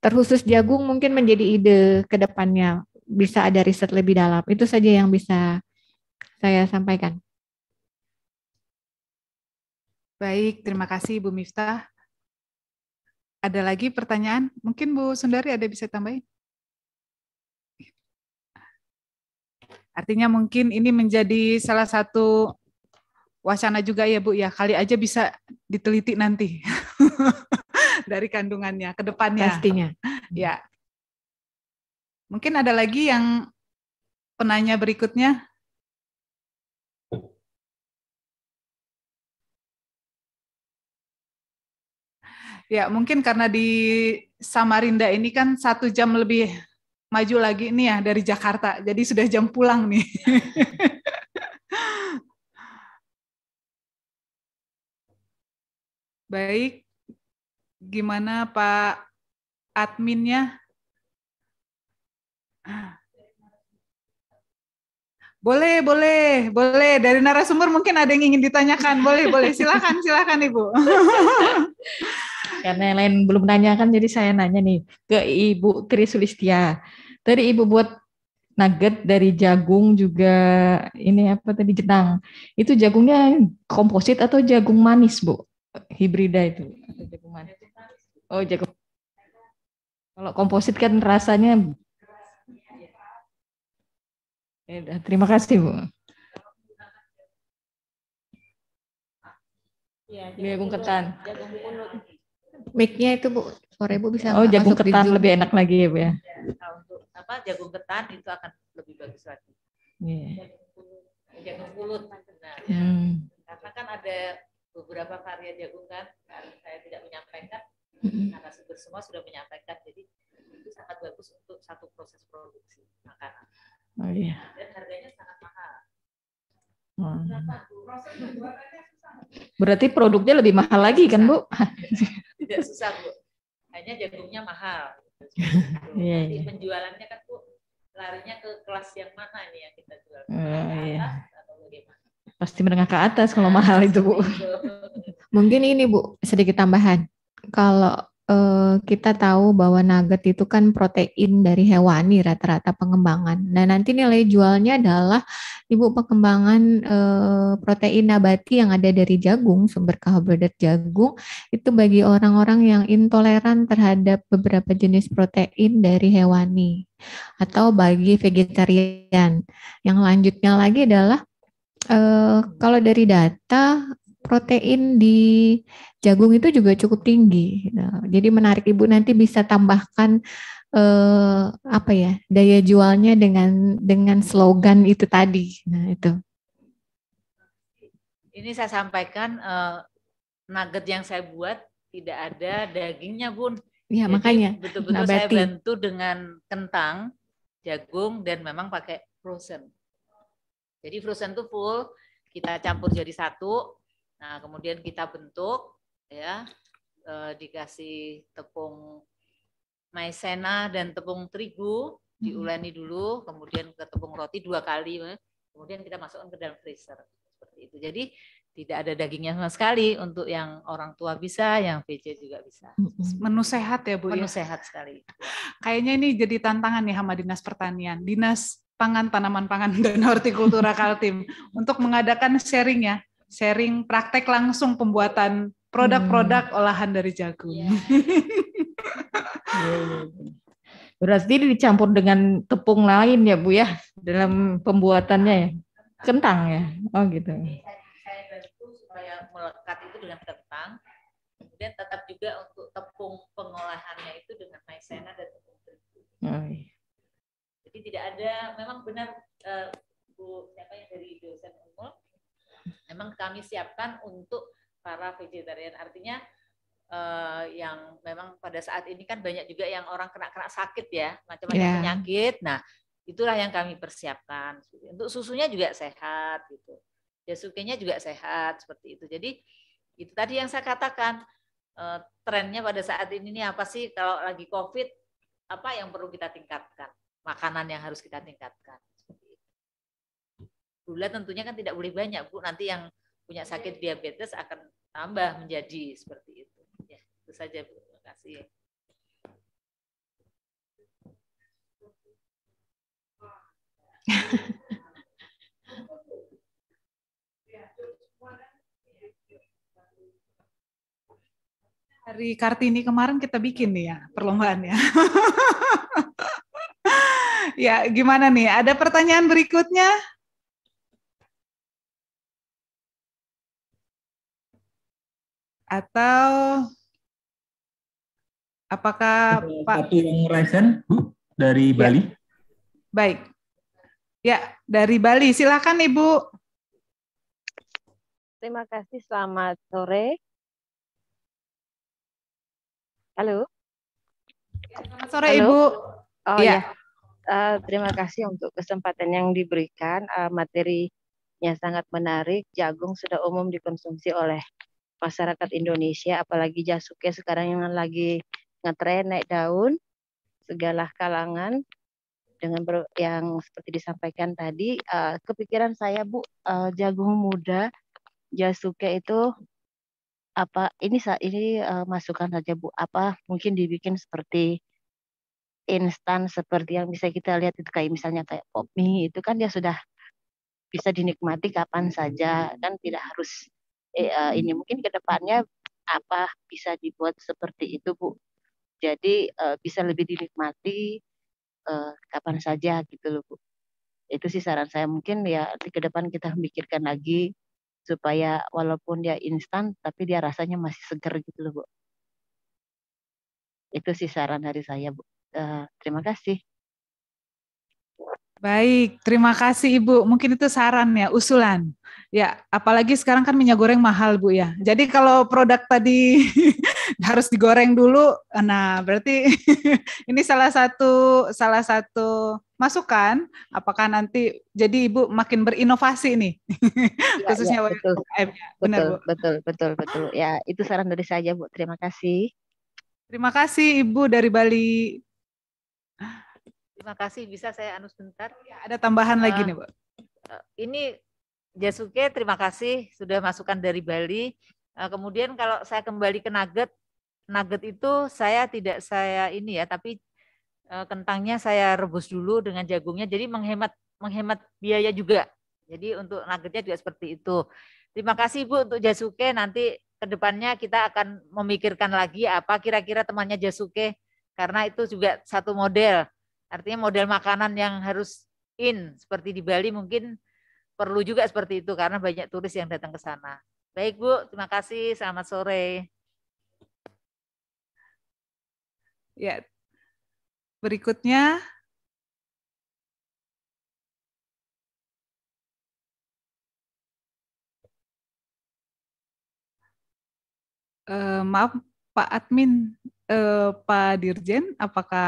Speaker 6: terkhusus jagung mungkin menjadi ide ke depannya bisa ada riset lebih dalam. Itu saja yang bisa saya sampaikan.
Speaker 3: Baik, terima kasih Bu Miftah. Ada lagi pertanyaan? Mungkin Bu Sundari ada bisa tambahin? Artinya mungkin ini menjadi salah satu wacana juga ya Bu ya, kali aja bisa diteliti nanti (laughs) dari kandungannya ke depannya. Pastinya. Ya, Mungkin ada lagi yang penanya berikutnya? Ya, mungkin karena di Samarinda ini kan satu jam lebih maju lagi ini ya dari Jakarta. Jadi sudah jam pulang nih. (laughs) Baik, gimana Pak adminnya? Boleh, boleh, boleh. Dari narasumber mungkin ada yang ingin ditanyakan. Boleh, boleh. Silakan, silakan Ibu.
Speaker 4: Karena yang lain belum nanyakan, jadi saya nanya nih ke Ibu Tri Sulistia. Tadi Ibu buat nugget dari jagung juga ini apa tadi jenang. Itu jagungnya komposit atau jagung manis, Bu? Hibrida itu atau jagung manis? Oh, jagung. Kalau komposit kan rasanya Ya, terima kasih Bu. Ya, jagung, ketan.
Speaker 6: Mic-nya itu Bu, sore Bu bisa Oh, jagung ketan lebih enak lagi ya Bu ya.
Speaker 9: ya untuk apa jagung ketan itu akan lebih bagus
Speaker 1: lagi. Yeah.
Speaker 9: Jagung kulut. Nah, hmm. Karena kan ada beberapa varian jagung kan, saya tidak menyampaikan karena sumber semua sudah
Speaker 1: menyampaikan, jadi itu sangat bagus untuk satu proses produksi makanan. Oh iya.
Speaker 4: Hmm. Berarti produknya lebih mahal lagi kan Bu?
Speaker 9: Tidak susah (laughs) Bu. Hanya jagungnya mahal. (laughs) Iya. yeah. penjualannya kan Bu larinya ke kelas yang
Speaker 6: mana ini yang
Speaker 4: kita jual? oh, iya. Pasti menengah ke atas kalau mahal itu Bu.
Speaker 1: (laughs)
Speaker 6: Mungkin ini Bu sedikit tambahan. Kalau uh, kita tahu bahwa nugget itu kan protein dari hewani rata-rata pengembangan. Nah, nanti nilai jualnya adalah Ibu pengembangan uh, protein nabati yang ada dari jagung, sumber karbohidrat jagung itu bagi orang-orang yang intoleran terhadap beberapa jenis protein dari hewani atau bagi vegetarian. Yang lanjutnya lagi adalah Uh, kalau dari data protein di jagung itu juga cukup tinggi. Nah, jadi menarik ibu nanti bisa tambahkan eh, apa ya daya jualnya dengan dengan slogan itu tadi. Nah itu.
Speaker 9: Ini saya sampaikan eh, nugget yang saya buat tidak ada dagingnya bun. Iya jadi
Speaker 6: makanya. Betul-betul saya bantu
Speaker 9: dengan kentang, jagung dan memang pakai frozen. Jadi frozen itu full kita campur jadi satu, Nah, kemudian kita bentuk ya eh, dikasih tepung maizena dan tepung terigu diuleni mm-hmm. dulu, kemudian ke tepung roti dua kali, kemudian kita masukkan ke dalam freezer seperti itu. Jadi tidak ada dagingnya sama sekali untuk yang orang tua bisa, yang pc juga bisa.
Speaker 3: Mm-hmm. Menu sehat ya Bu. Ya? Menu ya? sehat sekali. Kayaknya ini jadi tantangan nih sama dinas pertanian, dinas pangan tanaman pangan dan (laughs) hortikultura Kaltim untuk mengadakan sharing ya sharing praktek langsung pembuatan produk-produk hmm. olahan dari jagung. Yeah.
Speaker 4: (laughs) Berarti dicampur dengan tepung lain ya Bu ya dalam pembuatannya ya. Kentang ya. Oh gitu.
Speaker 1: Saya bantu supaya
Speaker 9: melekat itu dengan kentang. Kemudian tetap juga untuk tepung pengolahannya itu dengan maizena dan tepung
Speaker 1: terigu. Oh, iya.
Speaker 9: Jadi tidak ada memang benar uh, Bu siapa yang dari dosen umum memang kami siapkan untuk para vegetarian. Artinya eh, yang memang pada saat ini kan banyak juga yang orang kena-kena sakit ya, macam-macam yeah. penyakit. Nah, itulah yang kami persiapkan. Untuk susunya juga sehat gitu. Jasukenya juga sehat seperti itu. Jadi itu tadi yang saya katakan eh, trennya pada saat ini nih apa sih kalau lagi Covid apa yang perlu kita tingkatkan? Makanan yang harus kita tingkatkan gula tentunya kan tidak boleh banyak bu nanti yang punya iya. sakit diabetes akan tambah menjadi seperti itu ya itu saja bu terima kasih ya.
Speaker 3: Hari Kartini kemarin kita bikin nih ya perlombaannya. (laughs) ya, gimana nih? Ada pertanyaan berikutnya? atau apakah Pak
Speaker 2: Patung Raisen Bu hmm? dari ya. Bali?
Speaker 3: Baik. Ya, dari Bali. Silakan Ibu.
Speaker 1: Terima kasih. Selamat sore. Halo.
Speaker 3: Selamat sore Halo. Ibu.
Speaker 1: Oh iya. ya. ya. Uh, terima kasih untuk kesempatan yang diberikan. Uh, materinya sangat menarik. Jagung sudah umum dikonsumsi oleh masyarakat Indonesia, apalagi jasuke sekarang yang lagi ngetren naik daun, segala kalangan dengan ber, yang seperti disampaikan tadi, uh, kepikiran saya Bu uh, jagung muda jasuke itu apa ini saat ini uh, masukan saja Bu apa mungkin dibikin seperti instan seperti yang bisa kita lihat itu kayak misalnya kayak pop itu kan dia ya sudah bisa dinikmati kapan saja kan tidak harus eh, eh ini mungkin kedepannya apa bisa dibuat seperti itu bu jadi eh, bisa lebih dinikmati eh, kapan saja gitu loh bu itu sih saran saya mungkin ya nanti kedepan kita memikirkan lagi supaya walaupun dia instan tapi dia rasanya masih segar gitu loh bu itu sih saran dari saya bu uh, terima kasih Baik, terima
Speaker 3: kasih Ibu. Mungkin itu saran ya, usulan. Ya, apalagi sekarang kan minyak goreng mahal Bu ya. Jadi kalau produk tadi (laughs) harus digoreng dulu, nah berarti (laughs) ini salah satu salah satu masukan. Apakah nanti jadi Ibu makin berinovasi nih, (laughs) iya, iya, ya, khususnya ya, betul. Benar betul, Bu.
Speaker 1: Betul, betul, betul. Ya, itu saran dari saya Bu. Terima kasih. Terima kasih Ibu dari Bali.
Speaker 9: Terima kasih bisa saya anu sebentar. Iya, ada tambahan uh, lagi eh, nih, Bu. Eh, ini Jasuke, terima kasih sudah masukan dari Bali. Uh, kemudian kalau saya kembali ke nugget, nugget itu saya tidak saya ini ya, tapi uh, kentangnya saya rebus dulu dengan jagungnya, jadi menghemat menghemat biaya juga. Jadi untuk nuggetnya juga seperti itu. Terima kasih Bu untuk Jasuke. Nanti kedepannya kita akan memikirkan lagi apa kira-kira temannya Jasuke karena itu juga satu model Artinya model makanan yang harus in seperti di Bali mungkin perlu juga seperti itu karena banyak turis yang datang ke sana. Baik Bu, terima kasih. Selamat sore. Ya, berikutnya
Speaker 3: Uh, maaf Pak Admin, uh, Pak Dirjen, apakah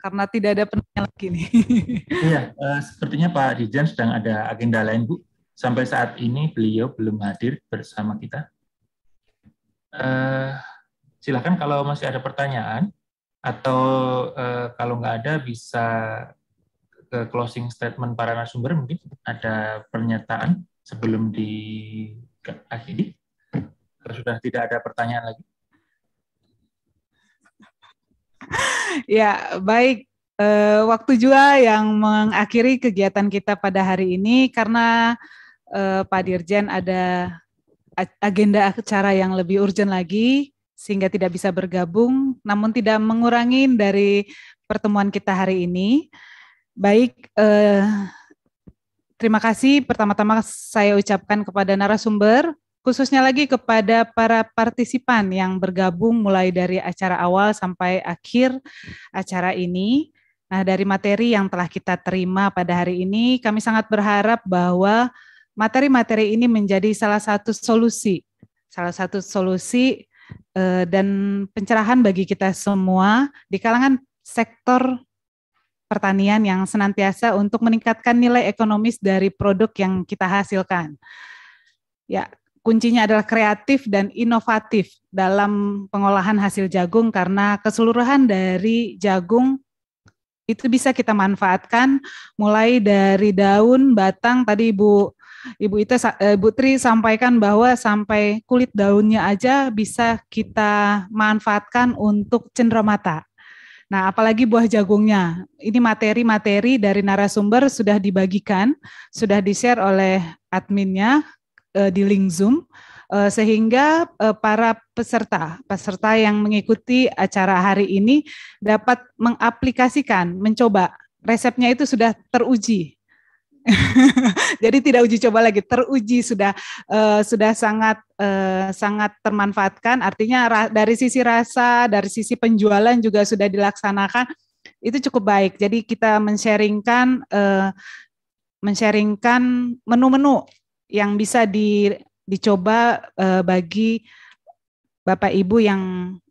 Speaker 3: karena tidak ada penanya lagi nih.
Speaker 2: (laughs) Iya, uh, sepertinya Pak Dijan sedang ada agenda lain Bu. Sampai saat ini beliau belum hadir bersama kita. Uh, silakan kalau masih ada pertanyaan atau uh, kalau nggak ada bisa ke closing statement para narasumber mungkin ada pernyataan sebelum diakhiri. Kalau sudah tidak ada pertanyaan lagi.
Speaker 3: ya, baik. Uh, waktu juga yang mengakhiri kegiatan kita pada hari ini karena uh, Pak Dirjen ada agenda acara yang lebih urgent lagi sehingga tidak bisa bergabung, namun tidak mengurangi dari pertemuan kita hari ini. Baik, eh, terima kasih pertama-tama saya ucapkan kepada narasumber khususnya lagi kepada para partisipan yang bergabung mulai dari acara awal sampai akhir acara ini. Nah, dari materi yang telah kita terima pada hari ini, kami sangat berharap bahwa materi-materi ini menjadi salah satu solusi, salah satu solusi eh, dan pencerahan bagi kita semua di kalangan sektor pertanian yang senantiasa untuk meningkatkan nilai ekonomis dari produk yang kita hasilkan. Ya, kuncinya adalah kreatif dan inovatif dalam pengolahan hasil jagung karena keseluruhan dari jagung itu bisa kita manfaatkan mulai dari daun, batang tadi Ibu Ibu Ita eh, Ibu Tri sampaikan bahwa sampai kulit daunnya aja bisa kita manfaatkan untuk cenderamata. Nah, apalagi buah jagungnya. Ini materi-materi dari narasumber sudah dibagikan, sudah di-share oleh adminnya uh, di link Zoom uh, sehingga uh, para peserta peserta yang mengikuti acara hari ini dapat mengaplikasikan mencoba resepnya itu sudah teruji (laughs) jadi tidak uji coba lagi teruji sudah uh, sudah sangat uh, sangat termanfaatkan artinya dari sisi rasa dari sisi penjualan juga sudah dilaksanakan itu cukup baik jadi kita mensharingkan uh, mensharingkan menu-menu yang bisa di, dicoba uh, bagi Bapak Ibu yang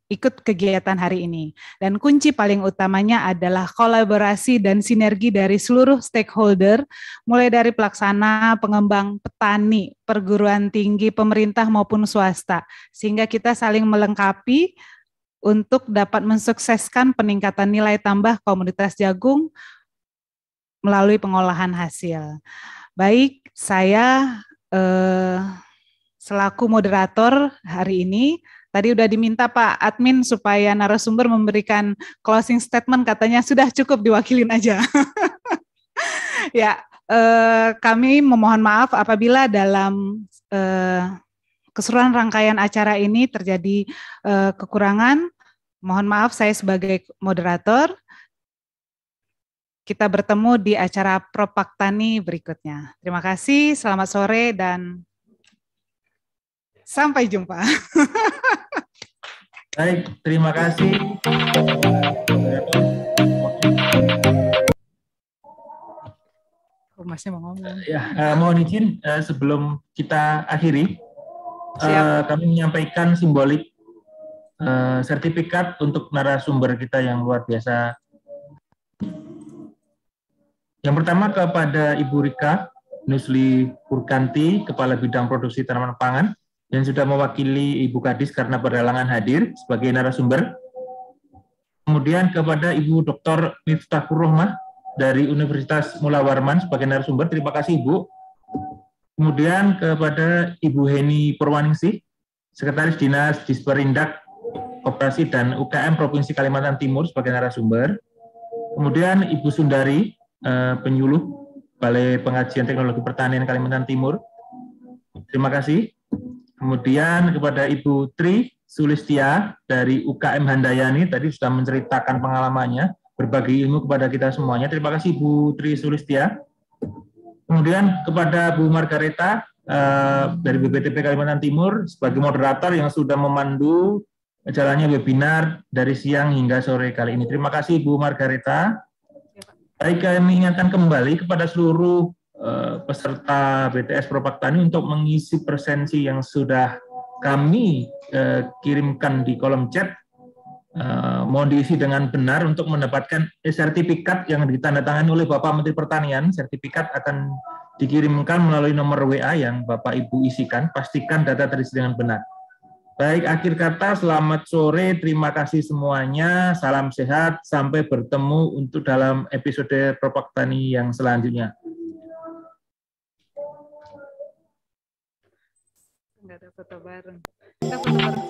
Speaker 3: ikut kegiatan hari ini. Dan kunci paling utamanya adalah kolaborasi dan sinergi dari seluruh stakeholder, mulai dari pelaksana, pengembang, petani, perguruan tinggi, pemerintah maupun swasta, sehingga kita saling melengkapi untuk dapat mensukseskan peningkatan nilai tambah komunitas jagung melalui pengolahan hasil. Baik, saya Eh, selaku moderator hari ini. Tadi udah diminta Pak Admin supaya narasumber memberikan closing statement, katanya sudah cukup diwakilin aja. (laughs) ya, eh, kami memohon maaf apabila dalam eh, keseluruhan rangkaian acara ini terjadi eh, kekurangan. Mohon maaf saya sebagai moderator kita bertemu di acara Propaktani berikutnya. Terima kasih, selamat sore dan sampai jumpa.
Speaker 2: (laughs) Baik, terima kasih.
Speaker 3: Oh, masih mau ngomong. Ya,
Speaker 2: uh, mohon izin uh, sebelum kita akhiri, eh, Siap. Uh, kami menyampaikan simbolik uh, sertifikat untuk narasumber kita yang luar biasa yang pertama kepada Ibu Rika Nusli Purkanti, Kepala Bidang Produksi Tanaman Pangan, yang sudah mewakili Ibu Kadis karena berhalangan hadir sebagai narasumber. Kemudian kepada Ibu Dr. Miftahur Rohmah dari Universitas Mula Warman sebagai narasumber. Terima kasih Ibu. Kemudian kepada Ibu Heni Purwaningsih, Sekretaris Dinas Disperindak Koperasi dan UKM Provinsi Kalimantan Timur sebagai narasumber. Kemudian Ibu Sundari, Eh, penyuluh Balai Pengajian Teknologi Pertanian Kalimantan Timur. Terima kasih. Kemudian kepada Ibu Tri Sulistia dari UKM Handayani tadi sudah menceritakan pengalamannya, berbagi ilmu kepada kita semuanya. Terima kasih Ibu Tri Sulistia. Kemudian kepada Bu Margareta eh, dari BPTP Kalimantan Timur sebagai moderator yang sudah memandu jalannya webinar dari siang hingga sore kali ini. Terima kasih Bu Margareta. Baik kami ingatkan kembali kepada seluruh eh, peserta BTS Propaktani untuk mengisi presensi yang sudah kami eh, kirimkan di kolom chat. Uh, eh, mau diisi dengan benar untuk mendapatkan sertifikat yang ditandatangani oleh Bapak Menteri Pertanian. Sertifikat akan dikirimkan melalui nomor WA yang Bapak Ibu isikan. Pastikan data terisi dengan benar. Baik, akhir kata selamat sore, terima kasih semuanya, salam sehat, sampai bertemu untuk dalam episode Propak Tani yang selanjutnya.
Speaker 1: Enggak ada foto bareng. Kita foto bareng.